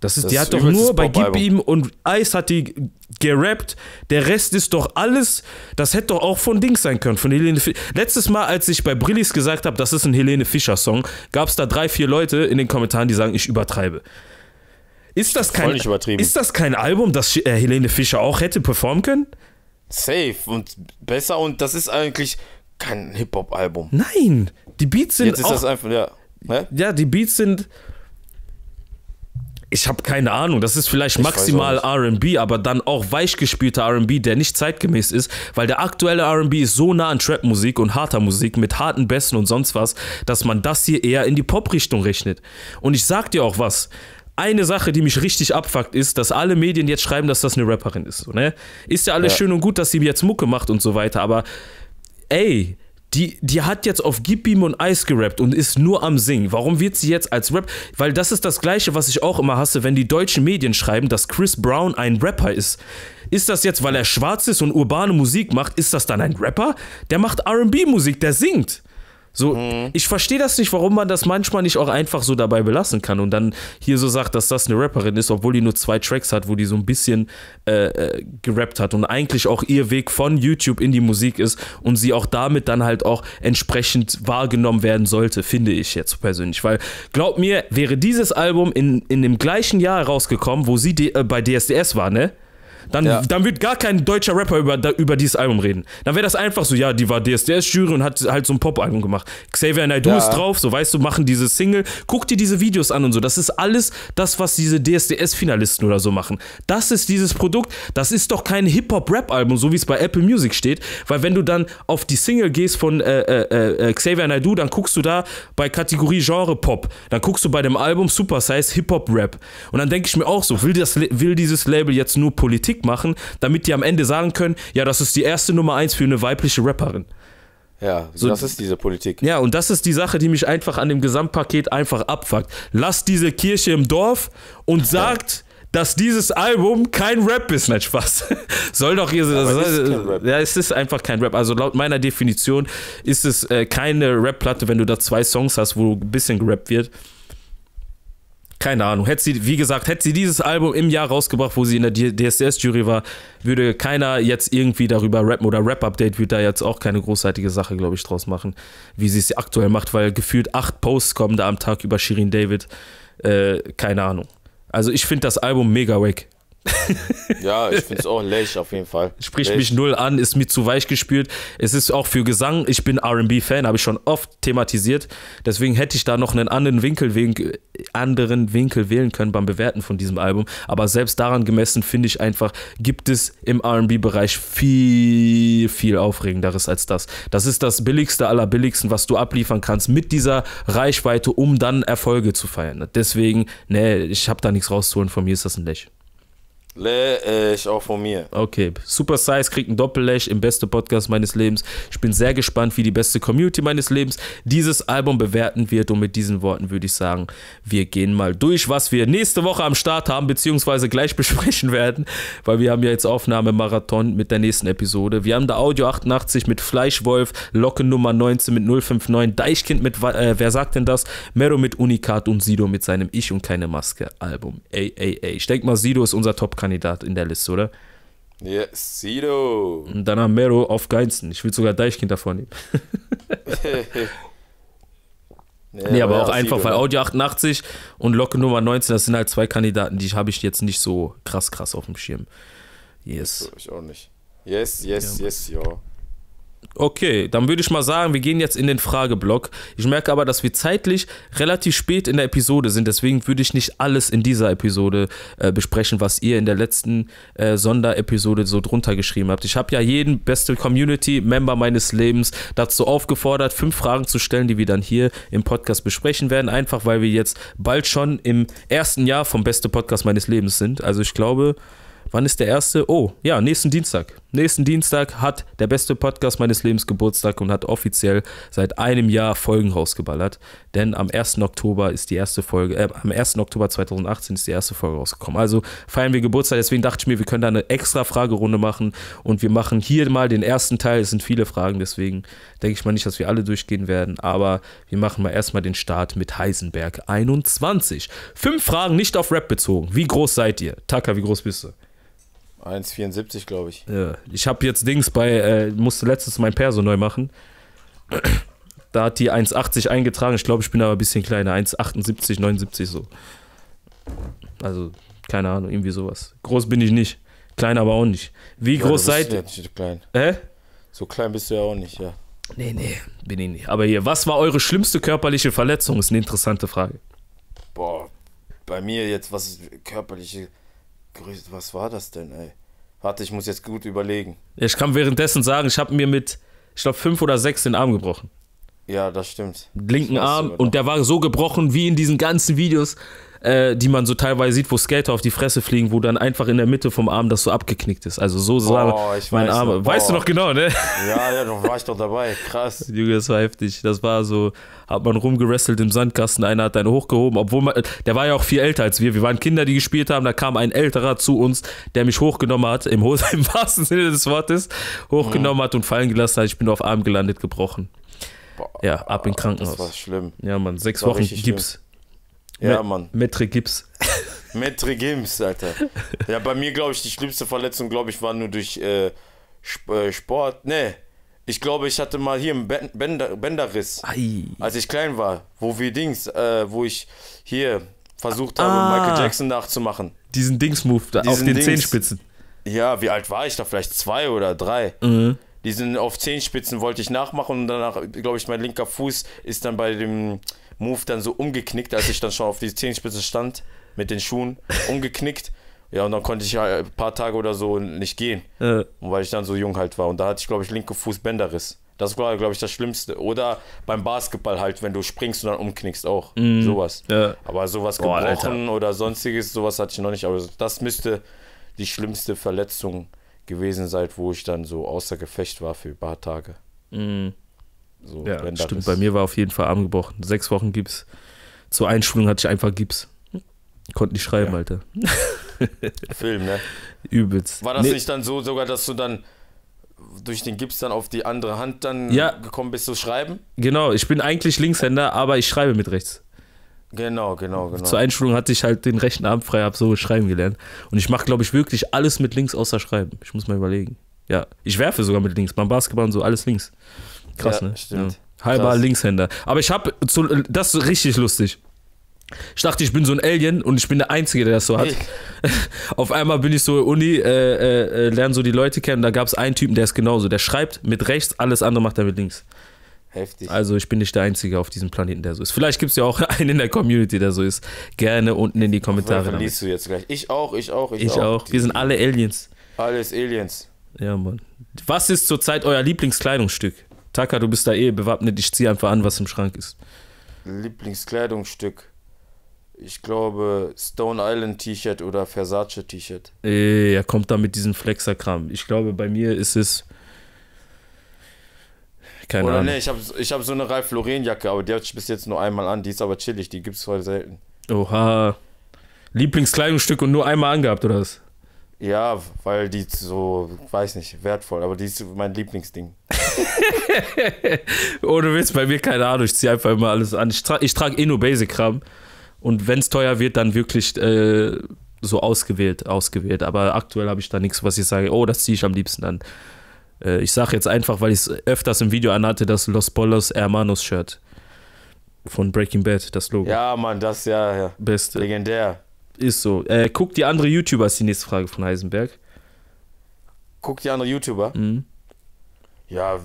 Das ist, das die hat doch nur bei Gib ihm und Eis hat die gerappt. Der Rest ist doch alles. Das hätte doch auch von Dings sein können. Von Helene Fischer. Letztes Mal, als ich bei Brillis gesagt habe, das ist ein Helene Fischer-Song, gab es da drei, vier Leute in den Kommentaren, die sagen, ich übertreibe. Ist das, kein, nicht übertrieben. ist das kein Album, das äh, Helene Fischer auch hätte performen können? Safe und besser und das ist eigentlich kein Hip-Hop-Album. Nein, die Beats sind. Jetzt ist auch, das einfach, ja. Ne? Ja, die Beats sind. Ich habe keine Ahnung, das ist vielleicht maximal RB, aber dann auch weichgespielter RB, der nicht zeitgemäß ist, weil der aktuelle RB ist so nah an Trap-Musik und harter Musik mit harten Bässen und sonst was, dass man das hier eher in die Pop-Richtung rechnet. Und ich sag dir auch was. Eine Sache, die mich richtig abfuckt, ist, dass alle Medien jetzt schreiben, dass das eine Rapperin ist. So, ne? Ist ja alles ja. schön und gut, dass sie jetzt Mucke macht und so weiter, aber ey, die, die hat jetzt auf Gib ihm und Eis gerappt und ist nur am Singen. Warum wird sie jetzt als Rap? Weil das ist das Gleiche, was ich auch immer hasse, wenn die deutschen Medien schreiben, dass Chris Brown ein Rapper ist. Ist das jetzt, weil er schwarz ist und urbane Musik macht, ist das dann ein Rapper? Der macht RB-Musik, der singt. So, mhm. ich verstehe das nicht, warum man das manchmal nicht auch einfach so dabei belassen kann und dann hier so sagt, dass das eine Rapperin ist, obwohl die nur zwei Tracks hat, wo die so ein bisschen äh, äh, gerappt hat und eigentlich auch ihr Weg von YouTube in die Musik ist und sie auch damit dann halt auch entsprechend wahrgenommen werden sollte, finde ich jetzt persönlich. Weil, glaub mir, wäre dieses Album in, in dem gleichen Jahr rausgekommen, wo sie äh, bei DSDS war, ne? Dann, ja. dann wird gar kein deutscher Rapper über, über dieses Album reden. Dann wäre das einfach so, ja, die war DSDS-Jury und hat halt so ein Pop-Album gemacht. Xavier Naidoo ja. ist drauf, so weißt du, machen diese Single, guck dir diese Videos an und so. Das ist alles das, was diese DSDS-Finalisten oder so machen. Das ist dieses Produkt. Das ist doch kein Hip-Hop-Rap-Album, so wie es bei Apple Music steht. Weil wenn du dann auf die Single gehst von äh, äh, äh, äh Xavier Naidoo, dann guckst du da bei Kategorie Genre Pop. Dann guckst du bei dem Album Super Size Hip-Hop-Rap. Und dann denke ich mir auch so, will, das, will dieses Label jetzt nur Politik Musik machen, damit die am Ende sagen können, ja, das ist die erste Nummer eins für eine weibliche Rapperin. Ja, so, das ist diese Politik. Ja, und das ist die Sache, die mich einfach an dem Gesamtpaket einfach abfuckt. Lasst diese Kirche im Dorf und sagt, ja. dass dieses Album kein Rap ist, nicht Spaß. Soll doch ihr. Das, ist ja, es ist einfach kein Rap. Also laut meiner Definition ist es äh, keine Rap-Platte, wenn du da zwei Songs hast, wo ein bisschen gerappt wird keine Ahnung. Hätte sie, wie gesagt, hätte sie dieses Album im Jahr rausgebracht, wo sie in der DSDS-Jury war, würde keiner jetzt irgendwie darüber rappen oder Rap-Update würde da jetzt auch keine großartige Sache, glaube ich, draus machen, wie sie es aktuell macht, weil gefühlt acht Posts kommen da am Tag über Shirin David. Äh, keine Ahnung. Also ich finde das Album mega wack. ja, ich finde es auch lech auf jeden Fall. Spricht Lech. mich null an, ist mir zu weich gespielt. Es ist auch für Gesang, ich bin RB-Fan, habe ich schon oft thematisiert. Deswegen hätte ich da noch einen anderen Winkel, anderen Winkel wählen können beim Bewerten von diesem Album. Aber selbst daran gemessen finde ich einfach, gibt es im RB-Bereich viel, viel Aufregenderes als das. Das ist das billigste aller billigsten, was du abliefern kannst mit dieser Reichweite, um dann Erfolge zu feiern. Deswegen, nee, ich habe da nichts rauszuholen. Von mir ist das ein Lech. Lech, auch von mir. Okay, Super Size kriegt ein Doppellech im besten Podcast meines Lebens. Ich bin sehr gespannt, wie die beste Community meines Lebens dieses Album bewerten wird. Und mit diesen Worten würde ich sagen, wir gehen mal durch, was wir nächste Woche am Start haben, beziehungsweise gleich besprechen werden, weil wir haben ja jetzt Aufnahmemarathon mit der nächsten Episode. Wir haben da Audio 88 mit Fleischwolf, Locke Nummer 19 mit 059, Deichkind mit, äh, wer sagt denn das? Mero mit Unikat und Sido mit seinem Ich und keine Maske Album. Ey, ey, ey. Ich denke mal, Sido ist unser top Kandidat in der Liste, oder? Ja, Sido. Und danach Mero auf Geinsten. Ich will sogar Deichkind davor nehmen. ja, nee, aber, aber auch ja, einfach, weil ne? Audi 88 und Locke Nummer 19, das sind halt zwei Kandidaten, die habe ich jetzt nicht so krass, krass auf dem Schirm. Yes. Ich auch nicht. Yes, yes, ja. yes, ja. Okay, dann würde ich mal sagen, wir gehen jetzt in den Frageblock. Ich merke aber, dass wir zeitlich relativ spät in der Episode sind. Deswegen würde ich nicht alles in dieser Episode äh, besprechen, was ihr in der letzten äh, Sonderepisode so drunter geschrieben habt. Ich habe ja jeden beste Community-Member meines Lebens dazu aufgefordert, fünf Fragen zu stellen, die wir dann hier im Podcast besprechen werden. Einfach weil wir jetzt bald schon im ersten Jahr vom beste Podcast meines Lebens sind. Also ich glaube, wann ist der erste? Oh, ja, nächsten Dienstag. Nächsten Dienstag hat der beste Podcast meines Lebens Geburtstag und hat offiziell seit einem Jahr Folgen rausgeballert. Denn am 1. Oktober ist die erste Folge, äh, am 1. Oktober 2018 ist die erste Folge rausgekommen. Also feiern wir Geburtstag, deswegen dachte ich mir, wir können da eine extra Fragerunde machen und wir machen hier mal den ersten Teil. Es sind viele Fragen, deswegen denke ich mal nicht, dass wir alle durchgehen werden, aber wir machen mal erstmal den Start mit Heisenberg 21. Fünf Fragen nicht auf Rap bezogen. Wie groß seid ihr? Taka, wie groß bist du? 1,74 glaube ich. Ja. Ich habe jetzt Dings bei, äh, musste letztens mein Perso neu machen. Da hat die 1,80 eingetragen. Ich glaube, ich bin aber ein bisschen kleiner. 1,78, 79 so. Also, keine Ahnung, irgendwie sowas. Groß bin ich nicht. Klein aber auch nicht. Wie ja, groß seid ihr? Nicht klein. Hä? So klein bist du ja auch nicht, ja. Nee, nee, bin ich nicht. Aber hier, was war eure schlimmste körperliche Verletzung? Ist eine interessante Frage. Boah, bei mir jetzt, was ist körperliche. Was war das denn, ey? Warte, ich muss jetzt gut überlegen. Ich kann währenddessen sagen, ich habe mir mit, ich glaube, fünf oder sechs den Arm gebrochen. Ja, das stimmt. Linken Arm und der war so gebrochen wie in diesen ganzen Videos äh, die man so teilweise sieht, wo Skater auf die Fresse fliegen, wo dann einfach in der Mitte vom Arm das so abgeknickt ist. Also so sah Boah, mein weiß Arm. Noch, weißt du noch genau, ne? Ja, ja, da war ich doch dabei. Krass. Junge, das war heftig. Das war so, hat man rumgerestelt im Sandkasten, einer hat einen hochgehoben, obwohl man, der war ja auch viel älter als wir. Wir waren Kinder, die gespielt haben, da kam ein älterer zu uns, der mich hochgenommen hat, im, im wahrsten Sinne des Wortes, hochgenommen mhm. hat und fallen gelassen hat. Ich bin auf Arm gelandet, gebrochen. Boah, ja, ab in Krankenhaus. Das war schlimm. Ja, Mann, sechs Wochen Gips. Schlimm. Ja, Mann. Metri Gips. Metri Gims, Alter. Ja, bei mir glaube ich, die schlimmste Verletzung, glaube ich, war nur durch äh, äh, Sport. Nee, ich glaube, ich hatte mal hier einen Bänder, Bänderriss, Ei. als ich klein war, wo wir Dings, äh, wo ich hier versucht habe, ah. Michael Jackson nachzumachen. Diesen Dings-Move da Diesen auf den Dings. Zehenspitzen. Ja, wie alt war ich da? Vielleicht zwei oder drei. Mhm. Diesen auf Zehenspitzen wollte ich nachmachen und danach, glaube ich, mein linker Fuß ist dann bei dem Move dann so umgeknickt, als ich dann schon auf die Zehenspitze stand, mit den Schuhen, umgeknickt. Ja, und dann konnte ich ein äh, paar Tage oder so nicht gehen. Äh. weil ich dann so jung halt war. Und da hatte ich, glaube ich, linke Fußbänderriss. Das war, glaube ich, das Schlimmste. Oder beim Basketball halt, wenn du springst und dann umknickst auch. Mm. Sowas. Ja. Aber sowas Boah, gebrochen Alter. oder sonstiges, sowas hatte ich noch nicht. Aber das müsste die schlimmste Verletzung gewesen sein, wo ich dann so außer Gefecht war für ein paar Tage. Mm. So, ja, stimmt. Ist. Bei mir war auf jeden Fall Arm gebrochen. Sechs Wochen Gips. Zur Einschulung hatte ich einfach Gips. Konnte nicht schreiben, ja. Alter. Film, ne? Übelst. War das nee. nicht dann so sogar, dass du dann durch den Gips dann auf die andere Hand dann ja. gekommen bist zu schreiben? Genau, ich bin eigentlich Linkshänder, aber ich schreibe mit rechts. Genau, genau, genau. Zur Einschulung hatte ich halt den rechten Arm frei, habe so schreiben gelernt. Und ich mache, glaube ich, wirklich alles mit links außer schreiben. Ich muss mal überlegen. Ja, ich werfe sogar mit links, beim Basketball und so, alles links. Krass, ja, ne? Stimmt. Ja. Halber Krass. Linkshänder. Aber ich habe, äh, das ist richtig lustig. Ich dachte, ich bin so ein Alien und ich bin der Einzige, der das so hat. Hey. Auf einmal bin ich so Uni, äh, äh, äh lerne so die Leute kennen. Da gab es einen Typen, der ist genauso. Der schreibt mit rechts, alles andere macht er mit links. Heftig. Also ich bin nicht der Einzige auf diesem Planeten, der so ist. Vielleicht gibt es ja auch einen in der Community, der so ist. Gerne unten in die Kommentare. Dann liest du jetzt gleich. Ich auch, ich auch, ich, ich auch. auch. Wir sind alle Aliens. Alles Aliens. Ja, Mann. Was ist zurzeit euer Lieblingskleidungsstück? Taka, du bist da eh bewappnet, ich ziehe einfach an, was im Schrank ist. Lieblingskleidungsstück. Ich glaube, Stone Island T-Shirt oder Versace T-Shirt. Ey, Er kommt da mit diesem Flexer-Kram. Ich glaube, bei mir ist es. Keine oder Ahnung. nee, ich habe ich hab so eine Ralph Lauren Jacke, aber die hatte ich bis jetzt nur einmal an. Die ist aber chillig, die gibt es voll selten. Oha. Lieblingskleidungsstück und nur einmal angehabt, oder was? Ja, weil die so, weiß nicht, wertvoll, aber die ist mein Lieblingsding. Ohne Witz, bei mir keine Ahnung, ich ziehe einfach immer alles an. Ich, tra ich trage eh nur Basic-Kram und wenn es teuer wird, dann wirklich äh, so ausgewählt, ausgewählt. Aber aktuell habe ich da nichts, was ich sage, oh, das ziehe ich am liebsten an. Äh, ich sage jetzt einfach, weil ich es öfters im Video anhatte, das Los Polos Hermanos-Shirt von Breaking Bad, das Logo. Ja, Mann, das ja, ja. Beste. Legendär. Ist so. Äh, guck die andere YouTuber, ist die nächste Frage von Heisenberg. Guck die andere YouTuber? Mhm. Ja,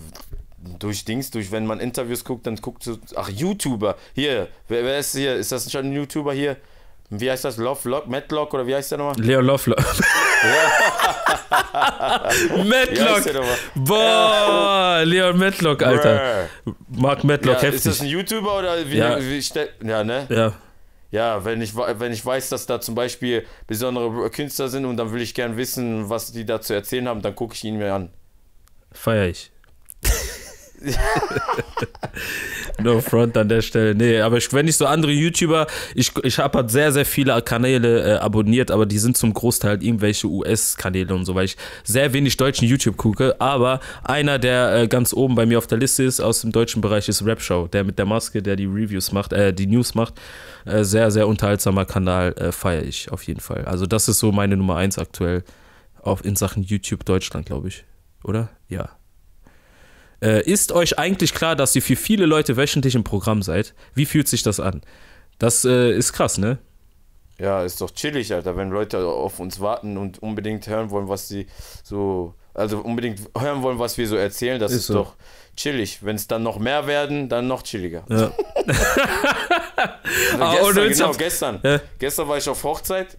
durch Dings, durch, wenn man Interviews guckt, dann guckt so, ach, YouTuber, hier, wer, wer ist hier, ist das schon ein YouTuber hier? Wie heißt das? Lovelock, Matlock oder wie heißt der nochmal? Leo Lovelock. Matlock. Boah, Leon Matlock, Alter. Mark Matlock, ja, heftig. Ist das ein YouTuber oder wie? Ja, wie, wie, ja ne? Ja ja, wenn ich, wenn ich weiß, dass da zum Beispiel besondere Künstler sind und dann will ich gern wissen, was die da zu erzählen haben, dann gucke ich ihn mir an. Feier ich. no front an der Stelle. Nee, aber ich, wenn ich so andere YouTuber, ich, ich habe halt sehr, sehr viele Kanäle äh, abonniert, aber die sind zum Großteil halt irgendwelche US-Kanäle und so, weil ich sehr wenig deutschen YouTube gucke. Aber einer, der äh, ganz oben bei mir auf der Liste ist, aus dem deutschen Bereich, ist Rapshow, der mit der Maske, der die Reviews macht, äh, die News macht. Äh, sehr, sehr unterhaltsamer Kanal, äh, feiere ich auf jeden Fall. Also, das ist so meine Nummer 1 aktuell auf, in Sachen YouTube Deutschland, glaube ich. Oder? Ja. Äh, ist euch eigentlich klar, dass ihr für viele Leute wöchentlich im Programm seid? Wie fühlt sich das an? Das äh, ist krass, ne? Ja, ist doch chillig, Alter, wenn Leute auf uns warten und unbedingt hören wollen, was sie so, also unbedingt hören wollen, was wir so erzählen, das ist, ist so. doch chillig. Wenn es dann noch mehr werden, dann noch chilliger. Ja. also gestern, genau, gestern. Ja. Gestern war ich auf Hochzeit.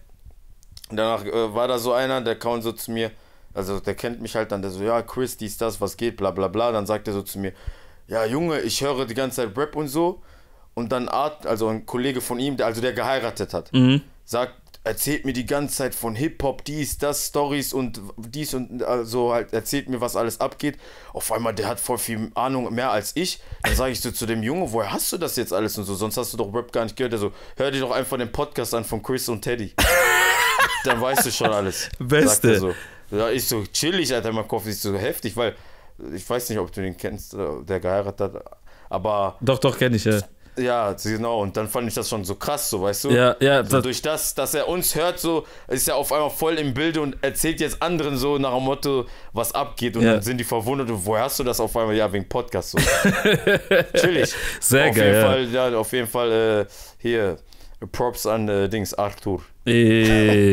Danach äh, war da so einer, der kam so zu mir, also der kennt mich halt dann, der so, ja, Chris, dies, das, was geht, bla bla bla. Dann sagt er so zu mir, ja, Junge, ich höre die ganze Zeit Rap und so. Und dann Art, also ein Kollege von ihm, der, also der geheiratet hat, mhm. sagt, erzählt mir die ganze Zeit von Hip-Hop, dies, das, Stories und dies und also halt erzählt mir, was alles abgeht. Auf einmal, der hat voll viel Ahnung, mehr als ich. Dann sage ich so zu dem Junge, woher hast du das jetzt alles und so? Sonst hast du doch Rap gar nicht gehört. Der so, also, hör dir doch einfach den Podcast an von Chris und Teddy. dann weißt du schon alles. Beste. Da ist so chillig, Alter, mein Kopf ist so heftig, weil ich weiß nicht, ob du den kennst, äh, der geheiratet hat, aber. Doch, doch, kenne ich, ja. Ja, genau. Und dann fand ich das schon so krass, so weißt du? Ja, ja. So das durch das, dass er uns hört, so ist er auf einmal voll im Bilde und erzählt jetzt anderen so nach dem Motto, was abgeht. Und ja. dann sind die verwundert. Und woher hast du das auf einmal? Ja, wegen Podcast. So. Chillig. Sehr auf geil. Jeden ja. Fall, ja, auf jeden Fall äh, hier. Props an äh, Dings, Arthur. Ey,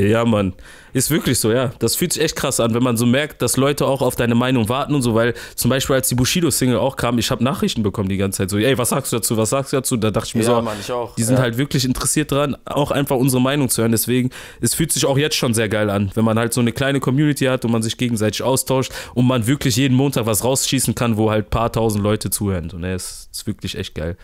äh, ja, Mann. Ist wirklich so, ja. Das fühlt sich echt krass an, wenn man so merkt, dass Leute auch auf deine Meinung warten und so, weil zum Beispiel als die Bushido-Single auch kam, ich habe Nachrichten bekommen die ganze Zeit. So, ey, was sagst du dazu, was sagst du dazu? Da dachte ich mir ja, so, Mann, ich auch. die sind ja. halt wirklich interessiert dran, auch einfach unsere Meinung zu hören. Deswegen, es fühlt sich auch jetzt schon sehr geil an, wenn man halt so eine kleine Community hat und man sich gegenseitig austauscht und man wirklich jeden Montag was rausschießen kann, wo halt paar tausend Leute zuhören. Und so, ne, ist, ist wirklich echt geil.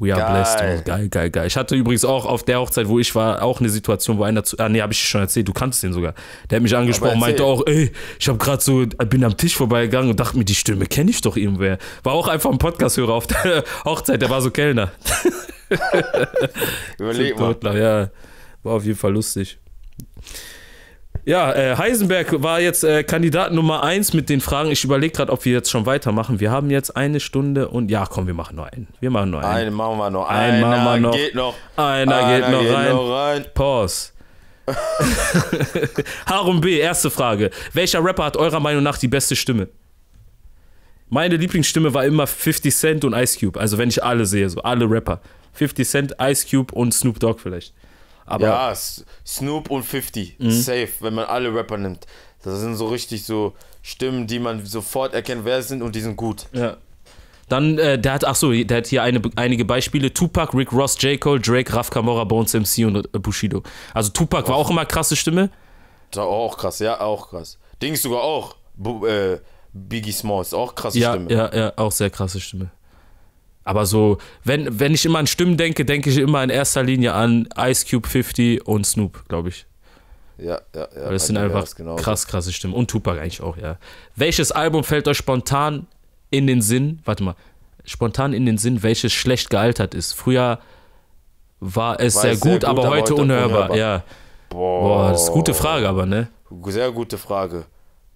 We are geil. blessed. Geil, geil, geil. Ich hatte übrigens auch auf der Hochzeit, wo ich war, auch eine Situation, wo einer zu. Ah, nee, habe ich schon erzählt, du kannst den sogar. Der hat mich angesprochen, meinte auch, ey, ich habe gerade so, bin am Tisch vorbeigegangen und dachte mir, die Stimme kenne ich doch irgendwer. War auch einfach ein Podcast-Hörer auf der Hochzeit, der war so Kellner. Überleg mal. Ja, war auf jeden Fall lustig. Ja, äh, Heisenberg war jetzt äh, Kandidat Nummer 1 mit den Fragen. Ich überlege gerade, ob wir jetzt schon weitermachen. Wir haben jetzt eine Stunde und ja, komm, wir machen nur einen. Wir machen nur einen. Einen machen wir noch. Einen Einer machen wir noch. geht noch. Einer, Einer geht, noch, geht rein. noch rein. Pause. Harum B., erste Frage. Welcher Rapper hat eurer Meinung nach die beste Stimme? Meine Lieblingsstimme war immer 50 Cent und Ice Cube. Also wenn ich alle sehe, so alle Rapper. 50 Cent, Ice Cube und Snoop Dogg vielleicht. Aber ja, Snoop und 50, mhm. safe, wenn man alle Rapper nimmt. Das sind so richtig so Stimmen, die man sofort erkennt, wer es sind und die sind gut. Ja. Dann, äh, der hat, ach so, der hat hier eine, einige Beispiele. Tupac, Rick Ross, J. Cole, Drake, Raf Kamora, Bones MC und äh, Bushido. Also Tupac oh. war auch immer krasse Stimme. Das war auch krass, ja, auch krass. Dings sogar auch. B äh, Biggie Smalls, auch krasse ja, Stimme. Ja, ja, auch sehr krasse Stimme. Aber so, wenn, wenn ich immer an Stimmen denke, denke ich immer in erster Linie an Ice Cube 50 und Snoop, glaube ich. Ja, ja, ja. Weil das sind einfach krass, krasse Stimmen. Und Tupac eigentlich auch, ja. Welches Album fällt euch spontan in den Sinn? Warte mal. Spontan in den Sinn, welches schlecht gealtert ist. Früher war es war sehr, gut, gut, aber, aber heute, heute unhörbar. unhörbar. Ja. Boah. Boah, das ist eine gute Frage, aber, ne? Sehr gute Frage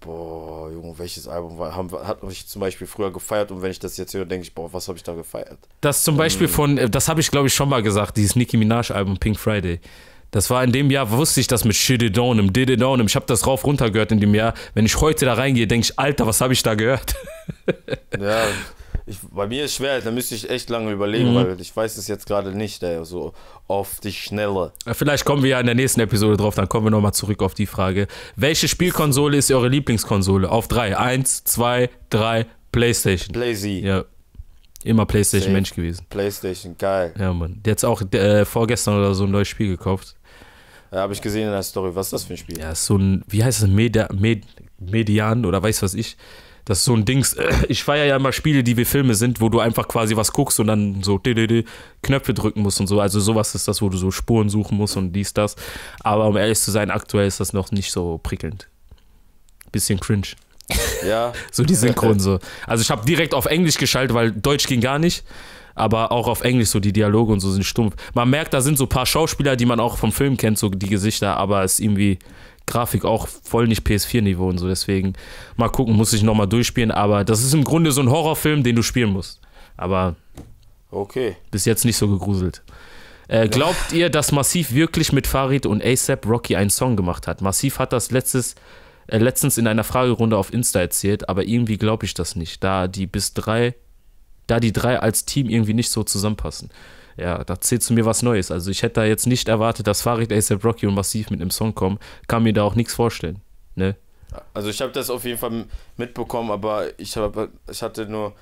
boah, Junge, welches Album war, haben, hat mich zum Beispiel früher gefeiert und wenn ich das jetzt höre, denke ich, boah, was habe ich da gefeiert? Das zum Beispiel mm. von, äh, das habe ich glaube ich schon mal gesagt, dieses Nicki Minaj-Album Pink Friday. Das war in dem Jahr, wusste ich das mit Shitty It Down, im Did It Down, ich habe das rauf runter gehört in dem Jahr. Wenn ich heute da reingehe, denke ich, Alter, was habe ich da gehört? Ja. Ich, bei mir ist schwer, da müsste ich echt lange überlegen, mhm. weil ich weiß es jetzt gerade nicht, ey, so auf die Schnelle. Vielleicht kommen wir ja in der nächsten Episode drauf, dann kommen wir nochmal zurück auf die Frage. Welche Spielkonsole ist eure Lieblingskonsole? Auf drei. Eins, zwei, drei, Playstation. Playsee. Ja. Immer Playstation-Mensch gewesen. Playstation, geil. Ja, Mann. Jetzt auch äh, vorgestern oder so ein neues Spiel gekauft. Ja, habe ich gesehen in der Story. Was ist das für ein Spiel? Ja, ist so ein, wie heißt es, Medi Med Median oder weiß was ich. Das ist so ein Dings. Äh, ich feiere ja immer Spiele, die wie Filme sind, wo du einfach quasi was guckst und dann so di, di, di, Knöpfe drücken musst und so. Also sowas ist das, wo du so Spuren suchen musst und dies, das. Aber um ehrlich zu sein, aktuell ist das noch nicht so prickelnd. Bisschen cringe. Ja. so die Synchron so. Also ich habe direkt auf Englisch geschaltet, weil Deutsch ging gar nicht. Aber auch auf Englisch so die Dialoge und so sind stumpf. Man merkt, da sind so ein paar Schauspieler, die man auch vom Film kennt, so die Gesichter, aber es ist irgendwie Grafik auch voll nicht PS4-Niveau und so. Deswegen mal gucken, muss ich nochmal durchspielen. Aber das ist im Grunde so ein Horrorfilm, den du spielen musst. Aber okay. bis jetzt nicht so gegruselt. Äh, glaubt ja. ihr, dass Massiv wirklich mit Farid und ASAP Rocky einen Song gemacht hat? Massiv hat das letztes, äh, letztens in einer Fragerunde auf Insta erzählt, aber irgendwie glaube ich das nicht, da die bis drei, da die drei als Team irgendwie nicht so zusammenpassen ja, da zählt zu mir was Neues. Also ich hätte da jetzt nicht erwartet, dass Farid ASAP Rocky und Massiv mit einem Song kommen. Kann mir da auch nichts vorstellen. Ne? Also ich habe das auf jeden Fall mitbekommen, aber ich, hab, ich hatte nur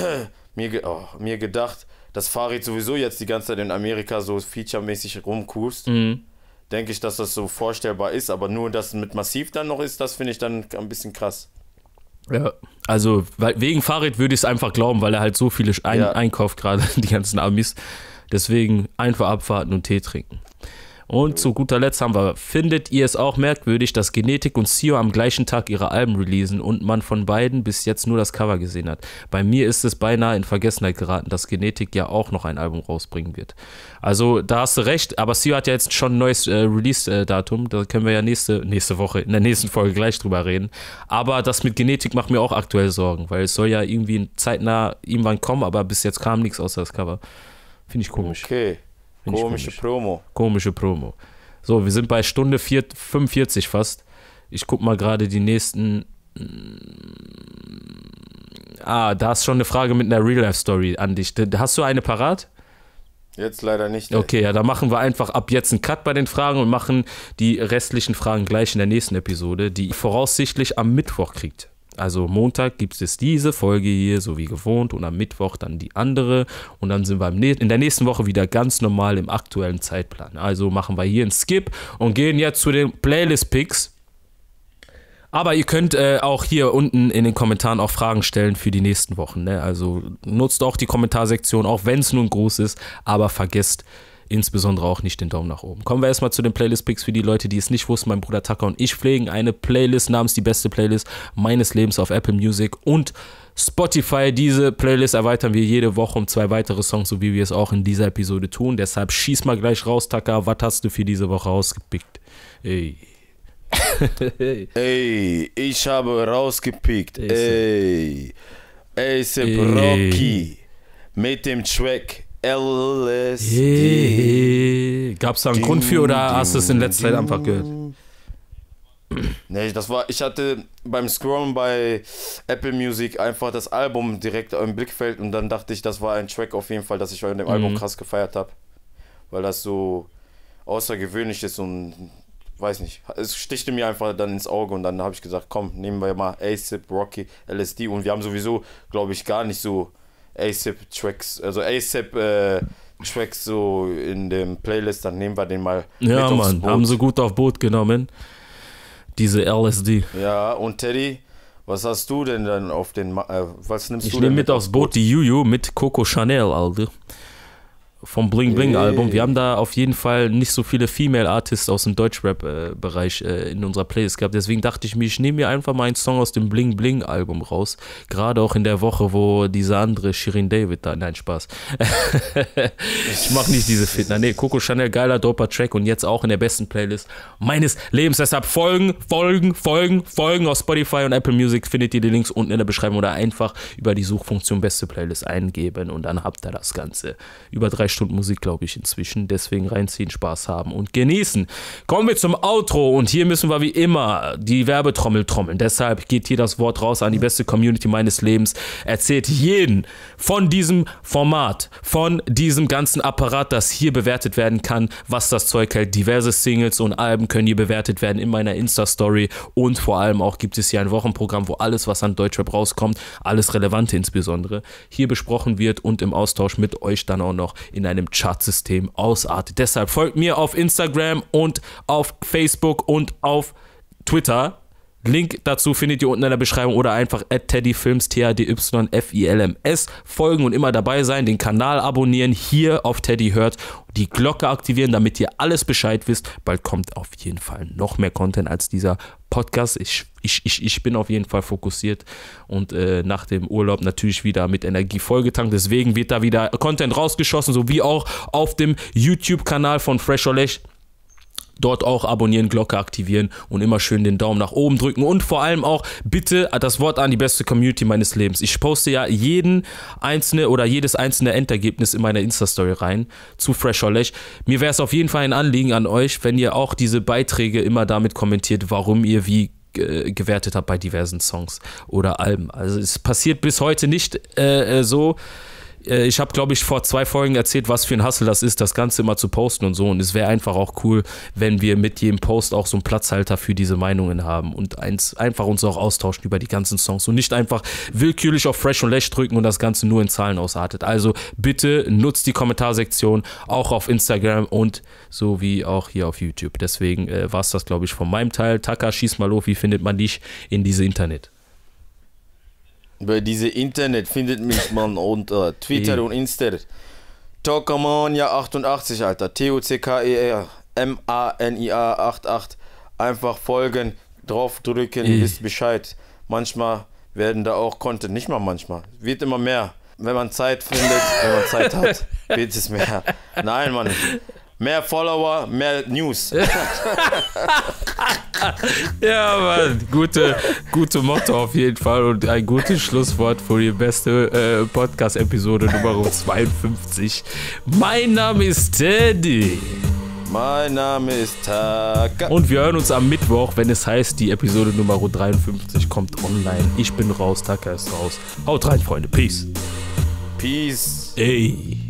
mir, oh, mir gedacht, dass Farid sowieso jetzt die ganze Zeit in Amerika so featuremäßig rumkust. Mhm. Denke ich, dass das so vorstellbar ist, aber nur, dass es mit Massiv dann noch ist, das finde ich dann ein bisschen krass. Ja, also wegen Farid würde ich es einfach glauben, weil er halt so viele ein ja. einkauft, gerade die ganzen Amis. Deswegen einfach abwarten und Tee trinken. Und zu guter Letzt haben wir, findet ihr es auch merkwürdig, dass Genetik und Sio am gleichen Tag ihre Alben releasen und man von beiden bis jetzt nur das Cover gesehen hat? Bei mir ist es beinahe in Vergessenheit geraten, dass Genetik ja auch noch ein Album rausbringen wird. Also da hast du recht, aber Sio hat ja jetzt schon ein neues äh, Release-Datum, da können wir ja nächste, nächste Woche, in der nächsten Folge gleich drüber reden. Aber das mit Genetik macht mir auch aktuell Sorgen, weil es soll ja irgendwie zeitnah irgendwann kommen, aber bis jetzt kam nichts außer das Cover. Finde ich komisch. Okay. Find Komische komisch. Promo. Komische Promo. So, wir sind bei Stunde vier, 45 fast. Ich guck mal gerade die nächsten. Mm, ah, da ist schon eine Frage mit einer Real-Life-Story an dich. Hast du eine parat? Jetzt leider nicht. Ey. Okay, ja, da machen wir einfach ab jetzt einen Cut bei den Fragen und machen die restlichen Fragen gleich in der nächsten Episode, die ihr voraussichtlich am Mittwoch kriegt. Also Montag gibt es diese Folge hier, so wie gewohnt, und am Mittwoch dann die andere. Und dann sind wir in der nächsten Woche wieder ganz normal im aktuellen Zeitplan. Also machen wir hier einen Skip und gehen jetzt zu den Playlist-Picks. Aber ihr könnt äh, auch hier unten in den Kommentaren auch Fragen stellen für die nächsten Wochen. Ne? Also nutzt auch die Kommentarsektion, auch wenn es nun groß ist, aber vergesst insbesondere auch nicht den Daumen nach oben. Kommen wir erstmal zu den Playlist-Picks für die Leute, die es nicht wussten. Mein Bruder Tucker und ich pflegen eine Playlist namens die beste Playlist meines Lebens auf Apple Music und Spotify. Diese Playlist erweitern wir jede Woche um zwei weitere Songs, so wie wir es auch in dieser Episode tun. Deshalb schieß mal gleich raus, Tucker. Was hast du für diese Woche rausgepickt? Ey. ey, ich habe rausgepickt. Ey. Ey, Rocky mit dem Track LSD. Hey. Gab es da einen ding, Grund für oder ding, hast du es in letzter ding. Zeit einfach gehört? Nee, das war, ich hatte beim Scrollen bei Apple Music einfach das Album direkt im Blickfeld und dann dachte ich, das war ein Track auf jeden Fall, dass ich an dem mhm. Album krass gefeiert habe. Weil das so außergewöhnlich ist und weiß nicht. Es stichte mir einfach dann ins Auge und dann habe ich gesagt, komm, nehmen wir mal ASAP, Rocky, LSD und wir haben sowieso, glaube ich, gar nicht so ASAP-Tracks, also ASAP äh, Tracks so in dem Playlist, dann nehmen wir den mal. Ja, mit Mann, haben sie gut auf Boot genommen. Diese LSD. Ja, und Teddy, was hast du denn dann auf den. Äh, was nimmst ich du denn? Ich nehme mit aufs Boot die Juju mit Coco Chanel, Alter vom Bling Bling äh. Album. Wir haben da auf jeden Fall nicht so viele Female Artists aus dem Deutschrap-Bereich äh, äh, in unserer Playlist gehabt. Deswegen dachte ich mir, ich nehme mir einfach mal einen Song aus dem Bling Bling Album raus. Gerade auch in der Woche, wo dieser andere Shirin David da. Nein, Spaß. ich mache nicht diese Fitner. Nee, Coco Chanel, geiler, doper Track und jetzt auch in der besten Playlist meines Lebens. Deshalb folgen, folgen, folgen, folgen auf Spotify und Apple Music. Findet ihr die Links unten in der Beschreibung oder einfach über die Suchfunktion beste Playlist eingeben und dann habt ihr das Ganze. Über drei drei Stunden Musik, glaube ich, inzwischen. Deswegen reinziehen, Spaß haben und genießen. Kommen wir zum Outro und hier müssen wir wie immer die Werbetrommel trommeln. Deshalb geht hier das Wort raus an die beste Community meines Lebens. Erzählt jeden von diesem Format, von diesem ganzen Apparat, das hier bewertet werden kann, was das Zeug hält. Diverse Singles und Alben können hier bewertet werden in meiner Insta-Story und vor allem auch gibt es hier ein Wochenprogramm, wo alles, was an Deutschrap rauskommt, alles Relevante insbesondere, hier besprochen wird und im Austausch mit euch dann auch noch in einem Chartsystem ausartet. Deshalb folgt mir auf Instagram und auf Facebook und auf Twitter Link dazu findet ihr unten in der Beschreibung oder einfach at teddyfilms, T-A-D-Y-F-I-L-M-S, folgen und immer dabei sein, den Kanal abonnieren, hier auf Teddy hört, die Glocke aktivieren, damit ihr alles Bescheid wisst. Bald kommt auf jeden Fall noch mehr Content als dieser Podcast. Ich, ich, ich, ich bin auf jeden Fall fokussiert und äh, nach dem Urlaub natürlich wieder mit Energie vollgetankt. Deswegen wird da wieder Content rausgeschossen, sowie auch auf dem YouTube-Kanal von Fresh or Lech dort auch abonnieren, Glocke aktivieren und immer schön den Daumen nach oben drücken und vor allem auch bitte äh, das Wort an die beste Community meines Lebens. Ich poste ja jeden einzelne oder jedes einzelne Endergebnis in meine Insta-Story rein zu Fresh or Lech. Mir wäre es auf jeden Fall ein Anliegen an euch, wenn ihr auch diese Beiträge immer damit kommentiert, warum ihr wie äh, gewertet habt bei diversen Songs oder Alben. Also es passiert bis heute nicht äh, äh so. Äh, ich habe, glaube ich, vor zwei Folgen erzählt, was für ein Hassel das ist, das Ganze immer zu posten und so. Und es wäre einfach auch cool, wenn wir mit jedem Post auch so einen Platzhalter für diese Meinungen haben und eins, einfach uns auch austauschen über die ganzen Songs und nicht einfach willkürlich auf Fresh und Lash drücken und das Ganze nur in Zahlen ausartet. Also bitte nutzt die Kommentarsektion auch auf Instagram und so wie auch hier auf YouTube. Deswegen äh, war es das, glaube ich, von meinem Teil. Taka, schieß mal los, wie findet man dich in diese Internet? Bei diesem Internet findet mich man unter äh, Twitter und Insta. Tokamania88, Alter. T-O-C-K-E-R-M-A-N-I-A-88. Einfach folgen, draufdrücken, ihr wisst Bescheid. Manchmal werden da auch Content, nicht mal manchmal, wird immer mehr. Wenn man Zeit findet, wenn man Zeit hat, wird es mehr. Nein, Mann, mehr Follower, mehr News. ja, Mann, gute, gute Motto auf jeden Fall und ein gutes Schlusswort für die beste äh, Podcast-Episode Nummer 52. Mein Name ist Teddy. Mein Name ist Taka. Und wir hören uns am Mittwoch, wenn es heißt, die Episode Nummer 53 kommt online. Ich bin raus, Taka ist raus. Haut rein, Freunde. Peace. Peace. Ey.